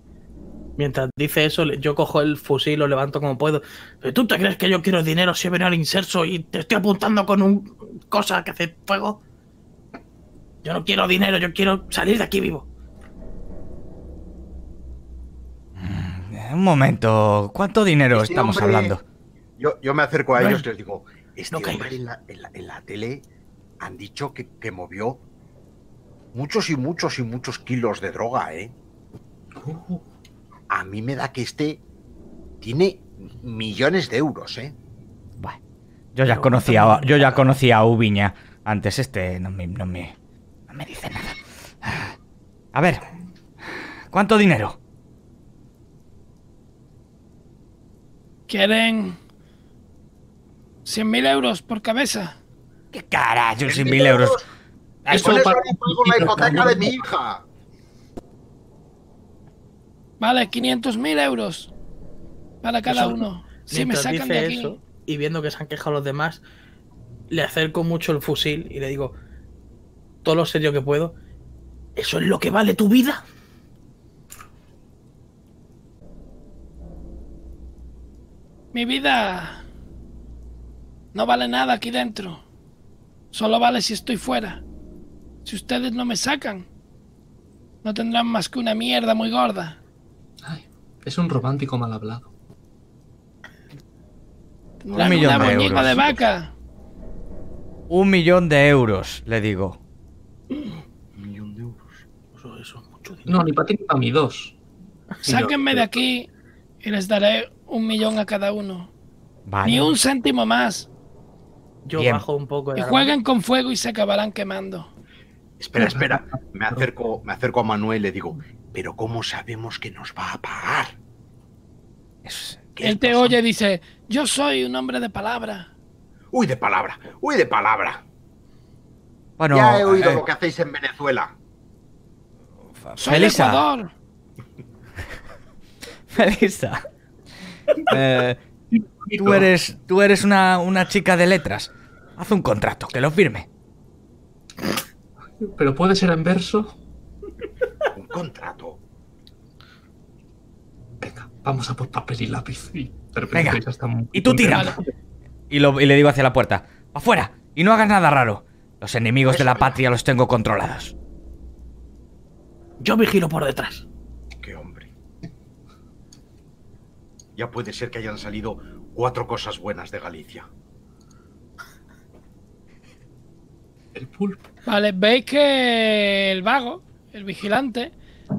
Mientras dice eso, yo cojo el fusil, lo levanto como puedo. ¿Tú te crees que yo quiero dinero si he venido al inserso y te estoy apuntando con un cosa que hace fuego? Yo no quiero dinero, yo quiero salir de aquí vivo. Mm, un momento, ¿cuánto dinero este estamos hablando? Yo, me acerco a ellos y les digo, este en la, en, la, tele han dicho que, que movió muchos y muchos y muchos kilos de droga, ¿eh? A mí me da que este tiene millones de euros, ¿eh? yo ya conocía, a, yo ya conocía a Ubiña antes este, no me, no me, no me dice nada. A ver, ¿cuánto dinero? ¿Quieren 100.000 euros por cabeza? ¿Qué carajo, 100.000 euros? Eso es pago la hipoteca de mi hija. Vale, 500 mil euros para cada uno. Si me sacan Eso, y viendo que se han quejado los demás, le acerco mucho el fusil y le digo, todo lo serio que puedo, ¿eso es lo que vale tu vida? Mi vida no vale nada aquí dentro. Solo vale si estoy fuera. Si ustedes no me sacan, no tendrán más que una mierda muy gorda. Ay, es un romántico mal hablado. un millón de euros. de vaca. Un millón de euros, le digo. Un millón de euros. Eso, es mucho dinero. No, ni para ti ni para mí, dos. Sáquenme de aquí y les daré un millón a cada uno. Ni un céntimo más. Yo bajo un poco. De y jueguen con fuego y se acabarán quemando. Espera, espera. Me acerco, me acerco a Manuel y le digo, pero ¿cómo sabemos que nos va a pagar? Él te oye y dice, yo soy un hombre de palabra. Uy, de palabra, uy, de palabra. Bueno, ya he oído eh, lo que hacéis en Venezuela. Soy Felisa. Felisa. Eh, tú eres, tú eres una, una chica de letras. Haz un contrato, que lo firme. ¿Pero puede ser en verso? Un contrato. Venga, vamos a por papel y lápiz. Y Venga. y tú tira. Y, y, le digo hacia la puerta. ¡Afuera! Y no hagas nada raro. Los enemigos de la patria los tengo controlados. Yo vigilo por detrás. Qué hombre. Ya puede ser que hayan salido cuatro cosas buenas de Galicia. El pulpo. Vale, veis que el vago, el vigilante,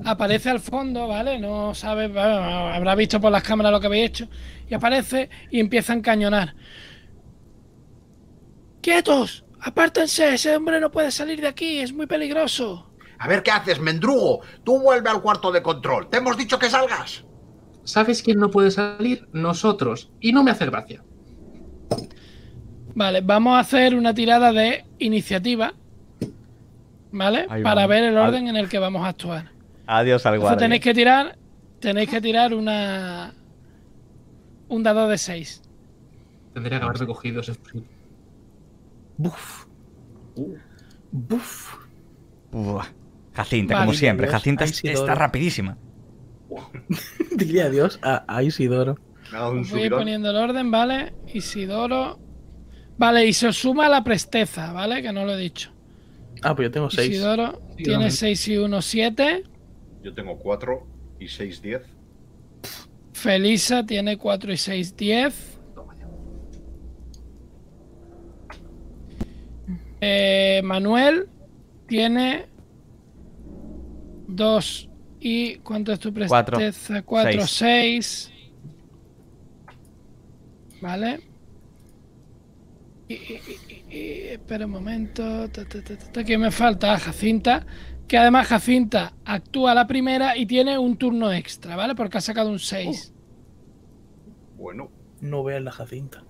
aparece al fondo, ¿vale? No sabe, habrá visto por las cámaras lo que habéis hecho. Y aparece y empieza a encañonar. ¡Quietos! ¡Apártense! Ese hombre no puede salir de aquí, es muy peligroso. A ver qué haces, mendrugo. Tú vuelve al cuarto de control. Te hemos dicho que salgas. ¿Sabes quién no puede salir? Nosotros. Y no me hace gracia. Vale, vamos a hacer una tirada de iniciativa. ¿Vale? Para ver el orden en el que vamos a actuar. Adiós al guardia. tenéis que tirar. Tenéis que tirar una. Un dado de 6. Tendría que haber recogido ese Buf. Buf. Jacinta, como siempre. Jacinta está rapidísima. Dile adiós a, Isidoro. Voy poniendo el orden, ¿vale? Isidoro. Vale, y se os suma la presteza, ¿vale? Que no lo he dicho. Ah, pues yo tengo 6. Isidoro tiene 6 y 1, 7. Yo tengo 4 y 6, 10. Felisa tiene 4 y 6, 10. Eh, Manuel tiene 2 y... ¿Cuánto es tu presteza? 4, 6. Vale espera un momento. que me falta Jacinta. Que además Jacinta actúa la primera y tiene un turno extra, ¿vale? Porque ha sacado un 6. bueno, no veas la Jacinta.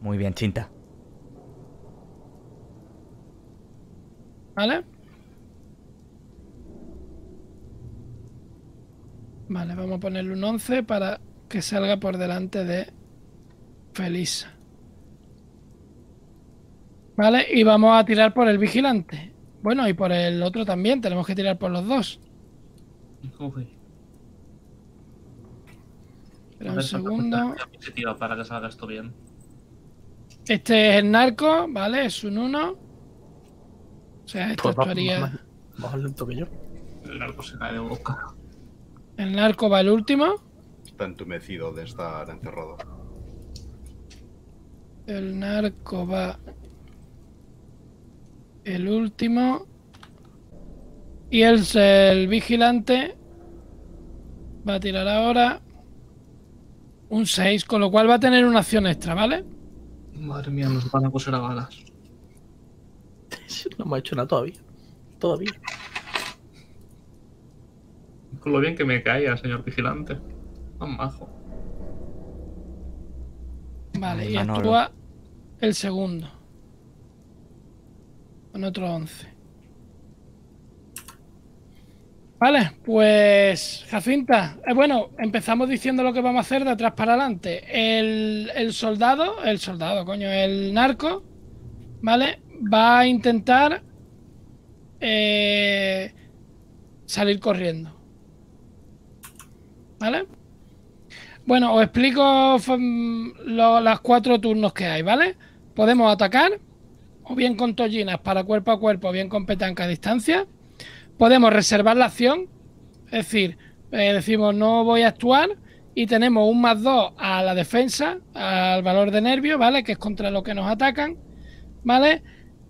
Muy bien, Chinta. ¿Vale? Vale, vamos a ponerle un 11 para que salga por delante de feliz. Vale, y vamos a tirar por el vigilante. Bueno, y por el otro también, tenemos que tirar por los dos. Espera un segundo. Para esto bien. Este es el narco, ¿vale? Es un uno O sea, esto estaría. Pues lento que yo. El narco se cae de boca. El narco va el último. Está entumecido de estar encerrado. El narco va el último. Y el, el vigilante va a tirar ahora un 6, con lo cual va a tener una acción extra, ¿vale? Madre mía, nos van a coser a balas. No me ha hecho nada todavía. Todavía. Con lo bien que me caía, señor vigilante. Tan majo. Vale, y actúa el segundo. Con otro 11. Vale, pues Jacinta, eh, bueno, empezamos diciendo lo que vamos a hacer de atrás para adelante. El, soldado, el soldado, coño, el narco, ¿vale? Va a intentar eh, salir corriendo. ¿Vale? Bueno, os explico las cuatro turnos que hay, ¿vale? Podemos atacar, o bien con tollinas para cuerpo a cuerpo, o bien con petanca a distancia. Podemos reservar la acción, es decir, eh, decimos no voy a actuar y tenemos un más dos a la defensa, al valor de nervio, ¿vale? Que es contra lo que nos atacan, ¿vale?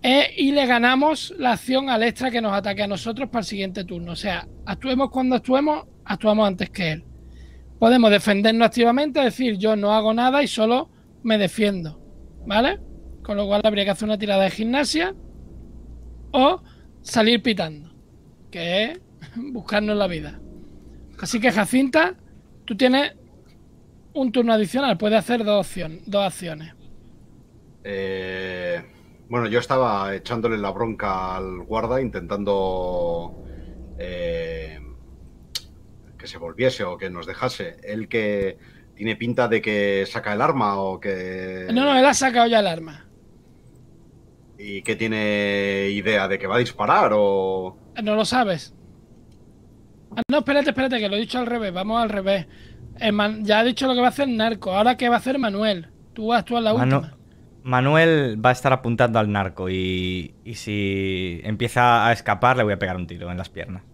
Eh, y le ganamos la acción al extra que nos ataque a nosotros para el siguiente turno. O sea, actuemos cuando actuemos, actuamos antes que él. Podemos defendernos activamente, decir, yo no hago nada y solo me defiendo, ¿vale? Con lo cual habría que hacer una tirada de gimnasia o salir pitando, que es buscarnos la vida. Así que Jacinta, tú tienes un turno adicional, puedes hacer dos, opciones, dos acciones. Eh, bueno, yo estaba echándole la bronca al guarda intentando... Eh, que se volviese o que nos dejase. el que tiene pinta de que saca el arma o que... No, no, él ha sacado ya el arma. ¿Y qué tiene idea de que va a disparar o...? No lo sabes. Ah, no, espérate, espérate, que lo he dicho al revés, vamos al revés. ya ha dicho lo que va a hacer Narco, ahora qué va a hacer Manuel. Tú vas tú a la última. Manuel va a estar apuntando al narco y, y si empieza a escapar le voy a pegar un tiro en las piernas.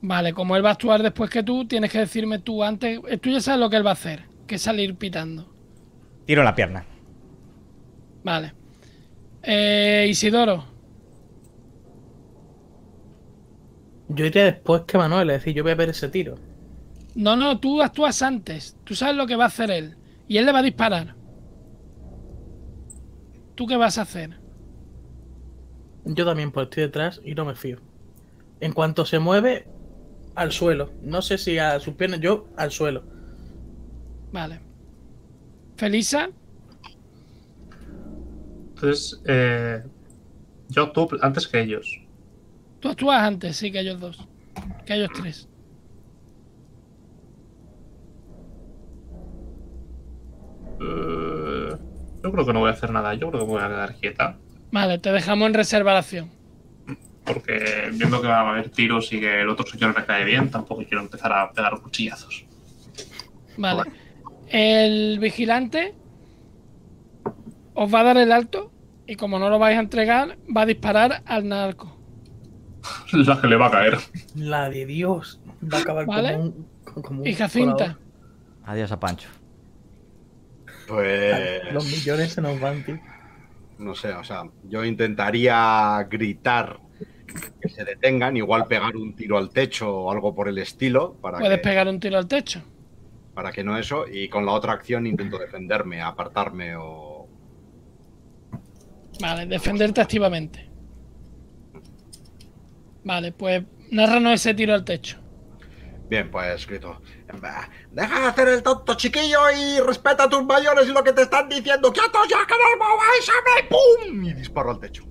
Vale, como él va a actuar después que tú, tienes que decirme tú antes. Eh, tú ya sabes lo que él va a hacer, que es salir pitando. Tiro la pierna. Vale. Eh, Isidoro. Yo iré después que Manuel, es decir, yo voy a ver ese tiro. No, no, tú actúas antes. Tú sabes lo que va a hacer él. Y él le va a disparar. ¿Tú qué vas a hacer? Yo también, pues estoy detrás y no me fío. En cuanto se mueve, al suelo. No sé si a sus piernas, yo al suelo. Vale. ¿Felisa? Entonces, eh, yo tú antes que ellos. Tú actúas antes, sí, que ellos dos. Que ellos tres. Eh, yo creo que no voy a hacer nada. Yo creo que voy a quedar quieta. Vale, te dejamos en reservación porque viendo que va a haber tiros y que el otro señor me cae bien, tampoco quiero empezar a pegar cuchillazos. Vale. El vigilante os va a dar el alto y como no lo vais a entregar, va a disparar al narco. La que le va a caer. La de Dios. Va a acabar como, un, Hija un Adiós a Pancho. Pues. Los millones se nos van, tío. No sé, o sea, yo intentaría gritar que se detengan, igual pegar un tiro al techo o algo por el estilo. Para ¿Puedes pegar un tiro al techo? Para que no eso, y con la otra acción intento defenderme, apartarme o... Vale, defenderte activamente. Vale, pues narranos ese tiro al techo. Bien, pues escrito Deja de hacer el tonto chiquillo y respeta a tus mayores y lo que te están diciendo. ¡Quietos ya que no vais a mí ¡Pum! Y disparo al techo.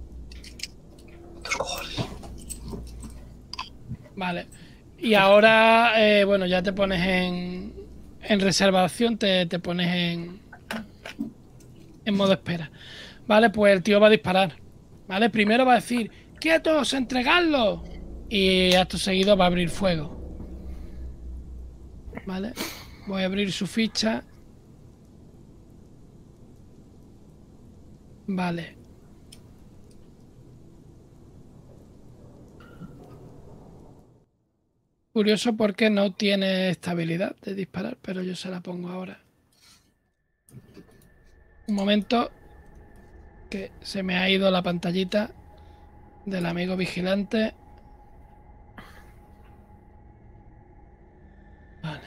cojones. Vale. Y ahora, eh, bueno, ya te pones en, en reservación, te, pones en, en modo espera. Vale, pues el tío va a disparar. Vale, primero va a decir, quietos, entregadlo! Y acto seguido va a abrir fuego. Vale, voy a abrir su ficha. Vale. Curioso porque no tiene estabilidad de disparar, pero yo se la pongo ahora. Un momento que se me ha ido la pantallita del amigo vigilante. Vale.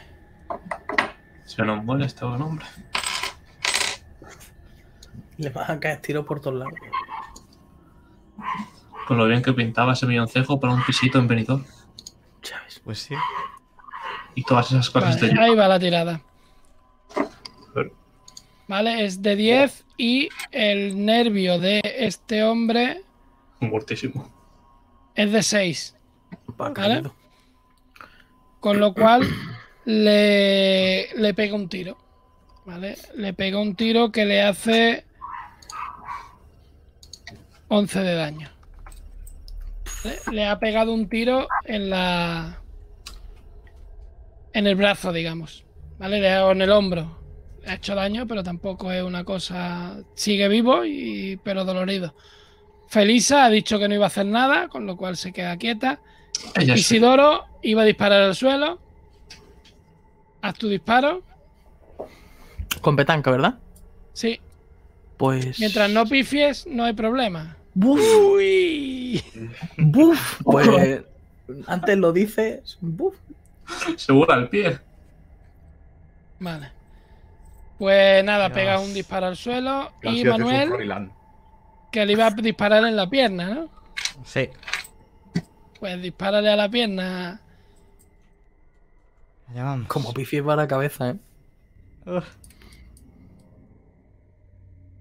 Se nos muere este hombre. Le vas a caer tiro por todos lados. Con lo bien que pintaba ese milloncejo para un pisito en Benidorm. Pues sí. Y todas esas cosas Ahí va la tirada. Vale, es de 10 y el nervio de este hombre. Muertísimo. Es de 6. ¿Vale? Con lo cual le, pega un tiro. ¿Vale? Le pega un tiro que le hace 11 de daño. le ha pegado un tiro en la en el brazo, digamos, ¿vale? o en el hombro. ha hecho daño, pero tampoco es una cosa. Sigue vivo, y, pero dolorido. Felisa ha dicho que no iba a hacer nada, con lo cual se queda quieta. Isidoro iba a disparar al suelo. Haz tu disparo. Con petanca, ¿verdad? Sí. Pues. Mientras no pifies, no hay problema. ¡Buf! ¡Buf! Pues Antes lo dices. ¡Buf! Se el al pie. Vale. Pues nada, pegas pega un disparo al suelo. y Manuel. Que le iba a disparar en la pierna, ¿no? Sí. Pues dispárale a la pierna. Ya Como pifi para la cabeza, ¿eh?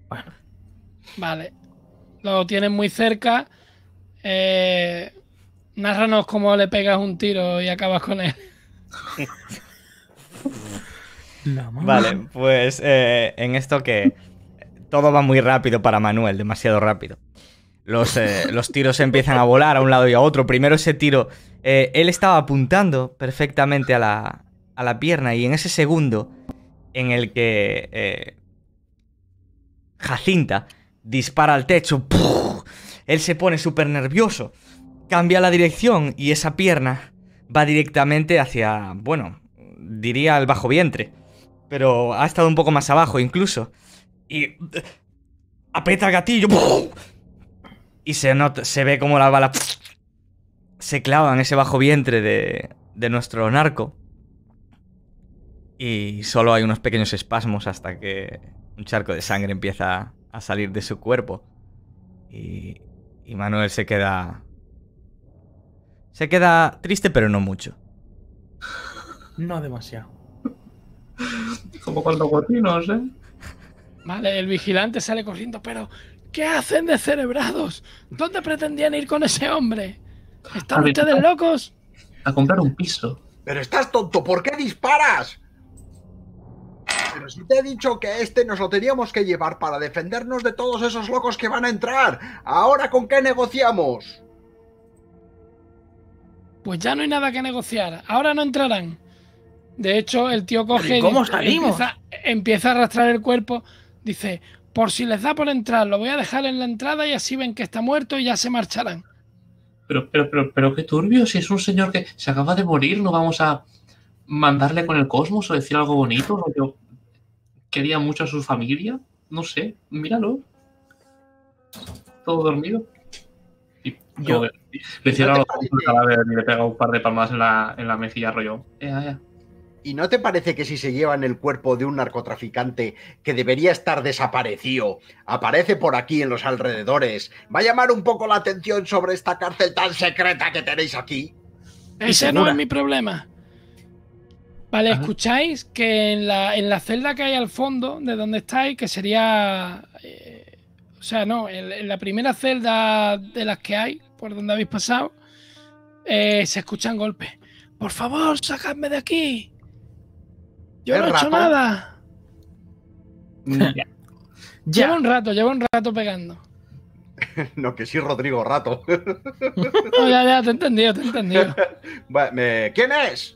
Bueno. Vale. Lo tienes muy cerca. Eh, nárranos cómo le pegas un tiro y acabas con él. vale, pues eh, en esto que todo va muy rápido para Manuel, demasiado rápido. Los, eh, los tiros empiezan a volar a un lado y a otro. Primero ese tiro, eh, él estaba apuntando perfectamente a la, pierna y en ese segundo en el que Jacinta dispara al techo, él se pone súper nervioso, cambia la dirección y esa pierna va directamente hacia, bueno, diría el bajo vientre. Pero ha estado un poco más abajo incluso. Y... Eh, Apeta el gatillo. Y se, se ve como la bala... Se clava en ese bajo vientre de, de nuestro narco. Y solo hay unos pequeños espasmos hasta que un charco de sangre empieza a salir de su cuerpo. Y, y Manuel se queda se queda triste, pero no mucho. No demasiado. Como cuando cocinos, ¿eh? Vale, el vigilante sale corriendo, pero ¿qué hacen de cerebrados? ¿Dónde pretendían ir con ese hombre? ¿Están ustedes locos? A comprar un piso. Pero estás tonto, ¿por qué disparas? Pero si te he dicho que este nos lo teníamos que llevar para defendernos de todos esos locos que van a entrar. Ahora con qué negociamos pues ya no hay nada que negociar, ahora no entrarán. De hecho, el tío coge cómo y empieza, a arrastrar el cuerpo, dice, por si les da por entrar, lo voy a dejar en la entrada y así ven que está muerto y ya se marcharán. Pero, pero, pero, pero qué turbio, si es un señor que se acaba de morir, no vamos a mandarle con el cosmos o decir algo bonito, Yo quería mucho a su familia, no sé, míralo. Todo dormido. Yo, le hicieron y le pega un par de palmas en la, en rollo. ¿Y no te parece que si se llevan el cuerpo de un narcotraficante que debería estar desaparecido, aparece por aquí en los alrededores, va a llamar un poco la atención sobre esta cárcel tan secreta que tenéis aquí? Ese no es mi problema. Vale, escucháis que la, en la celda que hay al fondo, de donde estáis, que sería eh, o sea, no, en, la primera celda de las que hay, por donde habéis pasado, eh, se escuchan golpes. Por favor, sacadme de aquí. Yo no he hecho nada. Mm. Lleva un rato, lleva un rato pegando. no, que sí, Rodrigo, rato. no, ya, ya, te he entendido, te he entendido. ¿Quién es?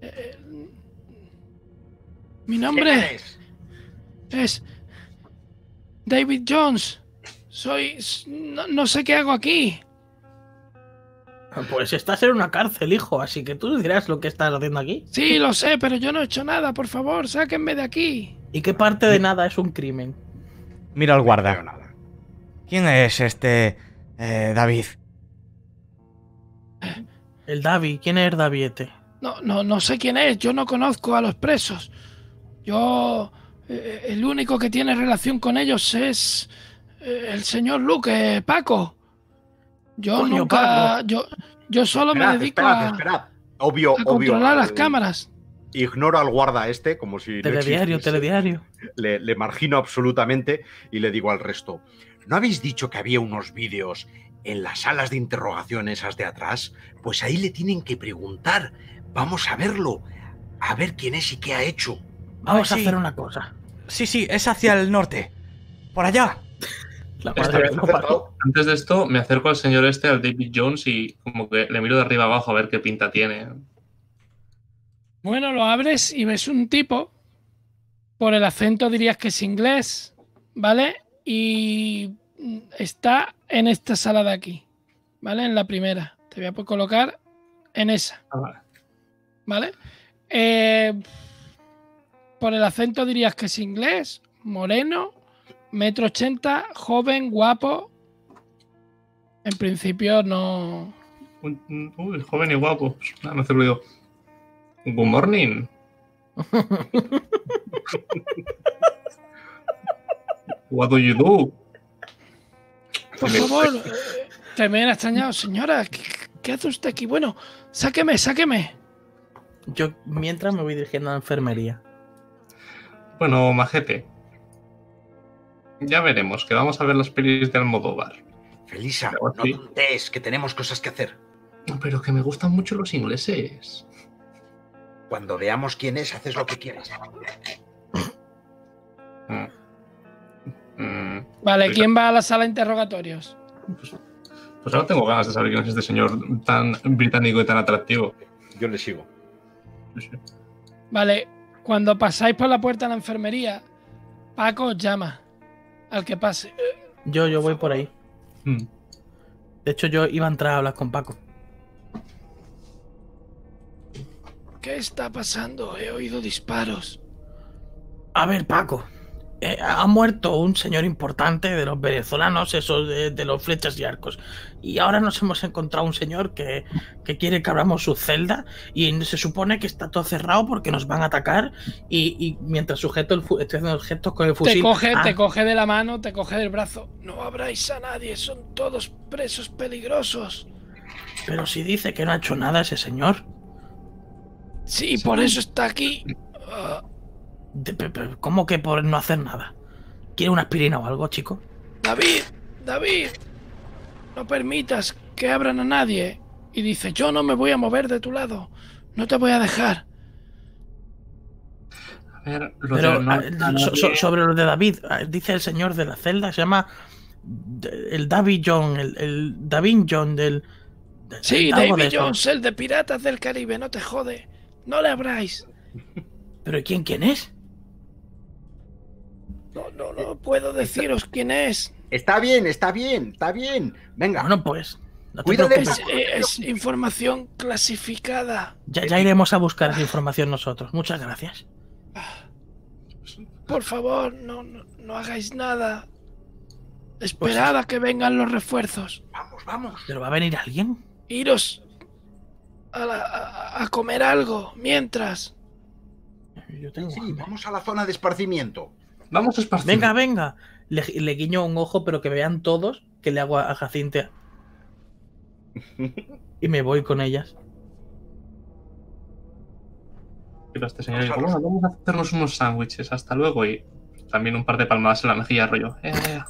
Eh, mi nombre es David Jones, soy... No, sé qué hago aquí. Pues estás en una cárcel, hijo, así que tú dirás lo que estás haciendo aquí. Sí, lo sé, pero yo no he hecho nada, por favor, sáquenme de aquí. ¿Y qué parte de nada es un crimen? Mira al guarda. ¿Quién es este eh, David? El David, ¿quién es David? No, no, no sé quién es, yo no conozco a los presos. Yo eh, el único que tiene relación con ellos es eh, el señor Luke, Paco. Yo nunca. Yo, solo me dedico a, esperad. Obvio, a controlar eh, las cámaras. Ignoro al guarda este como si. Telediario, telediario. Le, margino absolutamente y le digo al resto: ¿No habéis dicho que había unos vídeos en las salas de interrogación esas de atrás? Pues ahí le tienen que preguntar. Vamos a verlo. A ver quién es y qué ha hecho. Vamos a, hacer una cosa. Sí, sí, es hacia el norte. Por allá. antes de esto, me acerco al señor este, al David Jones, y como que le miro de arriba abajo a ver qué pinta tiene. Bueno, lo abres y ves un tipo. Por el acento dirías que es inglés, ¿vale? Y está en esta sala de aquí, ¿vale? En la primera. Te voy a colocar en esa. Ah, ¿Vale? Eh, por el acento dirías que es inglés, moreno, metro ochenta, joven, guapo. En principio no. Uy, joven y guapo. No ah, hace ruido. Good morning. What do you do? Por favor, te me han extrañado, señora. ¿Qué hace usted aquí? Bueno, sáqueme, sáqueme. Yo mientras me voy dirigiendo a la enfermería. Bueno, majete. Ya veremos, que vamos a ver las pelis de Almodóvar. Felisa, no contes, que tenemos cosas que hacer. Pero que me gustan mucho los ingleses. Cuando veamos quién es, haces lo que quieras. Mm. Mm. Vale, ¿quién va a la sala de interrogatorios? Pues, pues, ahora tengo ganas de saber quién es este señor tan británico y tan atractivo. Yo le sigo. Vale, cuando pasáis por la puerta de la enfermería, Paco os llama al que pase. Yo, yo voy por ahí. Hmm. De hecho, yo iba a entrar a hablar con Paco. ¿Qué está pasando? He oído disparos. A ver, Paco. Eh, ha muerto un señor importante de los venezolanos, esos de, los flechas y arcos. Y ahora nos hemos encontrado un señor que, quiere que abramos su celda y se supone que está todo cerrado porque nos van a atacar y, mientras sujeto el estoy haciendo con el fusil... Te coge, ah. te coge de la mano, te coge del brazo. No abráis a nadie, son todos presos peligrosos. Pero si dice que no ha hecho nada ese señor. Sí, por eso está aquí. Ah, ¿Cómo que por no hacer nada? ¿Quiere una aspirina o algo, chico? David, David, no permitas que abran a nadie. Y dice, yo no me voy a mover de tu lado. No te voy a dejar. A ver, lo Pero, sobre lo de David, dice el señor de la celda, se llama el David John, el, David John del... sí, David Jones, el de Piratas del Caribe, no te jode. No le abráis. ¿Pero quién, quién es? No, no, puedo deciros quién es. Está bien, está bien, está bien. Venga. Bueno, pues. No eh, es, información clasificada. Ya, ya iremos a buscar esa información nosotros. Muchas gracias. Por favor, no, no, hagáis nada. Pues Esperad a que vengan los refuerzos. Vamos, vamos. ¿Pero va a venir alguien? Iros a, comer algo mientras. sí, vamos a la zona de esparcimiento. Vamos a esparcir. Venga, venga. Le, guiño un ojo, pero que vean todos que le hago a, Jacinta y me voy con ellas. Este vamos a hacernos unos sándwiches, hasta luego. Y también un par de palmadas en la mejilla, rollo. ¿De eh, eh, eh".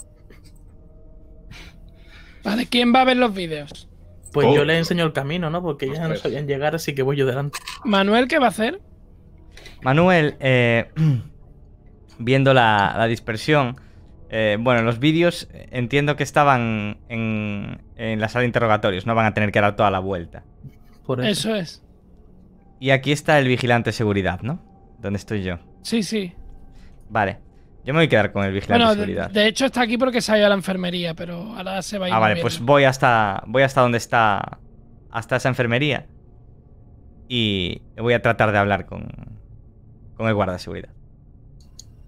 Vale, ¿quién va a ver los vídeos? Pues yo oh. le enseño el camino, ¿no? Porque ya no sabían llegar, así que voy yo delante. ¿Manuel qué va a hacer? Manuel, eh, viendo la, dispersión. Eh, bueno, los vídeos entiendo que estaban en, en, la sala de interrogatorios, no van a tener que dar toda la vuelta. eso. es. Y aquí está el vigilante de seguridad, ¿no? Donde estoy yo. Sí, sí. Vale. Yo me voy a quedar con el vigilante de seguridad. De, de, hecho está aquí porque se ha ido a la enfermería, pero ahora se va a ir. Ah, vale, pues voy hasta. Voy hasta donde está. Hasta esa enfermería. Y voy a tratar de hablar con. con el guarda de seguridad.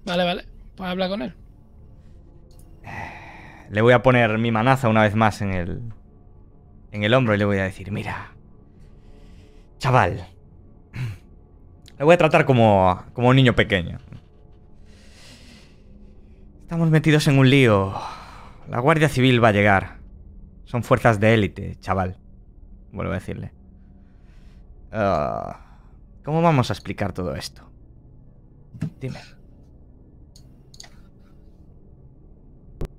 Vale, vale. Pues habla con él. Le voy a poner mi manaza una vez más en el. en el hombro y le voy a decir, mira. Chaval. Le voy a tratar como. como un niño pequeño. Estamos metidos en un lío. La Guardia Civil va a llegar. Son fuerzas de élite, chaval. Vuelvo a decirle. Ah, ¿Cómo vamos a explicar todo esto? Dime.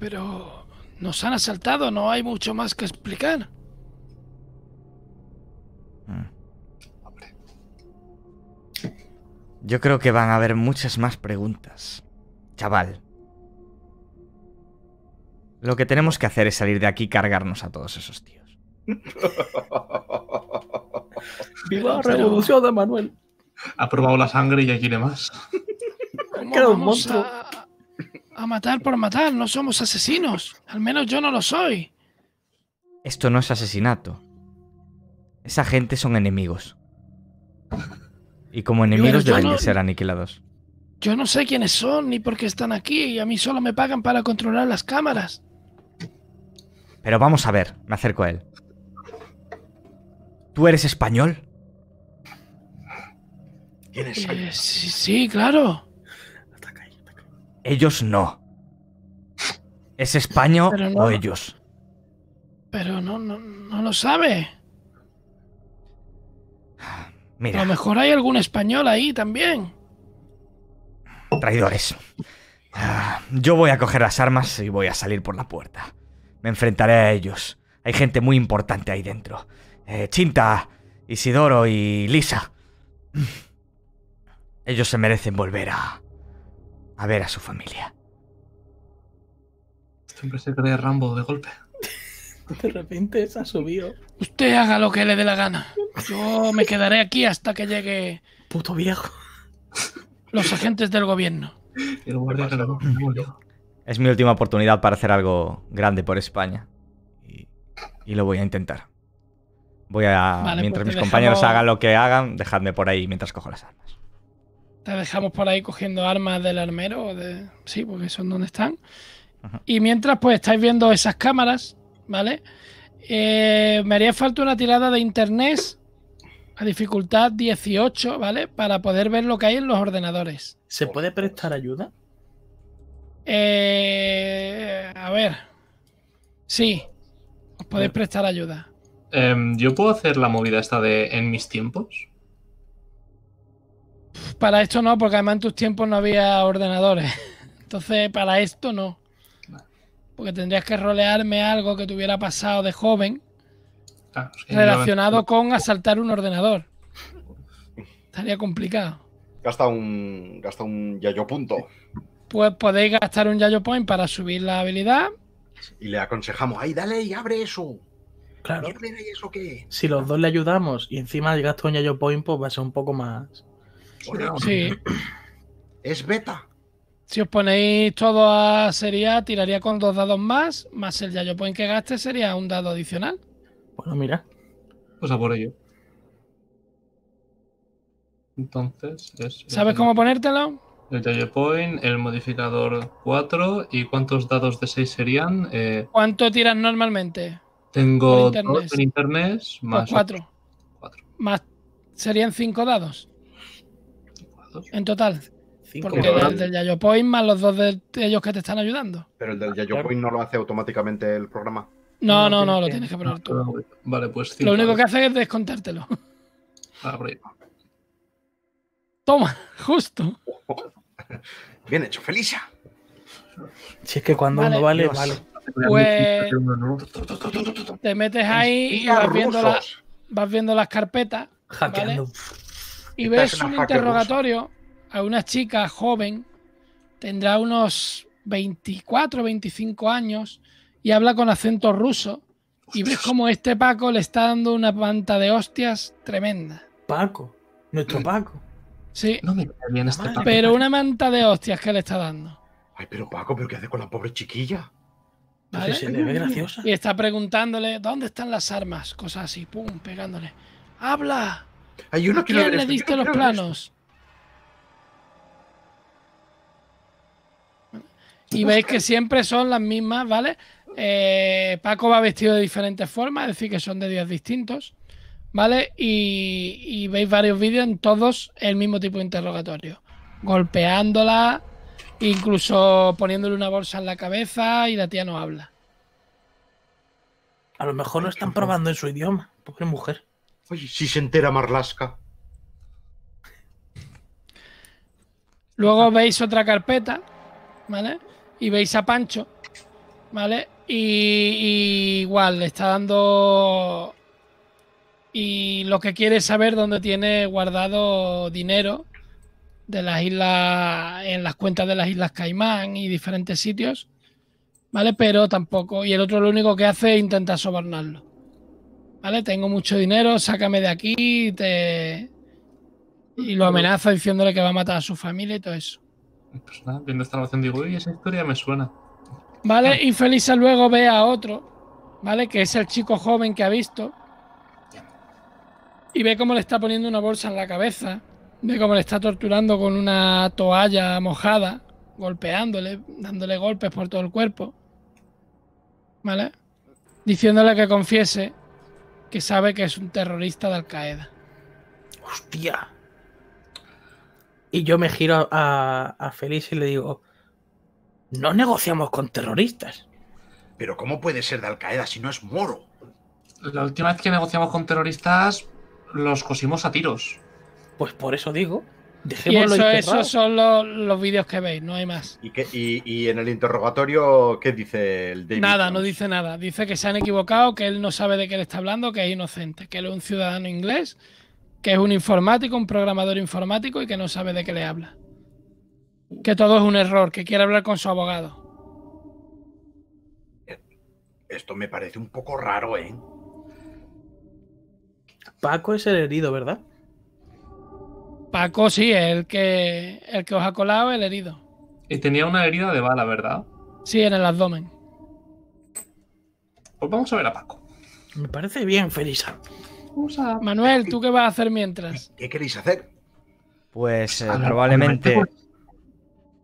Pero nos han asaltado, no hay mucho más que explicar. Hmm. Yo creo que van a haber muchas más preguntas. Chaval. Lo que tenemos que hacer es salir de aquí y cargarnos a todos esos tíos. ¡Viva la revolución de Manuel! Ha probado la sangre y aquí le más. monstruo a matar por matar, no somos asesinos. Al menos yo no lo soy. Esto no es asesinato. Esa gente son enemigos. Y como enemigos deben ser aniquilados. Yo no sé quiénes son ni por qué están aquí y a mí solo me pagan para controlar las cámaras. Pero vamos a ver, me acerco a él. ¿Tú eres español? ¿Quién eh, es? sí, claro. Ellos no. ¿Es español o ellos? Pero no, no, no lo sabe. Mira. A lo mejor hay algún español ahí también. Traidores. Ah, yo voy a coger las armas y voy a salir por la puerta. Me enfrentaré a ellos. Hay gente muy importante ahí dentro. Eh, Chinta, Isidoro y Lisa. Ellos se merecen volver a, a ver a su familia. Siempre se cree Rambo de golpe. De repente se ha subido. Usted haga lo que le dé la gana. Yo me quedaré aquí hasta que llegue. Puto viejo. Los agentes del gobierno. Es mi última oportunidad para hacer algo grande por España. Y, lo voy a intentar. Voy a. mientras pues mis compañeros hagan lo que hagan, dejadme por ahí mientras cojo las armas. Te dejamos por ahí cogiendo armas del armero, de... sí, porque son donde están. Y mientras, pues estáis viendo esas cámaras, ¿vale? Eh, me haría falta una tirada de internet a dificultad 18, ¿vale? Para poder ver lo que hay en los ordenadores. ¿Se puede prestar ayuda? Eh, a ver. Sí, os podéis prestar ayuda. Em, ¿Yo puedo hacer la movida esta de en mis tiempos? Para esto no, porque además en tus tiempos no había ordenadores. Entonces, para esto no. Porque tendrías que rolearme algo que te hubiera pasado de joven relacionado con asaltar un ordenador. Estaría complicado. Gasta un, gasta un Yayo punto. Pues podéis gastar un Yayo point para subir la habilidad. Y le aconsejamos, ahí dale y abre eso. Claro. Si los dos le ayudamos y encima gasto un Yayo point, pues va a ser un poco más. Sí. Es beta. Si os ponéis todo a sería, tiraría con dos dados más, más el Yayo Point que gaste sería un dado adicional. Bueno, mira. Pues a por ello. Entonces ¿Sabes cómo ponértelo? El Yayo Point, el modificador 4. ¿Y cuántos dados de 6 serían? Eh, ¿Cuánto tiras normalmente? Tengo dos en internet. Pues más 4. Más serían cinco dados. En total. porque el del Point más los dos de ellos que te están ayudando. Pero el del Point no lo hace automáticamente el programa. No, no, no, lo tienes que poner tú. Ah, vale, pues Lo único que hace es descontártelo. Abre. Ah, Toma, justo. Bien hecho, Felicia. Si es que cuando vale, uno vale, Pues te metes ahí y vas viendo, la, vas viendo las carpetas. Y ves un interrogatorio a una chica joven, tendrá unos 24, 25 años, y habla con acento ruso. Y ves como este Paco le está dando una manta de hostias tremenda. Paco, nuestro mm. Paco. Sí. No me este Pero una manta de hostias que le está dando. Ay, pero Paco, ¿pero qué hace con la pobre chiquilla? Se le graciosa. Y está preguntándole, ¿dónde están las armas? Cosas así, pum, pegándole. ¡Habla! ¿Ya ¿Quién le diste los planos? Y veis que siempre son las mismas, ¿vale? Eh, Paco va vestido de diferentes formas, es decir, que son de días distintos, ¿vale? Y, y veis varios vídeos en todos el mismo tipo de interrogatorio. Golpeándola, incluso poniéndole una bolsa en la cabeza y la tía no habla. A lo mejor lo están probando en su idioma, pobre mujer. Oye, si se entera Marlasca. Luego veis otra carpeta, ¿vale? Y veis a Pancho, ¿vale? Y, y igual, le está dando... Y lo que quiere es saber dónde tiene guardado dinero de las islas, en las cuentas de las Islas Caimán y diferentes sitios, ¿vale? Pero tampoco, y el otro lo único que hace es intentar sobornarlo. ¿vale? Tengo mucho dinero, sácame de aquí, te... y lo amenaza diciéndole que va a matar a su familia y todo eso. Pues viendo esta relación digo, uy, esa historia me suena. Vale, infeliz ah. luego ve a otro, ¿vale? Que es el chico joven que ha visto. Y ve cómo le está poniendo una bolsa en la cabeza. Ve cómo le está torturando con una toalla mojada, golpeándole, dándole golpes por todo el cuerpo. ¿Vale? Diciéndole que confiese que sabe que es un terrorista de Al Qaeda. ¡Hostia! Y yo me giro a, a Félix y le digo: No negociamos con terroristas. Pero, ¿cómo puede ser de Al Qaeda si no es moro? La última vez que negociamos con terroristas, los cosimos a tiros. Pues por eso digo y eso, esos son los, vídeos que veis, no hay más. ¿Y, y en el interrogatorio qué dice el David? Nada, no dice nada. Dice que se han equivocado, que él no sabe de qué le está hablando, que es inocente, que él es un ciudadano inglés, que es un informático, un programador informático y que no sabe de qué le habla. Que todo es un error, que quiere hablar con su abogado. Esto me parece un poco raro, ¿eh? Paco es el herido, ¿verdad? Paco sí, el que, el que os ha colado el herido. Y tenía una herida de bala, ¿verdad? Sí, en el abdomen. Pues vamos a ver a Paco. Me parece bien, Felisa. Manuel, ¿tú qué vas a hacer mientras? ¿Qué queréis hacer? Pues eh, probablemente.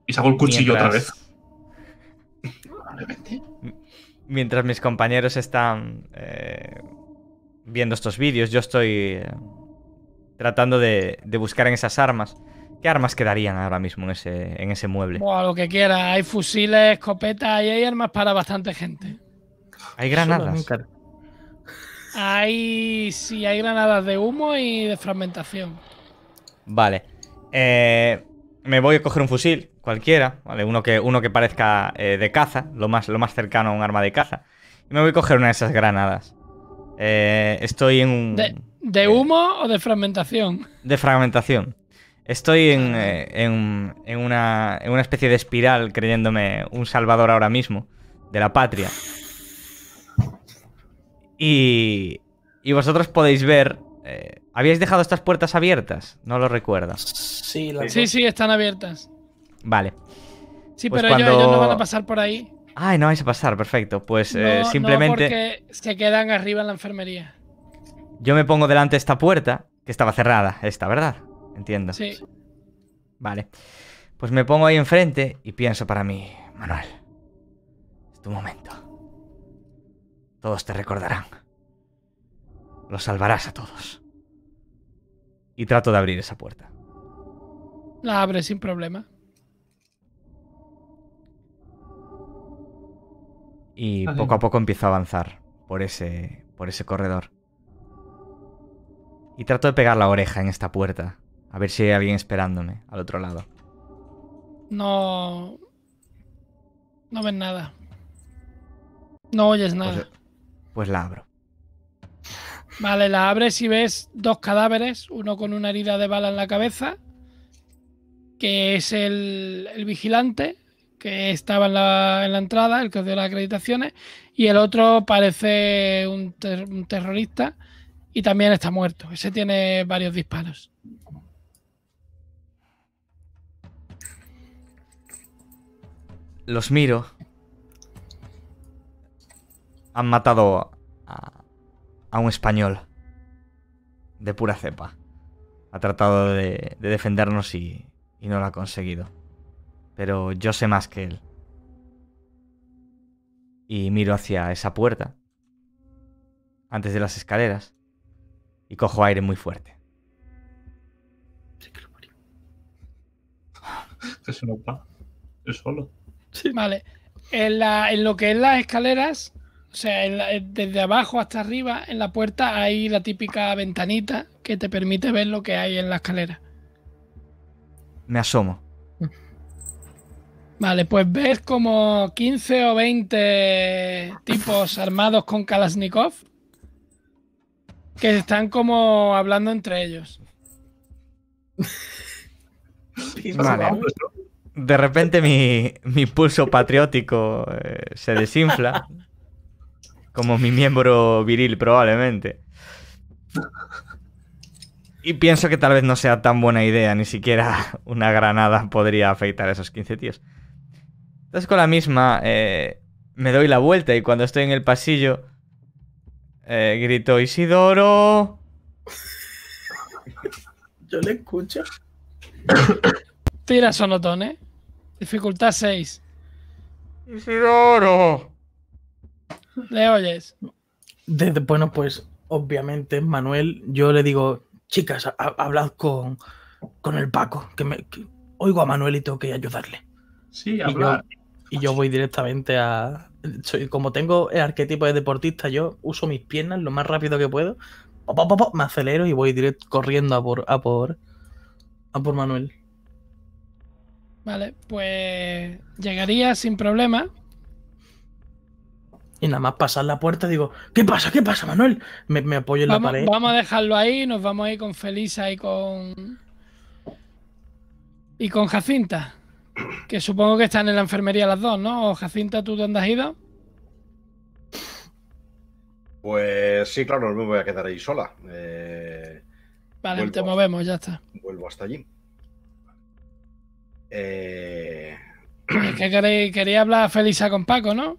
Y saco el cuchillo otra vez. Probablemente. Mientras mis compañeros están eh, viendo estos vídeos, yo estoy eh, tratando de, buscar en esas armas. ¿Qué armas quedarían ahora mismo en ese, en ese mueble? Buah, lo que quiera. Hay fusiles, escopetas y hay armas para bastante gente. Hay granadas. Hay. Sí, hay granadas de humo y de fragmentación. Vale. Eh, me voy a coger un fusil, cualquiera, ¿vale? Uno que, uno que parezca eh, de caza, lo más, lo más cercano a un arma de caza. Y me voy a coger una de esas granadas. Eh, estoy en un. ¿De eh, humo o de fragmentación? De fragmentación. Estoy ah. eh, en, en, una, en, una, especie de espiral creyéndome un salvador ahora mismo de la patria. Y, vosotros podéis ver... Eh, ¿Habíais dejado estas puertas abiertas? No lo recuerdo. Sí, sí, sí, están abiertas. Vale. Sí, pues pero ellos, no van a pasar por ahí. Ay, no vais a pasar, perfecto. Pues eh, simplemente... No porque se quedan arriba en la enfermería. Yo me pongo delante de esta puerta, que estaba cerrada, esta, ¿verdad? Entiendo. Sí. Vale. Pues me pongo ahí enfrente y pienso para mí, Manuel, es tu momento. Todos te recordarán. Lo salvarás a todos. Y trato de abrir esa puerta. La abre sin problema. Y poco a poco empiezo a avanzar por ese, por ese corredor. Y trato de pegar la oreja en esta puerta. A ver si hay alguien esperándome al otro lado. No. No ven nada. No oyes pues, nada. Pues, la abro. Vale, la abres y ves dos cadáveres, uno con una herida de bala en la cabeza, que es el, el vigilante que estaba en la, entrada, el que os dio las acreditaciones, y el otro parece un, un terrorista y también está muerto. Ese tiene varios disparos. Los miro. Han matado a, un español. De pura cepa. Ha tratado de, de defendernos y, y no lo ha conseguido. Pero yo sé más que él. Y miro hacia esa puerta. Antes de las escaleras y cojo aire muy fuerte. Sí, que lo Yo solo. Vale. En, lo que es las escaleras, o sea, eh, desde abajo hasta arriba, en la puerta hay la típica ventanita que te permite ver lo que hay en la escalera. Me asomo. Vale, pues ves como 15 o 20 tipos armados con Kalashnikov que están como hablando entre ellos. De repente mi, mi pulso patriótico eh, se desinfla. como mi miembro viril, probablemente. Y pienso que tal vez no sea tan buena idea, ni siquiera una granada podría afeitar a esos 15 tíos. Entonces con la misma eh, me doy la vuelta y cuando estoy en el pasillo eh, grito, Isidoro. Yo le escucho. Tira sonotones. Dificultad 6. Isidoro. ¿Le oyes? bueno, pues obviamente Manuel, yo le digo, chicas, hablad con, el Paco, que, me, oigo a Manuel y tengo que ayudarle. Sí, hablar. Y yo voy directamente a. Soy, como tengo el arquetipo de deportista, yo uso mis piernas lo más rápido que puedo. me acelero y voy corriendo a por, a por. por Manuel. Vale, pues. Llegaría sin problema. Y nada más pasar la puerta digo, ¿qué pasa? ¿Qué pasa, Manuel? Me, apoyo en la pared. Vamos a dejarlo ahí, nos vamos a ir con Felisa y con. Y con Jacinta. Que supongo que están en la enfermería las dos, ¿no? Jacinta, ¿tú dónde has ido? Pues sí, claro, no me voy a quedar ahí sola. Eh, vale, te movemos, ya está. Vuelvo hasta allí. Eh, que quería hablar Felisa con Paco, ¿no?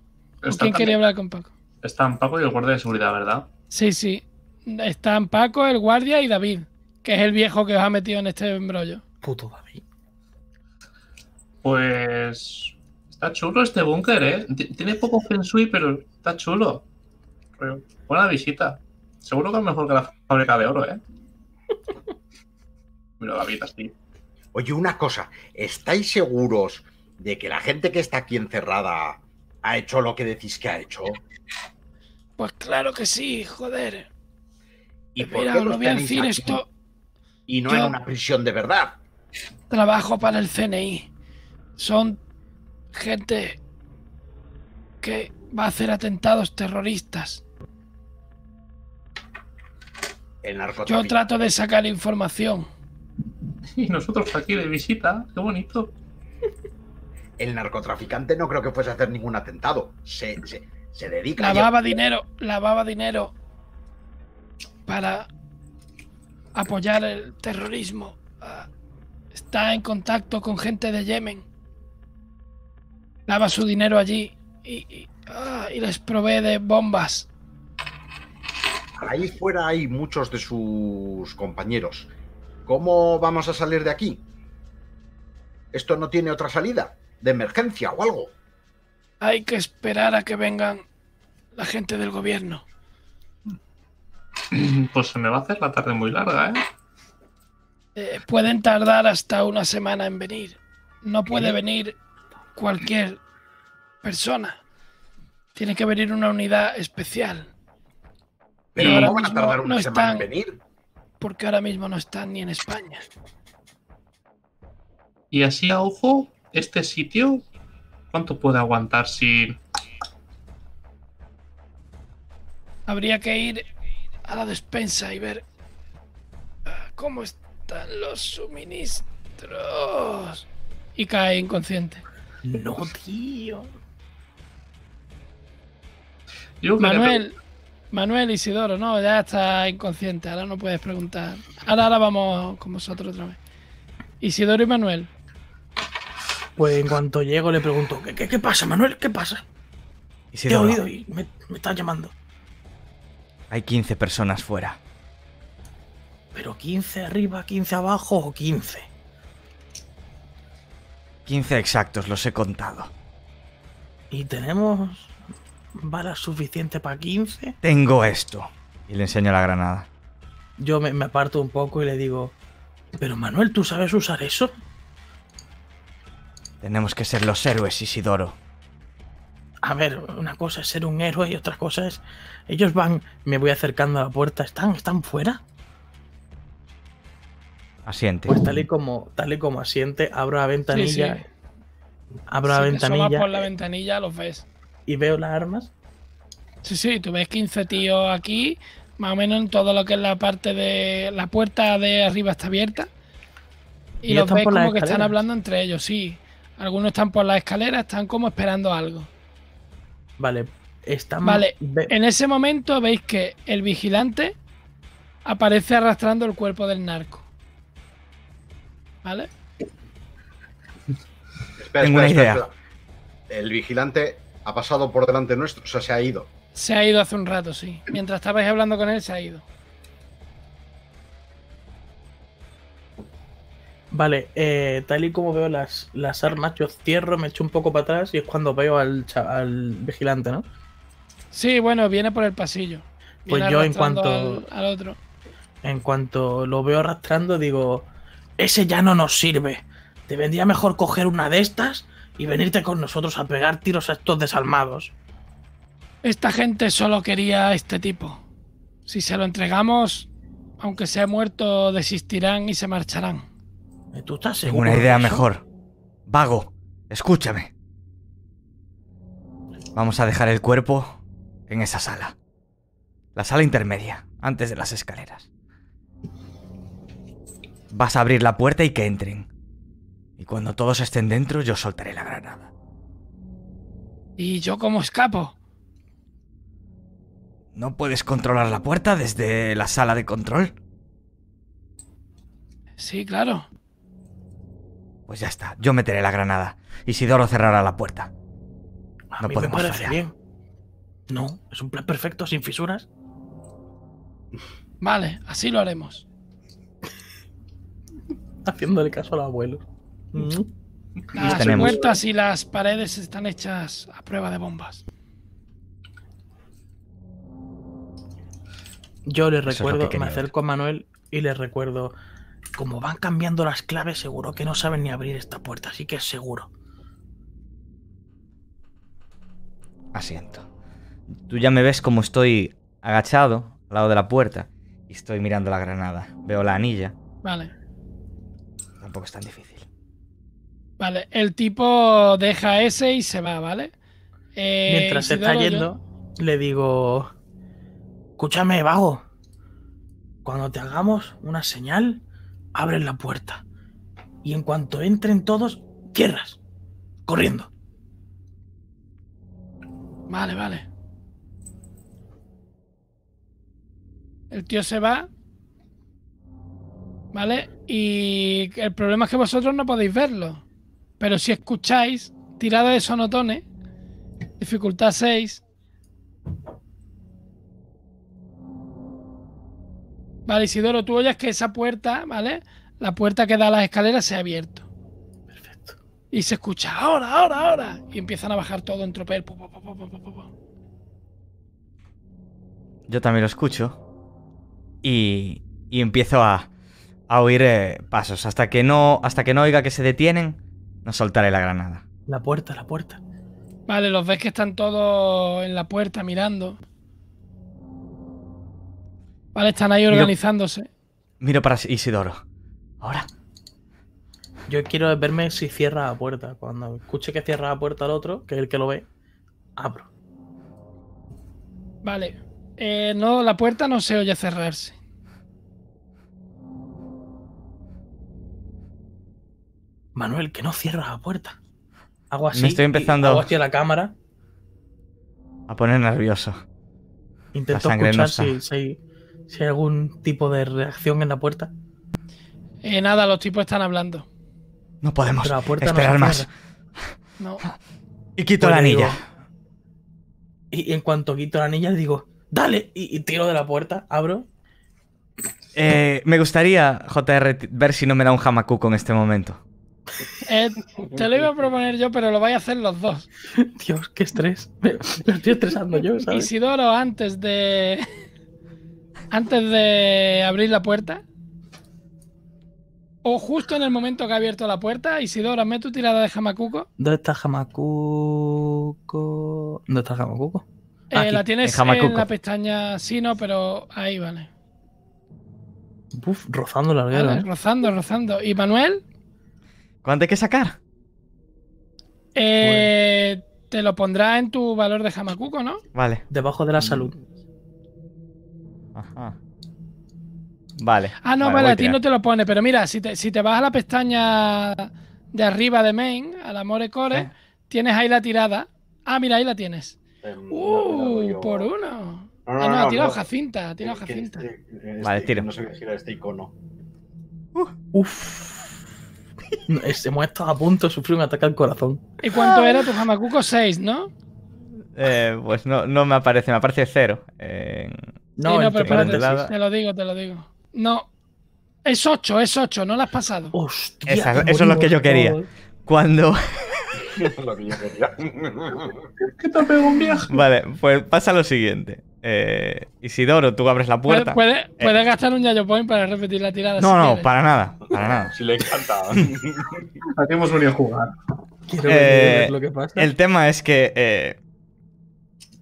¿Quién quería hablar con Paco? Están Paco y el guardia de seguridad, ¿verdad? Sí, sí. Están Paco, el guardia y David, que es el viejo que os ha metido en este embrollo. Puto David. Pues está chulo este búnker, ¿eh? Tiene poco feng pero está chulo. Buena visita. Seguro que es mejor que la fábrica de oro, ¿eh? Mira la vida, Oye, una cosa. ¿Estáis seguros de que la gente que está aquí encerrada ha hecho lo que decís que ha hecho? Pues claro que sí, joder. ¿Y por Y no es una prisión de verdad. Trabajo para el CNI son gente que va a hacer atentados terroristas. El Yo trato de sacar información. Y nosotros aquí de visita, qué bonito. El narcotraficante no creo que fuese a hacer ningún atentado. Se, se, se dedica lavaba dinero, lavaba dinero para apoyar el terrorismo. Ah, está en contacto con gente de Yemen. Lava su dinero allí y, ah, les provee de bombas. Ahí fuera hay muchos de sus compañeros. ¿Cómo vamos a salir de aquí? ¿Esto no tiene otra salida? ¿De emergencia o algo? Hay que esperar a que vengan la gente del gobierno. Pues se me va a hacer la tarde muy larga, eh, eh pueden tardar hasta una semana en venir. No puede venir cualquier persona. Tiene que venir una unidad especial. Pero van a tardar no están, en venir? Porque ahora mismo no están ni en España. Y así a ojo, este sitio, ¿cuánto puede aguantar sin...? Habría que ir a la despensa y ver ah, cómo están los suministros. Y cae inconsciente. No, tío. Manuel, Manuel Isidoro, no, ya está inconsciente, ahora no puedes preguntar. Ahora, ahora vamos con vosotros otra vez. Isidoro y Manuel. Pues en cuanto llego le pregunto, ¿qué, pasa, Manuel? ¿Qué pasa? Isidoro. Te he oído y me, me estás llamando. Hay 15 personas fuera. ¿Pero 15 arriba, 15 abajo o 15? 15 exactos, los he contado. ¿Y tenemos balas suficientes para 15? Tengo esto. Y le enseño la granada. Yo me, aparto un poco y le digo, pero Manuel, ¿tú sabes usar eso? Tenemos que ser los héroes, Isidoro. A ver, una cosa es ser un héroe y otra cosa es... Ellos van, me voy acercando a la puerta, ¿están, están fuera? Asiente. Pues tal y como, tal y como asiente, abro la ventanilla. Abro la ventanilla. por la eh, ventanilla, los ves. ¿Y veo las armas? Sí, sí, tú ves 15 tíos aquí, más o menos en todo lo que es la parte de. La puerta de arriba está abierta. Y, los ves como que están hablando entre ellos, sí. Algunos están por la escalera, están como esperando algo. Vale, estamos. Vale, en ese momento veis que el vigilante aparece arrastrando el cuerpo del narco. ¿Vale? Espera, Tengo una idea. El vigilante ha pasado por delante nuestro, o sea, se ha ido. Se ha ido hace un rato, sí. Mientras estabais hablando con él, se ha ido. Vale, eh, tal y como veo las, las armas, yo cierro, me echo un poco para atrás y es cuando veo al, vigilante, ¿no? Sí, bueno, viene por el pasillo. pues yo en cuanto... al otro. En cuanto lo veo arrastrando, digo ese ya no nos sirve. Te vendría mejor coger una de estas y venirte con nosotros a pegar tiros a estos desalmados. Esta gente solo quería a este tipo. Si se lo entregamos, aunque sea muerto, desistirán y se marcharán. ¿Tú estás seguro? una idea mejor. Vago, escúchame. Vamos a dejar el cuerpo en esa sala. La sala intermedia, antes de las escaleras. Vas a abrir la puerta y que entren. Y cuando todos estén dentro, yo soltaré la granada. ¿Y yo cómo escapo? ¿No puedes controlar la puerta desde la sala de control? Sí, claro. Pues ya está, yo meteré la granada. Isidoro cerrará la puerta. no podemos hacer bien. No, es un plan perfecto, sin fisuras. Vale, así lo haremos haciéndole caso a los abuelos. Mm. Las y las paredes están hechas a prueba de bombas. Yo les recuerdo, que me acerco a Manuel y les recuerdo, como van cambiando las claves, seguro que no saben ni abrir esta puerta, así que es seguro. Asiento. Tú ya me ves como estoy agachado al lado de la puerta y estoy mirando la granada. Veo la anilla. Vale. Tampoco es tan difícil. Vale, el tipo deja ese y se va, ¿vale? Eh, Mientras se está yendo, le digo: Escúchame, vago. Cuando te hagamos una señal, abres la puerta. Y en cuanto entren todos, cierras. Corriendo. Vale, vale. El tío se va. ¿Vale? Y el problema es que vosotros no podéis verlo. Pero si escucháis, tirada de sonotones, dificultad 6. Vale, Isidoro, tú oyes que esa puerta, ¿vale? La puerta que da a las escaleras se ha abierto. Perfecto. Y se escucha, ahora, ahora, ahora. Y empiezan a bajar todo en tropel. Yo también lo escucho. Y, y empiezo a a oír eh, pasos. Hasta que, no, hasta que no oiga que se detienen, no soltaré la granada. La puerta, la puerta. Vale, los ves que están todos en la puerta mirando. Vale, están ahí organizándose. Miro, para Isidoro. Ahora. Yo quiero verme si cierra la puerta. Cuando escuche que cierra la puerta al otro, que es el que lo ve, abro. Vale. Eh, no, la puerta no se oye cerrarse. Manuel, que no cierras la puerta. Hago así. Me estoy empezando. a hacia la cámara. A poner nervioso. Intento escuchar si, hay, algún tipo de reacción en la puerta. Eh, nada, los tipos están hablando. No podemos la puerta esperar más. No. Y quito la pues anilla. y, en cuanto quito la anilla, digo, dale, y, tiro de la puerta, abro. Eh, me gustaría, JR, ver si no me da un hamaku en este momento. Eh, te lo iba a proponer yo, pero lo vais a hacer los dos. Dios, qué estrés. Lo estoy estresando yo, ¿sabes? Isidoro, antes de. Antes de abrir la puerta. O justo en el momento que ha abierto la puerta, Isidoro, ¿me tu tirada de Jamacuco? ¿Dónde está Jamacuco? ¿Dónde está Jamacuco? Eh, la tienes en, la pestaña, sí, no, pero ahí vale. rozando la hoguera. Vale, ¿eh? Rozando, rozando. ¿Y Manuel? ¿Van hay que sacar? Eh, te lo pondrá en tu valor de jamacuco, ¿no? Vale. Debajo de la salud. Ajá. Vale. Ah, no, vale, a, ti no te lo pone, pero mira, si te, vas a la pestaña de arriba de main, al la Core, tienes ahí la tirada. Ah, mira, ahí la tienes. ¡Uy, eh, uh, por uno. No, ah, no, ha tirado Jacinta, ha tirado Jacinta. Este, este, vale, tiro. No sé a girar este icono. Uh. Uf. Ese hemos a punto de sufrir un ataque al corazón. ¿Y cuánto era tu Hamakuko? 6, ¿no? Eh, pues no, me aparece, me aparece 0. Eh, no, no te lo digo, te lo digo. No, es 8, es 8, no lo has pasado. Hostia, eso es lo que yo quería. Cuando... es lo que yo quería. te pego un Vale, pues pasa lo siguiente. Eh, Isidoro, tú abres la puerta. Puedes eh, gastar un Yayo Point para repetir la tirada. No, no, para nada. Para nada. si le encanta. Aquí hemos venido a jugar. Eh, pasa. El tema es que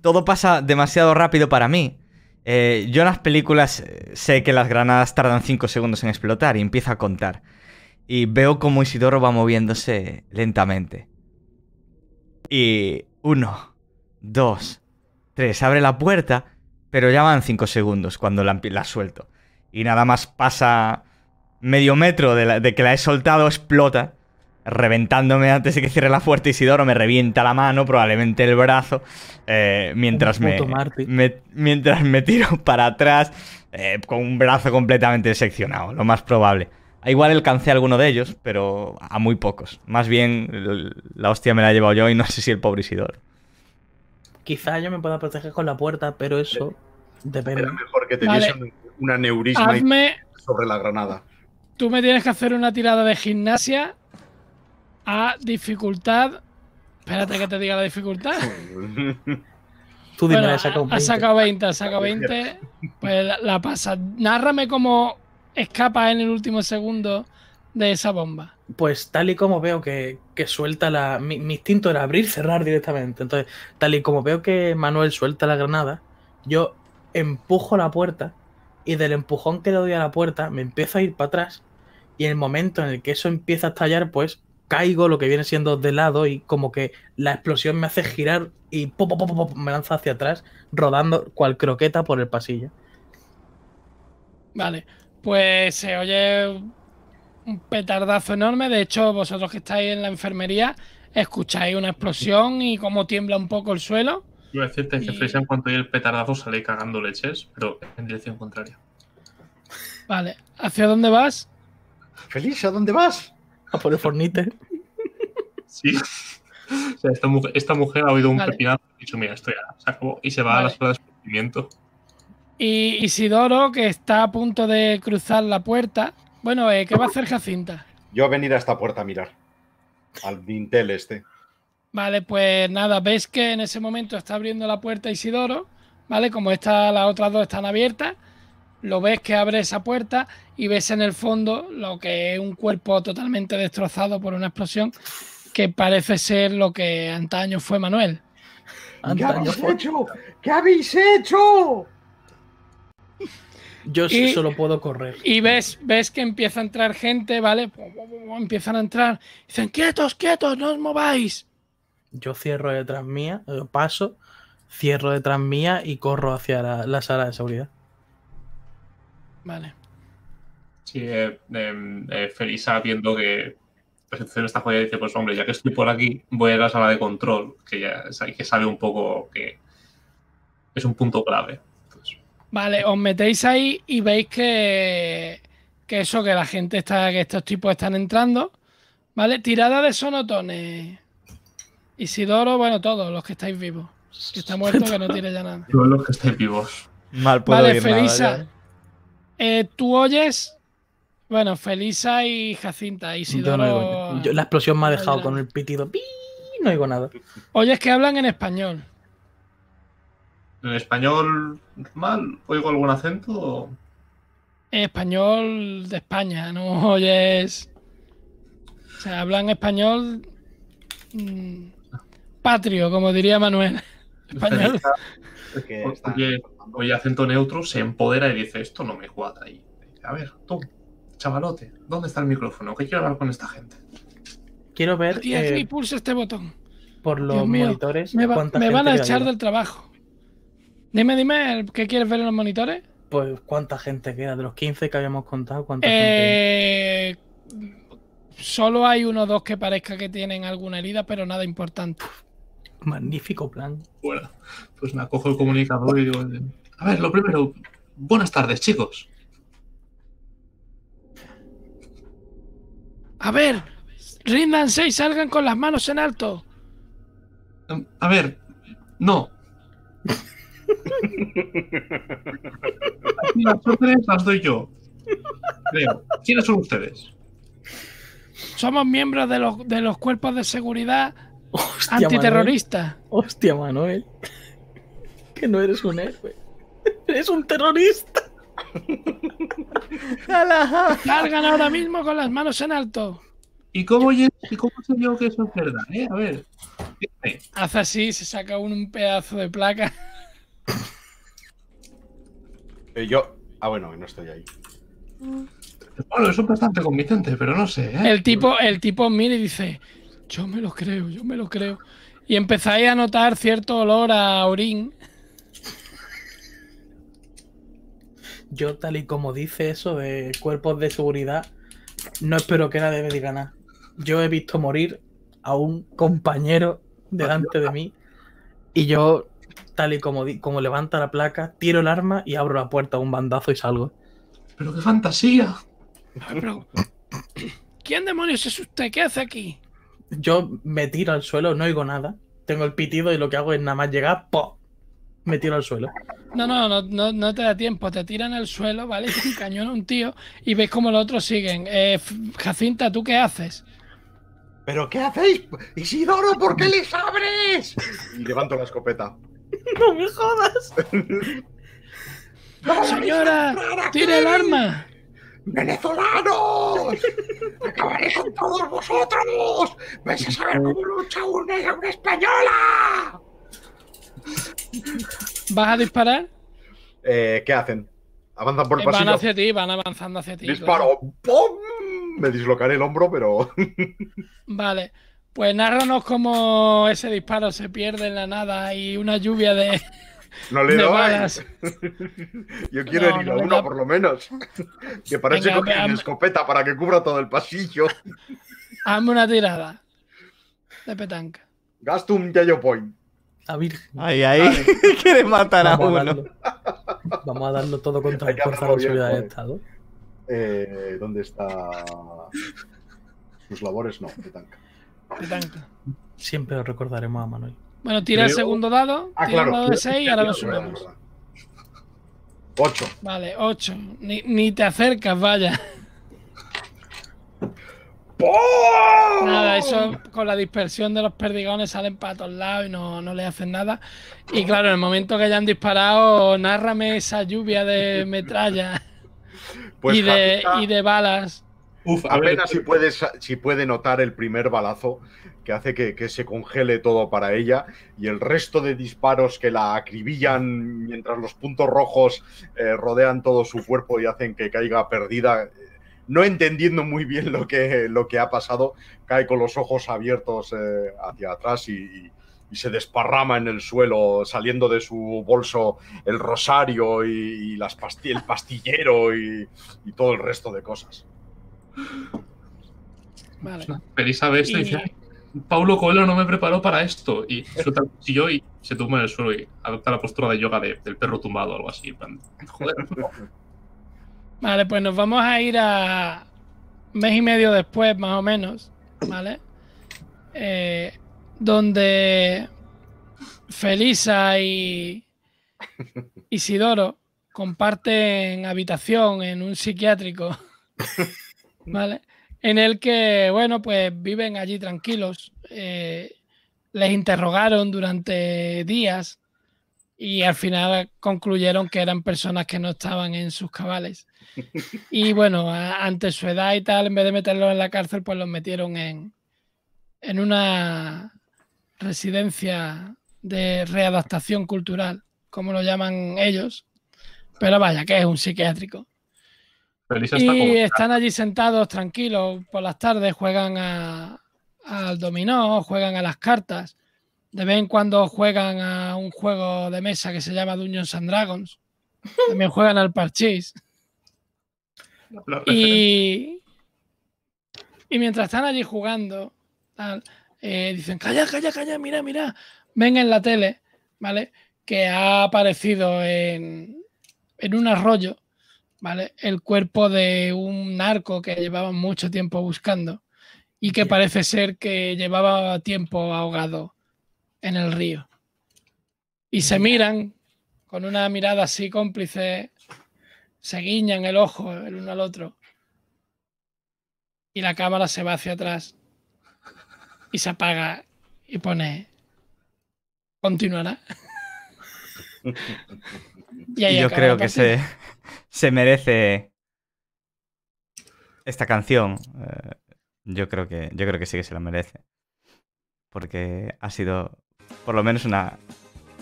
todo pasa demasiado rápido para mí. yo en las películas sé que las granadas tardan 5 segundos en explotar y empiezo a contar. Y veo cómo Isidoro va moviéndose lentamente. Y uno, dos, 3 abre la puerta, pero ya van 5 segundos cuando la, la, suelto. Y nada más pasa medio metro de, que la he soltado, explota, reventándome antes de que cierre la puerta. Isidoro me revienta la mano, probablemente el brazo, eh, mientras, me, mientras me tiro para atrás eh, con un brazo completamente seccionado, lo más probable. Ah, igual alcancé a alguno de ellos, pero a muy pocos. Más bien, la hostia me la he llevado yo y no sé si el pobre Isidoro. Quizá yo me pueda proteger con la puerta, pero eso depende. Era mejor que un sobre la granada. Tú me tienes que hacer una tirada de gimnasia a dificultad. Espérate que te diga la dificultad. Tú dime, bueno, ha sacado 20. Ha sacado 20, ha sacado 20. Pues la, la pasa. Nárrame cómo escapa en el último segundo de esa bomba. Pues tal y como veo que, suelta la... Mi, instinto era abrir, cerrar directamente. Entonces, tal y como veo que Manuel suelta la granada, yo empujo la puerta y del empujón que le doy a la puerta me empiezo a ir para atrás y en el momento en el que eso empieza a estallar, pues caigo lo que viene siendo de lado y como que la explosión me hace girar y me lanza hacia atrás, rodando cual croqueta por el pasillo. Vale, pues se oye un petardazo enorme. De hecho, vosotros que estáis en la enfermería, escucháis una explosión y cómo tiembla un poco el suelo. Yo a decirte que en cuanto oye el petardazo, sale cagando leches, pero en dirección contraria. Vale, ¿hacia dónde vas? Feliz, ¿a dónde vas? A por el fornite. sí. esta, mujer, ha oído un pepinazo y se va a la sala de sufrimiento. Y Isidoro, que está a punto de cruzar la puerta, bueno, eh, ¿qué va a hacer Jacinta? Yo a venir a esta puerta a mirar. Al dintel este. Vale, pues nada, ves que en ese momento está abriendo la puerta Isidoro, ¿vale? Como las otras dos están abiertas, lo ves que abre esa puerta y ves en el fondo lo que es un cuerpo totalmente destrozado por una explosión que parece ser lo que antaño fue Manuel. ¿Qué habéis hecho? ¿Qué habéis hecho? Yo sí solo puedo correr. Y ves, ves que empieza a entrar gente, ¿vale? Empiezan a entrar. Dicen, quietos, quietos, no os mováis. Yo cierro detrás mía, paso, cierro detrás mía y corro hacia la, sala de seguridad. Vale. Sí, eh, em, eh Felisa viendo que la situación esta jodida, dice, pues hombre, ya que estoy por aquí, voy a la sala de control, que ya que sabe un poco que es un punto clave. Vale, os metéis ahí y veis que, que eso, que la gente está, que estos tipos están entrando. Vale, tirada de sonotones. Isidoro, bueno, todos los que estáis vivos. Si está muerto, que no tire ya nada. Todos los que estáis vivos. Mal Vale, Felisa. ¿eh? Eh, tú oyes. Bueno, Felisa y Jacinta. Isidoro. Yo la explosión me ha dejado con el pitido. No oigo nada. Oyes que hablan en español. ¿En español mal? ¿Oigo algún acento? Español de España, no oyes. O sea, hablan español mm, patrio, como diría Manuel. Español. oye, acento neutro se empodera y dice, esto no me cuadra. Y a ver, tú, chavalote, ¿dónde está el micrófono? ¿Qué quiero hablar con esta gente. Quiero ver. Y eh, pulsa este botón. Por los monitores. me van a echar del trabajo. Dime, dime, ¿qué quieres ver en los monitores? Pues, ¿cuánta gente queda? De los 15 que habíamos contado, ¿cuánta eh... Solo hay uno o dos que parezca que tienen alguna herida, pero nada importante. Magnífico plan. Bueno, pues me acojo el comunicador y digo, a ver, lo primero, buenas tardes, chicos. A ver, rindanse y salgan con las manos en alto. A ver, no las tres las doy yo. ¿Quiénes son ustedes? Somos miembros de los, cuerpos de seguridad antiterroristas antiterrorista. Hostia, Manuel. Que no eres un héroe. Eres un terrorista. Cargan ahora mismo con las manos en alto. ¿Y cómo, ¿Y se dio que eso es verdad? Eh? A ver. Hace así, se saca un pedazo de placa. Eh, yo. Ah, bueno, no estoy ahí. Bueno, eso es bastante convincente, pero no sé. ¿eh? El tipo, el tipo mira y dice: Yo me lo creo, yo me lo creo. Y empezáis a notar cierto olor a orín. Yo, tal y como dice eso de cuerpos de seguridad, no espero que nadie me diga nada. Yo he visto morir a un compañero delante de mí y yo tal y como, como levanta la placa, tiro el arma y abro la puerta a un bandazo y salgo. Pero qué fantasía. ¿Quién demonios es usted? ¿Qué hace aquí? Yo me tiro al suelo, no oigo nada. Tengo el pitido y lo que hago es nada más llegar, po Me tiro al suelo. No, no, no, no, te da tiempo. Te tiran al suelo, ¿vale? un cañón un tío y ves cómo los otros siguen. Eh, Jacinta, ¿tú qué haces? ¿Pero qué hacéis? Isidoro, ¿por qué les abres? levanto la escopeta. No me jodas. Señora, tire el arma. ¡Venezolanos! ¡Acabaréis con todos vosotros! ¡Vais a saber cómo lucha una, una española! ¿Vas a disparar? Eh, ¿Qué hacen? Avanzan por el eh, pasillo. Van hacia ti, van avanzando hacia ti. Disparo. ¡Pum! Me dislocaré el hombro, pero. vale. Pues narranos cómo ese disparo se pierde en la nada y una lluvia de. No le doy. Yo quiero herir a uno, por lo menos. Que parece con que una escopeta para que cubra todo el pasillo. Hazme una tirada. De petanca. Gasto un yo Point. A Virgen. Ahí, ahí. Ah, Quieres matar a uno. Vamos a darlo todo contra el fuerza de seguridad del Estado. Eh, ¿Dónde está? Sus labores no, petanca. Siempre lo recordaremos a Manuel. Bueno, tira el segundo dado. Ah, tira el dado de 6 y ahora lo sumamos. 8. Vale, 8. Ni, te acercas, vaya. ¡Oh! Nada, eso con la dispersión de los perdigones salen para todos lados y no, le hacen nada. Y claro, en el momento que hayan disparado, nárrame esa lluvia de metralla pues y, de, y de balas apenas si, puede, si puede notar el primer balazo que hace que, se congele todo para ella y el resto de disparos que la acribillan mientras los puntos rojos eh, rodean todo su cuerpo y hacen que caiga perdida. No entendiendo muy bien lo que, ha pasado, cae con los ojos abiertos eh, hacia atrás y, se desparrama en el suelo, saliendo de su bolso el rosario y, las el pastillero y, todo el resto de cosas. Vale. ve esto y dice, Paulo Coelho no me preparó para esto. Y suelta y se tumba en el suelo y adopta la postura de yoga del perro tumbado o algo así. Vale, pues nos vamos a ir a mes y medio después, más o menos, ¿vale? Eh, donde Felisa y Isidoro comparten habitación en un psiquiátrico. ¿vale? En el que, bueno, pues viven allí tranquilos. Eh, les interrogaron durante días y al final concluyeron que eran personas que no estaban en sus cabales. Y bueno, ante su edad y tal, en vez de meterlos en la cárcel, pues los metieron en, en una residencia de readaptación cultural, como lo llaman ellos. Pero vaya, que es un psiquiátrico y están allí sentados tranquilos por las tardes, juegan al dominó, juegan a las cartas. De vez en cuando juegan a un juego de mesa que se llama Dungeons and Dragons. También juegan al parchís. Y, mientras están allí jugando, eh, dicen, calla, calla, calla, mira, mira. Ven en la tele, ¿vale? Que ha aparecido en un arroyo ¿vale? El cuerpo de un narco que llevaban mucho tiempo buscando y que parece ser que llevaba tiempo ahogado en el río. Y se miran con una mirada así cómplice, se guiñan el ojo el uno al otro. Y la cámara se va hacia atrás y se apaga y pone continuará. y, yo creo que se se merece esta canción. Eh, yo creo que yo creo que sí que se la merece. Porque ha sido por lo menos una,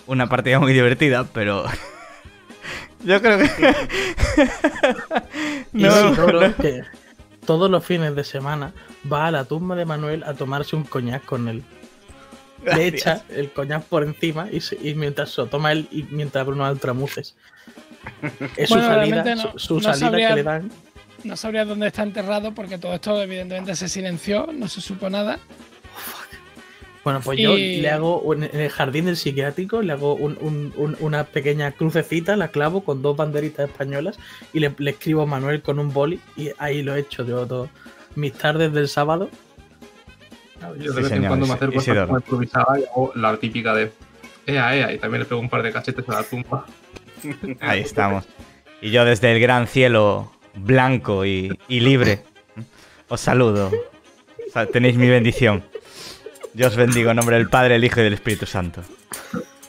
una partida muy divertida, pero yo creo que y que todos los fines de semana va a la tumba de Manuel a tomarse un coñac con él. Le echa el coñac por encima y, mientras toma él y mientras Bruno Altramuces Es su salida, no, sabría, que le dan. No sabría dónde está enterrado porque todo esto evidentemente se silenció, no se supo nada. Bueno, pues yo le hago en el jardín del psiquiátrico, le hago un, un, una pequeña crucecita, la clavo con dos banderitas españolas y le, escribo a Manuel con un boli y ahí lo he hecho de todo. Mis tardes del sábado. Yo de vez en cuando me acerco a la típica de Ea, ea, y también le pego un par de cachetes a la tumba. Ahí estamos. Y yo desde el gran cielo blanco y, libre os saludo. tenéis mi bendición. Yo os bendigo en nombre del Padre, el Hijo y del Espíritu Santo.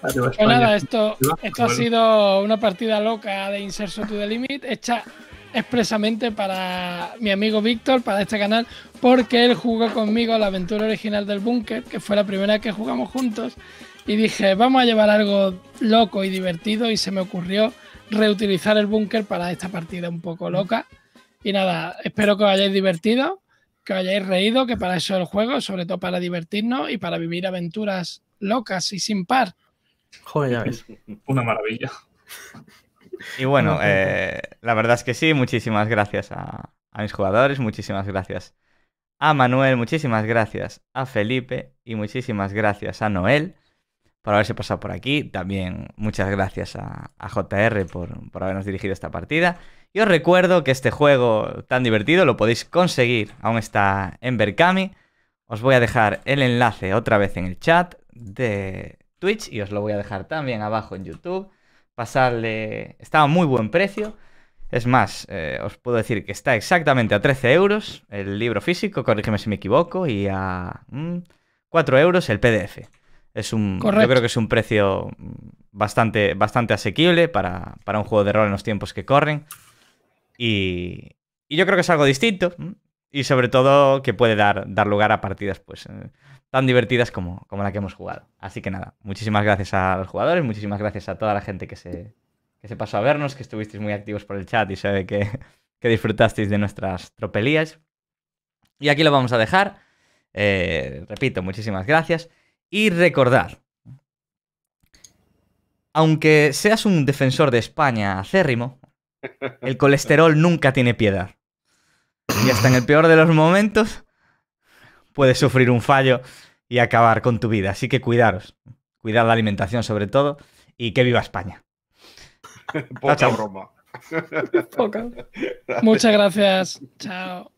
Pues nada, esto, esto ha sido una partida loca de Inserto to the Limit, hecha expresamente para mi amigo Víctor, para este canal, porque él jugó conmigo la aventura original del búnker, que fue la primera que jugamos juntos y dije, vamos a llevar algo loco y divertido y se me ocurrió reutilizar el búnker para esta partida un poco mm. loca. Y nada, espero que os hayáis divertido, que os hayáis reído, que para eso es el juego, sobre todo para divertirnos y para vivir aventuras locas y sin par. Joder, ya ves. Una maravilla. Y bueno, eh, la verdad es que sí, muchísimas gracias a mis jugadores, muchísimas gracias a Manuel, muchísimas gracias a Felipe y muchísimas gracias a Noel por haberse pasado por aquí. También muchas gracias a, JR por, habernos dirigido esta partida. Y os recuerdo que este juego tan divertido lo podéis conseguir, aún está en Berkami. Os voy a dejar el enlace otra vez en el chat de Twitch y os lo voy a dejar también abajo en YouTube. Pasarle... Está a muy buen precio. Es más, eh, os puedo decir que está exactamente a 13 euros el libro físico, corrígeme si me equivoco, y a 4 mm, euros el PDF. Es un, yo creo que es un precio bastante, bastante asequible para, un juego de rol en los tiempos que corren. Y, yo creo que es algo distinto. Y sobre todo que puede dar, dar lugar a partidas pues, eh, tan divertidas como, como la que hemos jugado. Así que nada, muchísimas gracias a los jugadores, muchísimas gracias a toda la gente que se, se pasó a vernos, que estuvisteis muy activos por el chat y sabe que, disfrutasteis de nuestras tropelías. Y aquí lo vamos a dejar. Eh, repito, muchísimas gracias. Y recordar, aunque seas un defensor de España acérrimo, el colesterol nunca tiene piedad. Y hasta en el peor de los momentos puedes sufrir un fallo y acabar con tu vida. Así que cuidaros. cuidar la alimentación sobre todo y que viva España. Poca broma. Poca. Muchas gracias. Chao.